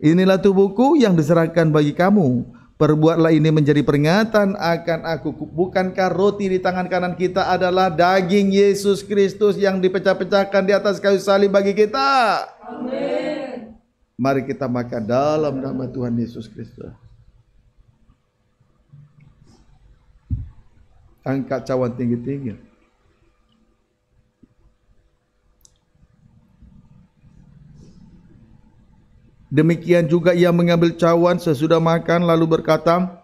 Inilah tubuhku yang diserahkan bagi kamu. Perbuatlah ini menjadi peringatan akan aku. Bukankah roti di tangan kanan kita adalah daging Yesus Kristus yang dipecah-pecahkan di atas kayu salib bagi kita? Amin. Mari kita makan dalam nama Tuhan Yesus Kristus. Angkat cawan tinggi-tinggi. Demikian juga ia mengambil cawan sesudah makan lalu berkata,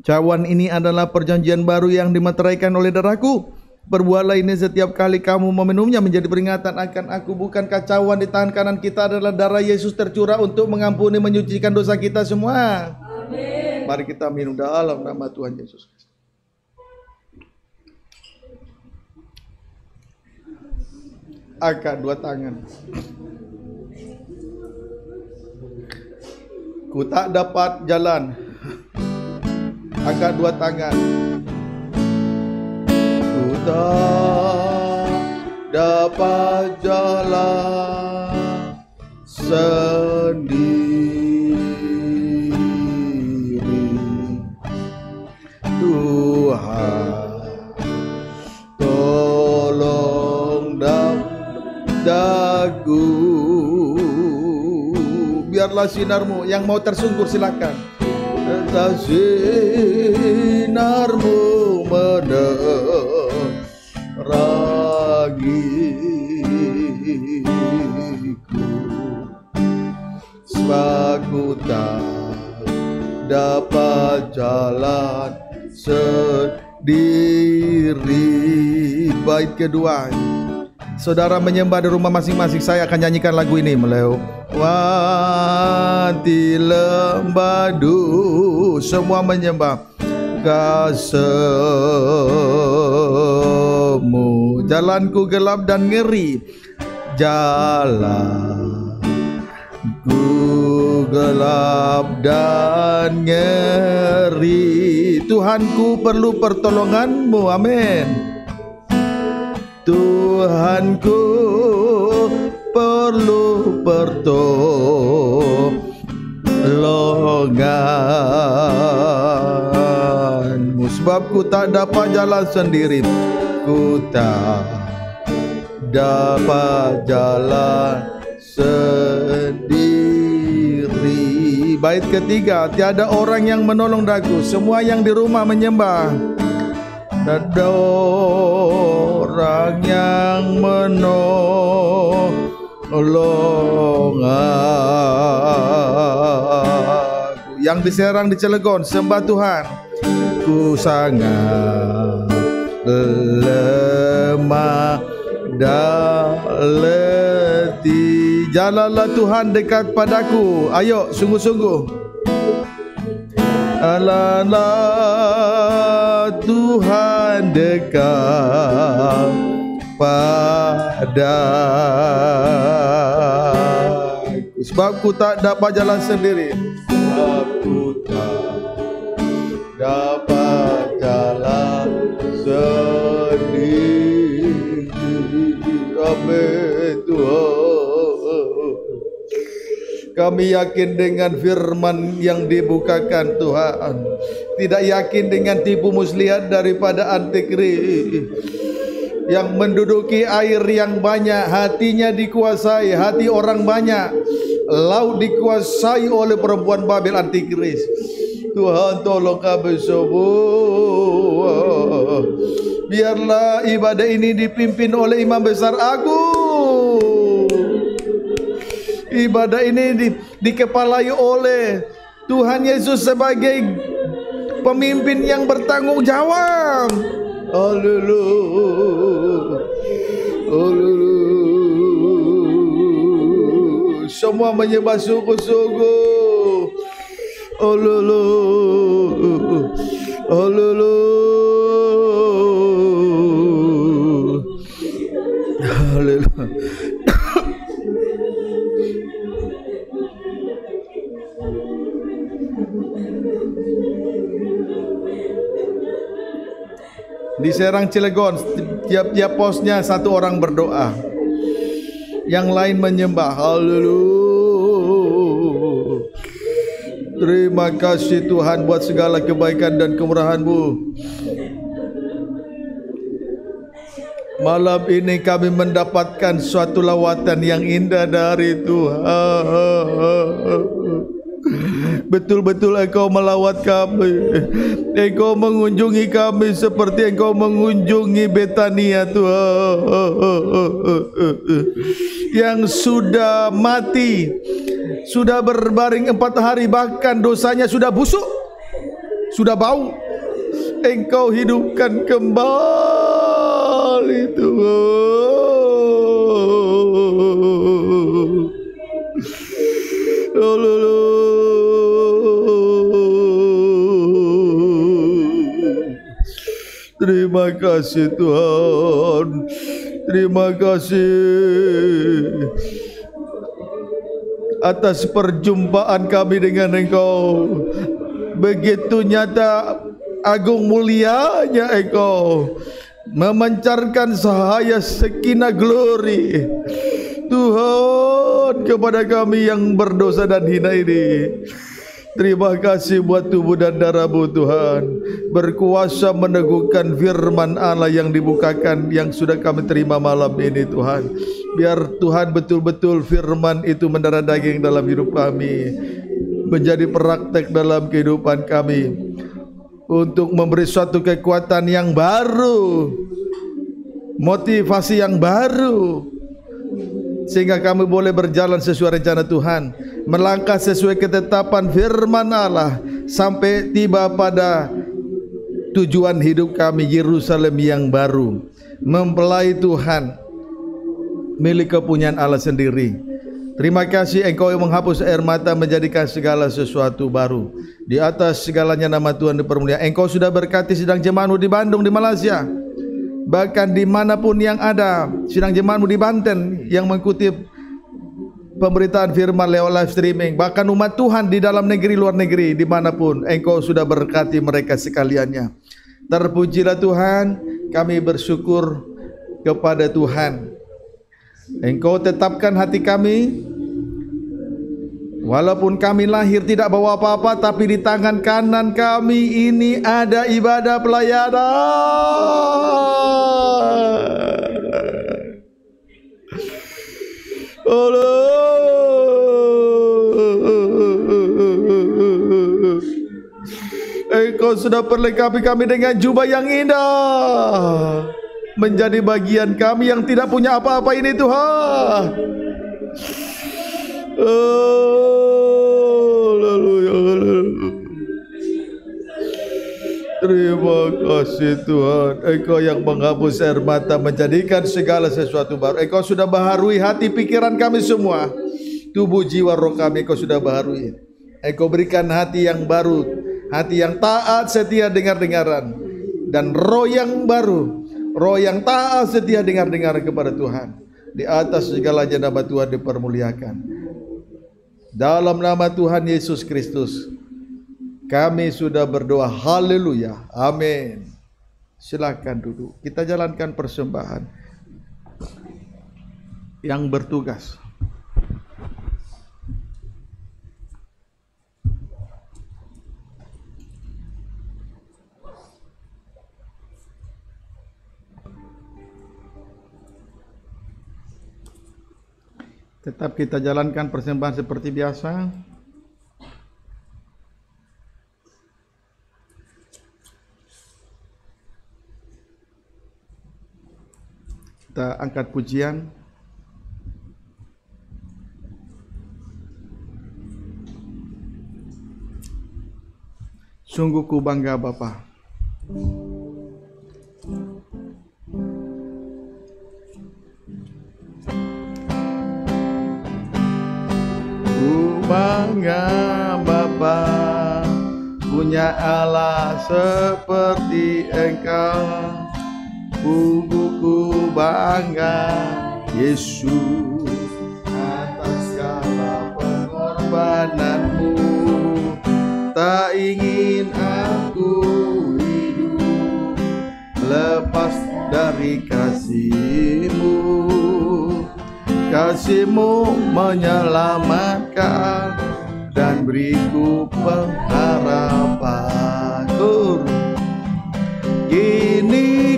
Cawan ini adalah perjanjian baru yang dimeteraikan oleh daraku. Perbuatlah ini setiap kali kamu meminumnya menjadi peringatan akan aku bukan cawan di tangan kanan kita adalah darah Yesus tercurah untuk mengampuni menyucikan dosa kita semua. Amin. Mari kita minum dalam nama Tuhan Yesus Akan dua tangan. Ku tak dapat jalan Angkat dua tangan Ku tak dapat jalan Sendiri Tuhan Tolong dagu Angkatlah sinarmu Yang mau tersungkur silakan Angkatlah sinarmu Menerangiku Sebab tak dapat jalan sendiri baik kedua Saudara menyembah di rumah masing-masing Saya akan nyanyikan lagu ini Meleo Wati lembadu Semua menyembah Kasemu Jalanku gelap dan ngeri Jalanku gelap dan ngeri Tuhanku perlu pertolonganmu Amin Tuhanku perlu pertolonganmu sebab ku tak dapat jalan sendiri ku tak dapat jalan sendiri Baik ketiga tiada orang yang menolong daku semua yang di rumah menyembah ada orang yang menolong aku yang diserang di Cilegon sembah Tuhan ku sangat lemah daleti jalanlah Tuhan dekat padaku ayo sungguh-sungguh alalah. Tuhan dekat pada sebab ku tak dapat jalan sendiri Kami yakin dengan firman yang dibukakan Tuhan. Tidak yakin dengan tipu muslihat daripada antikris yang menduduki air yang banyak, hatinya dikuasai, hati orang banyak. Laut dikuasai oleh perempuan Babel antikris. Tuhan tolong kami semua. Biarlah ibadah ini dipimpin oleh imam besar Agung Ibadah ini di, dikepalai oleh Tuhan Yesus sebagai pemimpin yang bertanggung jawab. Haleluya. Haleluya. Semua menyembah sungguh-sungguh. Haleluya. Haleluya. Di Serang Cilegon tiap-tiap posnya satu orang berdoa. Yang lain menyembah. Haleluya. Terima kasih Tuhan buat segala kebaikan dan kemurahan-Mu. Malam ini kami mendapatkan suatu lawatan yang indah dari Tuhan. Betul-betul engkau melawat kami Engkau mengunjungi kami Seperti engkau mengunjungi Betania Tuhan Yang sudah mati Sudah berbaring empat hari Bahkan dosanya sudah busuk Sudah bau Engkau hidupkan kembali Tuhan Terima kasih Tuhan. Terima kasih atas perjumpaan kami dengan Engkau. Begitu nyata agung mulianya Engkau memancarkan cahaya sekina glory. Tuhan kepada kami yang berdosa dan hina ini. Terima kasih buat tubuh dan darahmu Tuhan Berkuasa meneguhkan firman Allah yang dibukakan Yang sudah kami terima malam ini Tuhan Biar Tuhan betul-betul firman itu mendarah daging dalam hidup kami Menjadi praktek dalam kehidupan kami Untuk memberi suatu kekuatan yang baru Motivasi yang baru Sehingga kami boleh berjalan sesuai rencana Tuhan melangkah sesuai ketetapan firman Allah sampai tiba pada tujuan hidup kami Yerusalem yang baru mempelai Tuhan milik kepunyaan Allah sendiri Terima kasih engkau yang menghapus air mata menjadikan segala sesuatu baru Di atas segalanya nama Tuhan dipermuliakan Engkau sudah berkati sidang jemaatmu di Bandung di Malaysia Bahkan dimanapun yang ada sidang jemaatmu di Banten yang mengkutip pemberitaan firman lewat live streaming bahkan umat Tuhan di dalam negeri luar negeri dimanapun engkau sudah berkati mereka sekaliannya terpujilah Tuhan kami bersyukur kepada Tuhan engkau tetapkan hati kami Walaupun kami lahir tidak bawa apa-apa Tapi di tangan kanan kami ini ada ibadah pelayanan Allah. Eh, Engkau sudah perlengkapi kami dengan jubah yang indah. Menjadi bagian kami yang tidak punya apa-apa ini Tuhan. Oh, lalu ya Terima kasih Tuhan. Engkau yang menghapus air mata menjadikan segala sesuatu baru. Engkau sudah baharui hati pikiran kami semua. Tubuh jiwa roh kami Engkau sudah baharui. Engkau berikan hati yang baru. Hati yang taat setia dengar-dengaran. Dan roh yang baru. Roh yang taat setia dengar-dengaran kepada Tuhan. Di atas segala jenama Tuhan dipermuliakan. Dalam nama Tuhan Yesus Kristus. Kami sudah berdoa. Haleluya. Amin. Silakan duduk. Kita jalankan persembahan. Yang bertugas. Tetap kita jalankan persembahan seperti biasa. Kita angkat pujian. Sungguh ku bangga Bapa. Ku bangga Bapa punya Allah seperti Engkau. Buku bangga Yesus Atas segala pengorbananmu Tak ingin aku hidup Lepas dari kasihmu Kasihmu menyelamatkan Dan beriku pengharapan Gini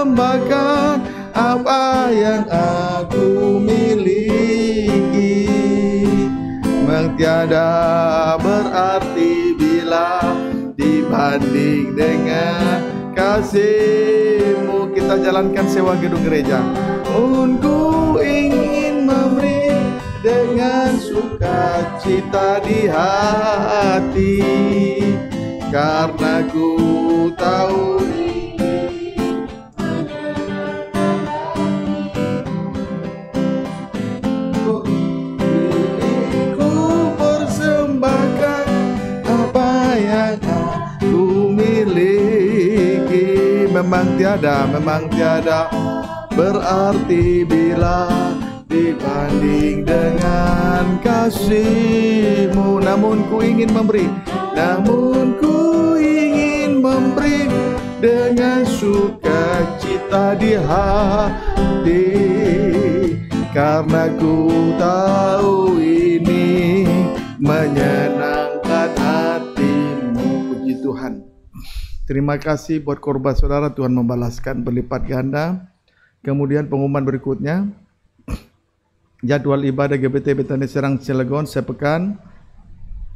persembahkan apa yang aku miliki mengtiada berarti bila dibanding dengan kasihmu Kita jalankan sewa gedung gereja Unku ingin memberi dengan sukacita di hati Karena ku tahu memang tiada memang tiada berarti bila dibanding dengan kasihmu namun ku ingin memberi namun ku ingin memberi dengan sukacita di hati karena ku tahu ini menyenangkan hatimu puji Tuhan Terima kasih buat korban saudara, Tuhan membalaskan berlipat ganda. Kemudian pengumuman berikutnya, jadwal ibadah GBT Betani Serang Cilegon sepekan,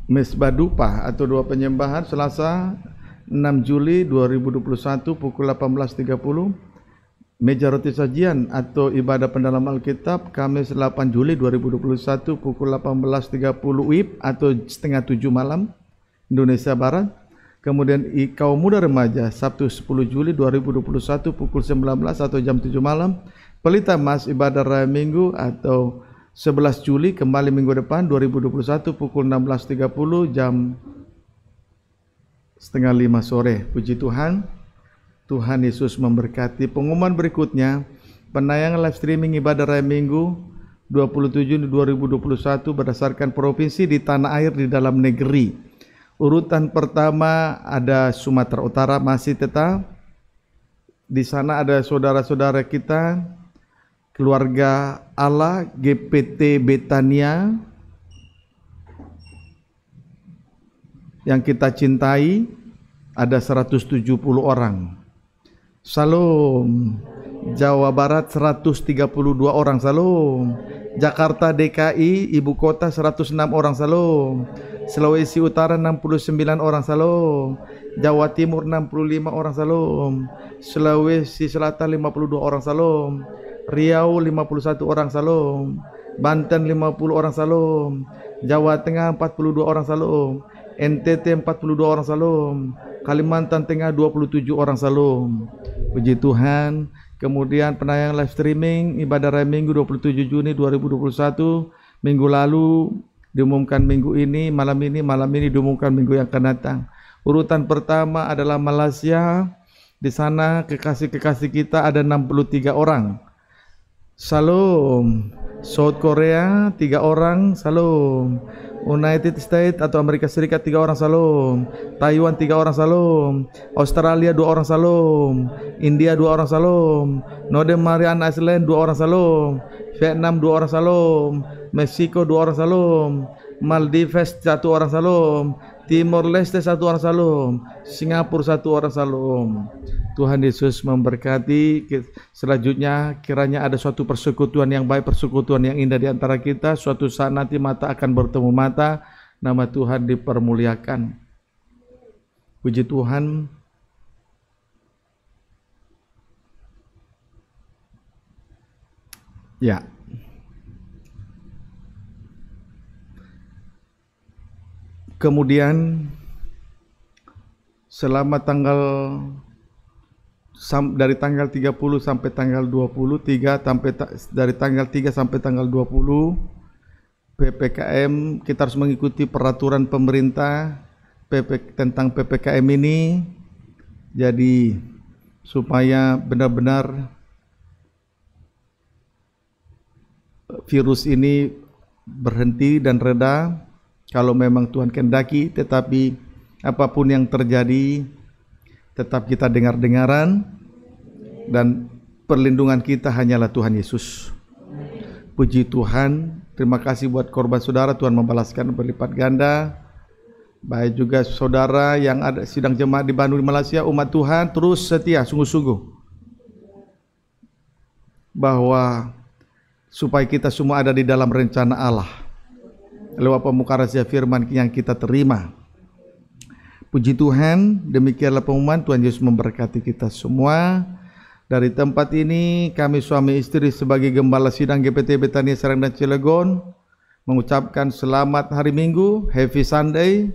Mesbah Dupa atau dua penyembahan Selasa 6 Juli 2021 pukul 18.30, meja roti sajian atau ibadah pendalaman Alkitab Kamis 8 Juli 2021 pukul 18.30 WIB atau setengah tujuh malam Indonesia Barat Kemudian kaum muda remaja Sabtu 10 Juli 2021 pukul 19 atau jam 7 malam. Pelita Mas ibadah raya Minggu atau 11 Juli kembali minggu depan 2021 pukul 16.30 jam setengah lima sore. Puji Tuhan. Tuhan Yesus memberkati. Pengumuman berikutnya, penayangan live streaming ibadah raya Minggu 27 2021 berdasarkan provinsi di tanah air di dalam negeri Urutan pertama ada Sumatera Utara masih tetap. Di sana ada saudara-saudara kita, keluarga Allah GPT Betania yang kita cintai ada 170 orang. Salam. Jawa Barat 132 orang. Salam. Jakarta DKI ibu kota 106 orang. Salam. Sulawesi Utara 69 orang Salom, Jawa Timur 65 orang Salom, Sulawesi Selatan 52 orang Salom, Riau 51 orang Salom, Banten 50 orang Salom, Jawa Tengah 42 orang Salom, NTT 42 orang Salom, Kalimantan Tengah 27 orang Salom. Puji Tuhan. Kemudian penayangan live streaming ibadah raya Minggu 27 Juni 2021 minggu lalu diumumkan minggu ini, malam ini, malam ini diumumkan minggu yang akan datang. Urutan pertama adalah Malaysia. Di sana kekasih-kekasih kita ada 63 orang. Salam. South Korea tiga orang. Salam. United States atau Amerika Serikat tiga orang salom, Taiwan tiga orang salom, Australia dua orang salom, India dua orang salom, Northern Mariana Island dua orang salom, Vietnam dua orang salom, Meksiko dua orang salom, Maldives satu orang salom, Timor Leste satu orang salom, Singapura satu orang salom. Tuhan Yesus memberkati. Selanjutnya kiranya ada suatu persekutuan yang baik, persekutuan yang indah di antara kita. Suatu saat nanti mata akan bertemu mata, nama Tuhan dipermuliakan. Puji Tuhan. Ya. Kemudian selama tanggal sam, dari tanggal 30 sampai tanggal 20, 3 sampai ta, dari tanggal 3 sampai tanggal 20 PPKM kita harus mengikuti peraturan pemerintah PP, tentang PPKM ini. Jadi supaya benar-benar eh, virus ini berhenti dan reda kalau memang Tuhan kendaki. tetapi apapun yang terjadi tetap kita dengar-dengaran dan perlindungan kita hanyalah Tuhan Yesus. Puji Tuhan, terima kasih buat korban saudara Tuhan membalaskan berlipat ganda. Baik juga saudara yang ada sidang jemaat di Bandung di Malaysia, umat Tuhan terus setia sungguh-sungguh. Bahwa supaya kita semua ada di dalam rencana Allah. Lewat pemukara rahasia firman yang kita terima Puji Tuhan, demikianlah pengumuman Tuhan Yesus memberkati kita semua. Dari tempat ini kami suami istri sebagai gembala sidang GPT Betania Serang dan Cilegon mengucapkan selamat hari Minggu, happy Sunday,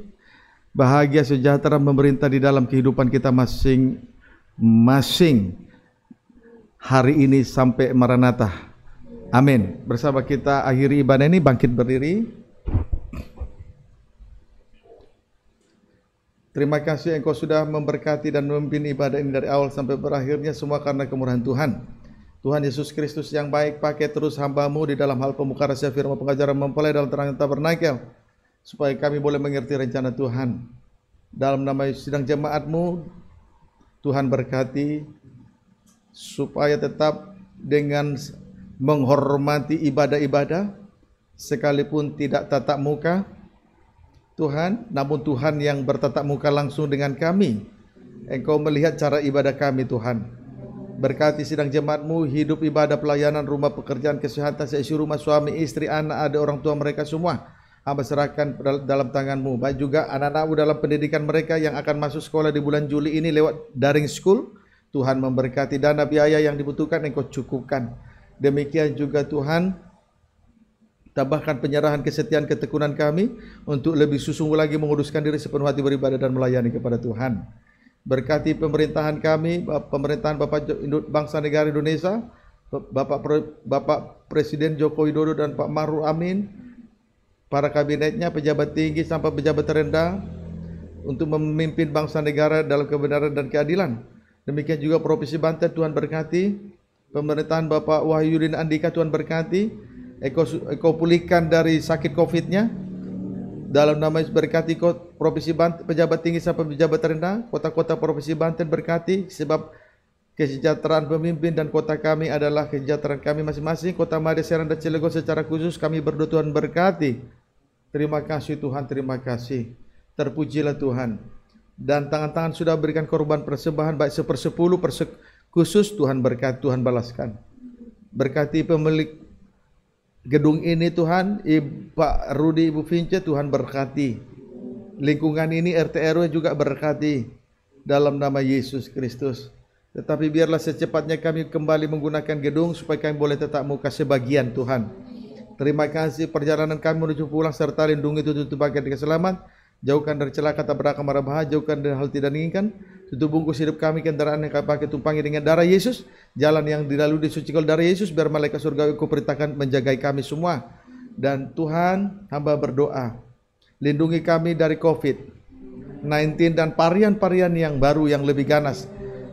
bahagia sejahtera pemerintah di dalam kehidupan kita masing-masing hari ini sampai Maranatha. Amin. Bersama kita akhiri ibadah ini bangkit berdiri. Terima kasih engkau sudah memberkati dan memimpin ibadah ini dari awal sampai berakhirnya semua karena kemurahan Tuhan. Tuhan Yesus Kristus yang baik, pakai terus hambamu di dalam hal pemuka rahasia firman pengajaran mempelai dalam terang tabernakel. Supaya kami boleh mengerti rencana Tuhan. Dalam nama sidang jemaatmu, Tuhan berkati supaya tetap dengan menghormati ibadah-ibadah sekalipun tidak tatap muka, Tuhan, namun Tuhan yang bertatap muka langsung dengan kami. Engkau melihat cara ibadah kami Tuhan. Berkati sidang jemaatmu, hidup ibadah pelayanan, rumah pekerjaan, kesehatan, seisi rumah, suami, istri, anak, ada orang tua mereka semua. Hamba serahkan dalam tanganmu. Baik juga anak-anakmu dalam pendidikan mereka yang akan masuk sekolah di bulan Juli ini lewat daring school. Tuhan memberkati dana biaya yang dibutuhkan, Engkau cukupkan. Demikian juga Tuhan, Tambahkan penyerahan kesetiaan ketekunan kami untuk lebih sungguh lagi menguduskan diri sepenuh hati beribadah dan melayani kepada Tuhan. Berkati pemerintahan kami, pemerintahan Bapak Bangsa Negara Indonesia, Bapak Bapak Presiden Joko Widodo dan Pak Maruf Amin, para kabinetnya, pejabat tinggi sampai pejabat terendah untuk memimpin bangsa negara dalam kebenaran dan keadilan. Demikian juga Provinsi Banten Tuhan berkati, pemerintahan Bapak Wahyudin Andika Tuhan berkati, Eko engkau pulihkan dari sakit COVID-nya. Dalam nama Yesus berkati provinsi Banten, pejabat tinggi sampai pejabat rendah, kota-kota provinsi Banten berkati sebab kesejahteraan pemimpin dan kota kami adalah kesejahteraan kami masing-masing. Kota Madia Serang dan Cilegon secara khusus kami berdoa Tuhan berkati. Terima kasih Tuhan, terima kasih. Terpujilah Tuhan. Dan tangan-tangan sudah berikan korban persembahan baik sepersepuluh, persek khusus Tuhan berkati, Tuhan balaskan. Berkati pemilik gedung ini Tuhan, Ibu, Pak Rudi Ibu Vince Tuhan berkati. Lingkungan ini RT RW juga berkati dalam nama Yesus Kristus. Tetapi biarlah secepatnya kami kembali menggunakan gedung supaya kami boleh tetap muka sebagian Tuhan. Terima kasih perjalanan kami menuju pulang serta lindungi tutup tutup bagian dengan selamat. Jauhkan dari celaka, tabrakan marah bahaya, jauhkan dari hal tidak diinginkan. Tutup bungkus hidup kami kendaraan yang kami pakai tumpangi dengan darah Yesus. Jalan yang dilalui disucikan darah Yesus. Biar malaikat surgawi ku perintahkan menjagai kami semua. Dan Tuhan hamba berdoa. Lindungi kami dari COVID-19 dan varian-varian yang baru yang lebih ganas.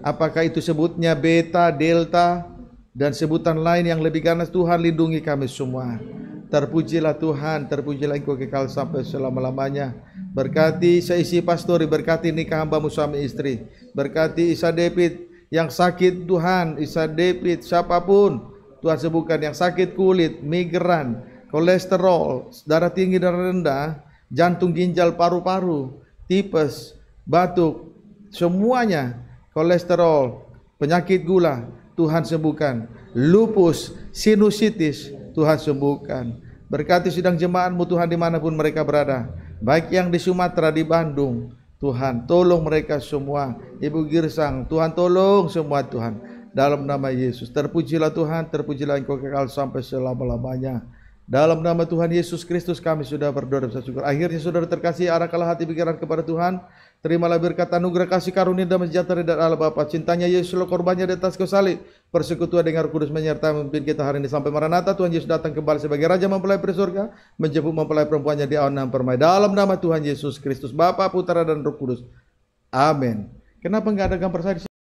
Apakah itu sebutnya beta, delta, dan sebutan lain yang lebih ganas Tuhan lindungi kami semua. Terpujilah Tuhan, terpujilah Engkau kekal sampai selama-lamanya. Berkati seisi pastor, berkati nikah hamba suami istri. Berkati Isa David yang sakit Tuhan, Isa David siapapun Tuhan sembuhkan yang sakit kulit, migran, kolesterol, darah tinggi dan rendah, jantung ginjal paru-paru, tipes, batuk, semuanya kolesterol, penyakit gula Tuhan sembuhkan, lupus, sinusitis Tuhan sembuhkan. Berkati sidang jemaatmu Tuhan dimanapun mereka berada baik yang di Sumatera, di Bandung. Tuhan tolong mereka semua. Ibu Girsang, Tuhan tolong semua Tuhan. Dalam nama Yesus, terpujilah Tuhan, terpujilah Engkau kekal sampai selama-lamanya. Dalam nama Tuhan Yesus Kristus kami sudah berdoa dan syukur. Akhirnya saudara terkasih arahkanlah hati pikiran kepada Tuhan. Terimalah berkat anugerah kasih karunia dan sejahtera dari Allah Bapa, cintanya Yesus korbannya di atas kayu salib, persekutuan dengan Roh Kudus menyertai memimpin kita hari ini sampai Maranatha Tuhan Yesus datang kembali sebagai raja mempelai peri surga, menjemput mempelai perempuannya di awan dan permai dalam nama Tuhan Yesus Kristus Bapa, putra dan Roh Kudus. Amin. Kenapa enggak ada gambar saya di sini?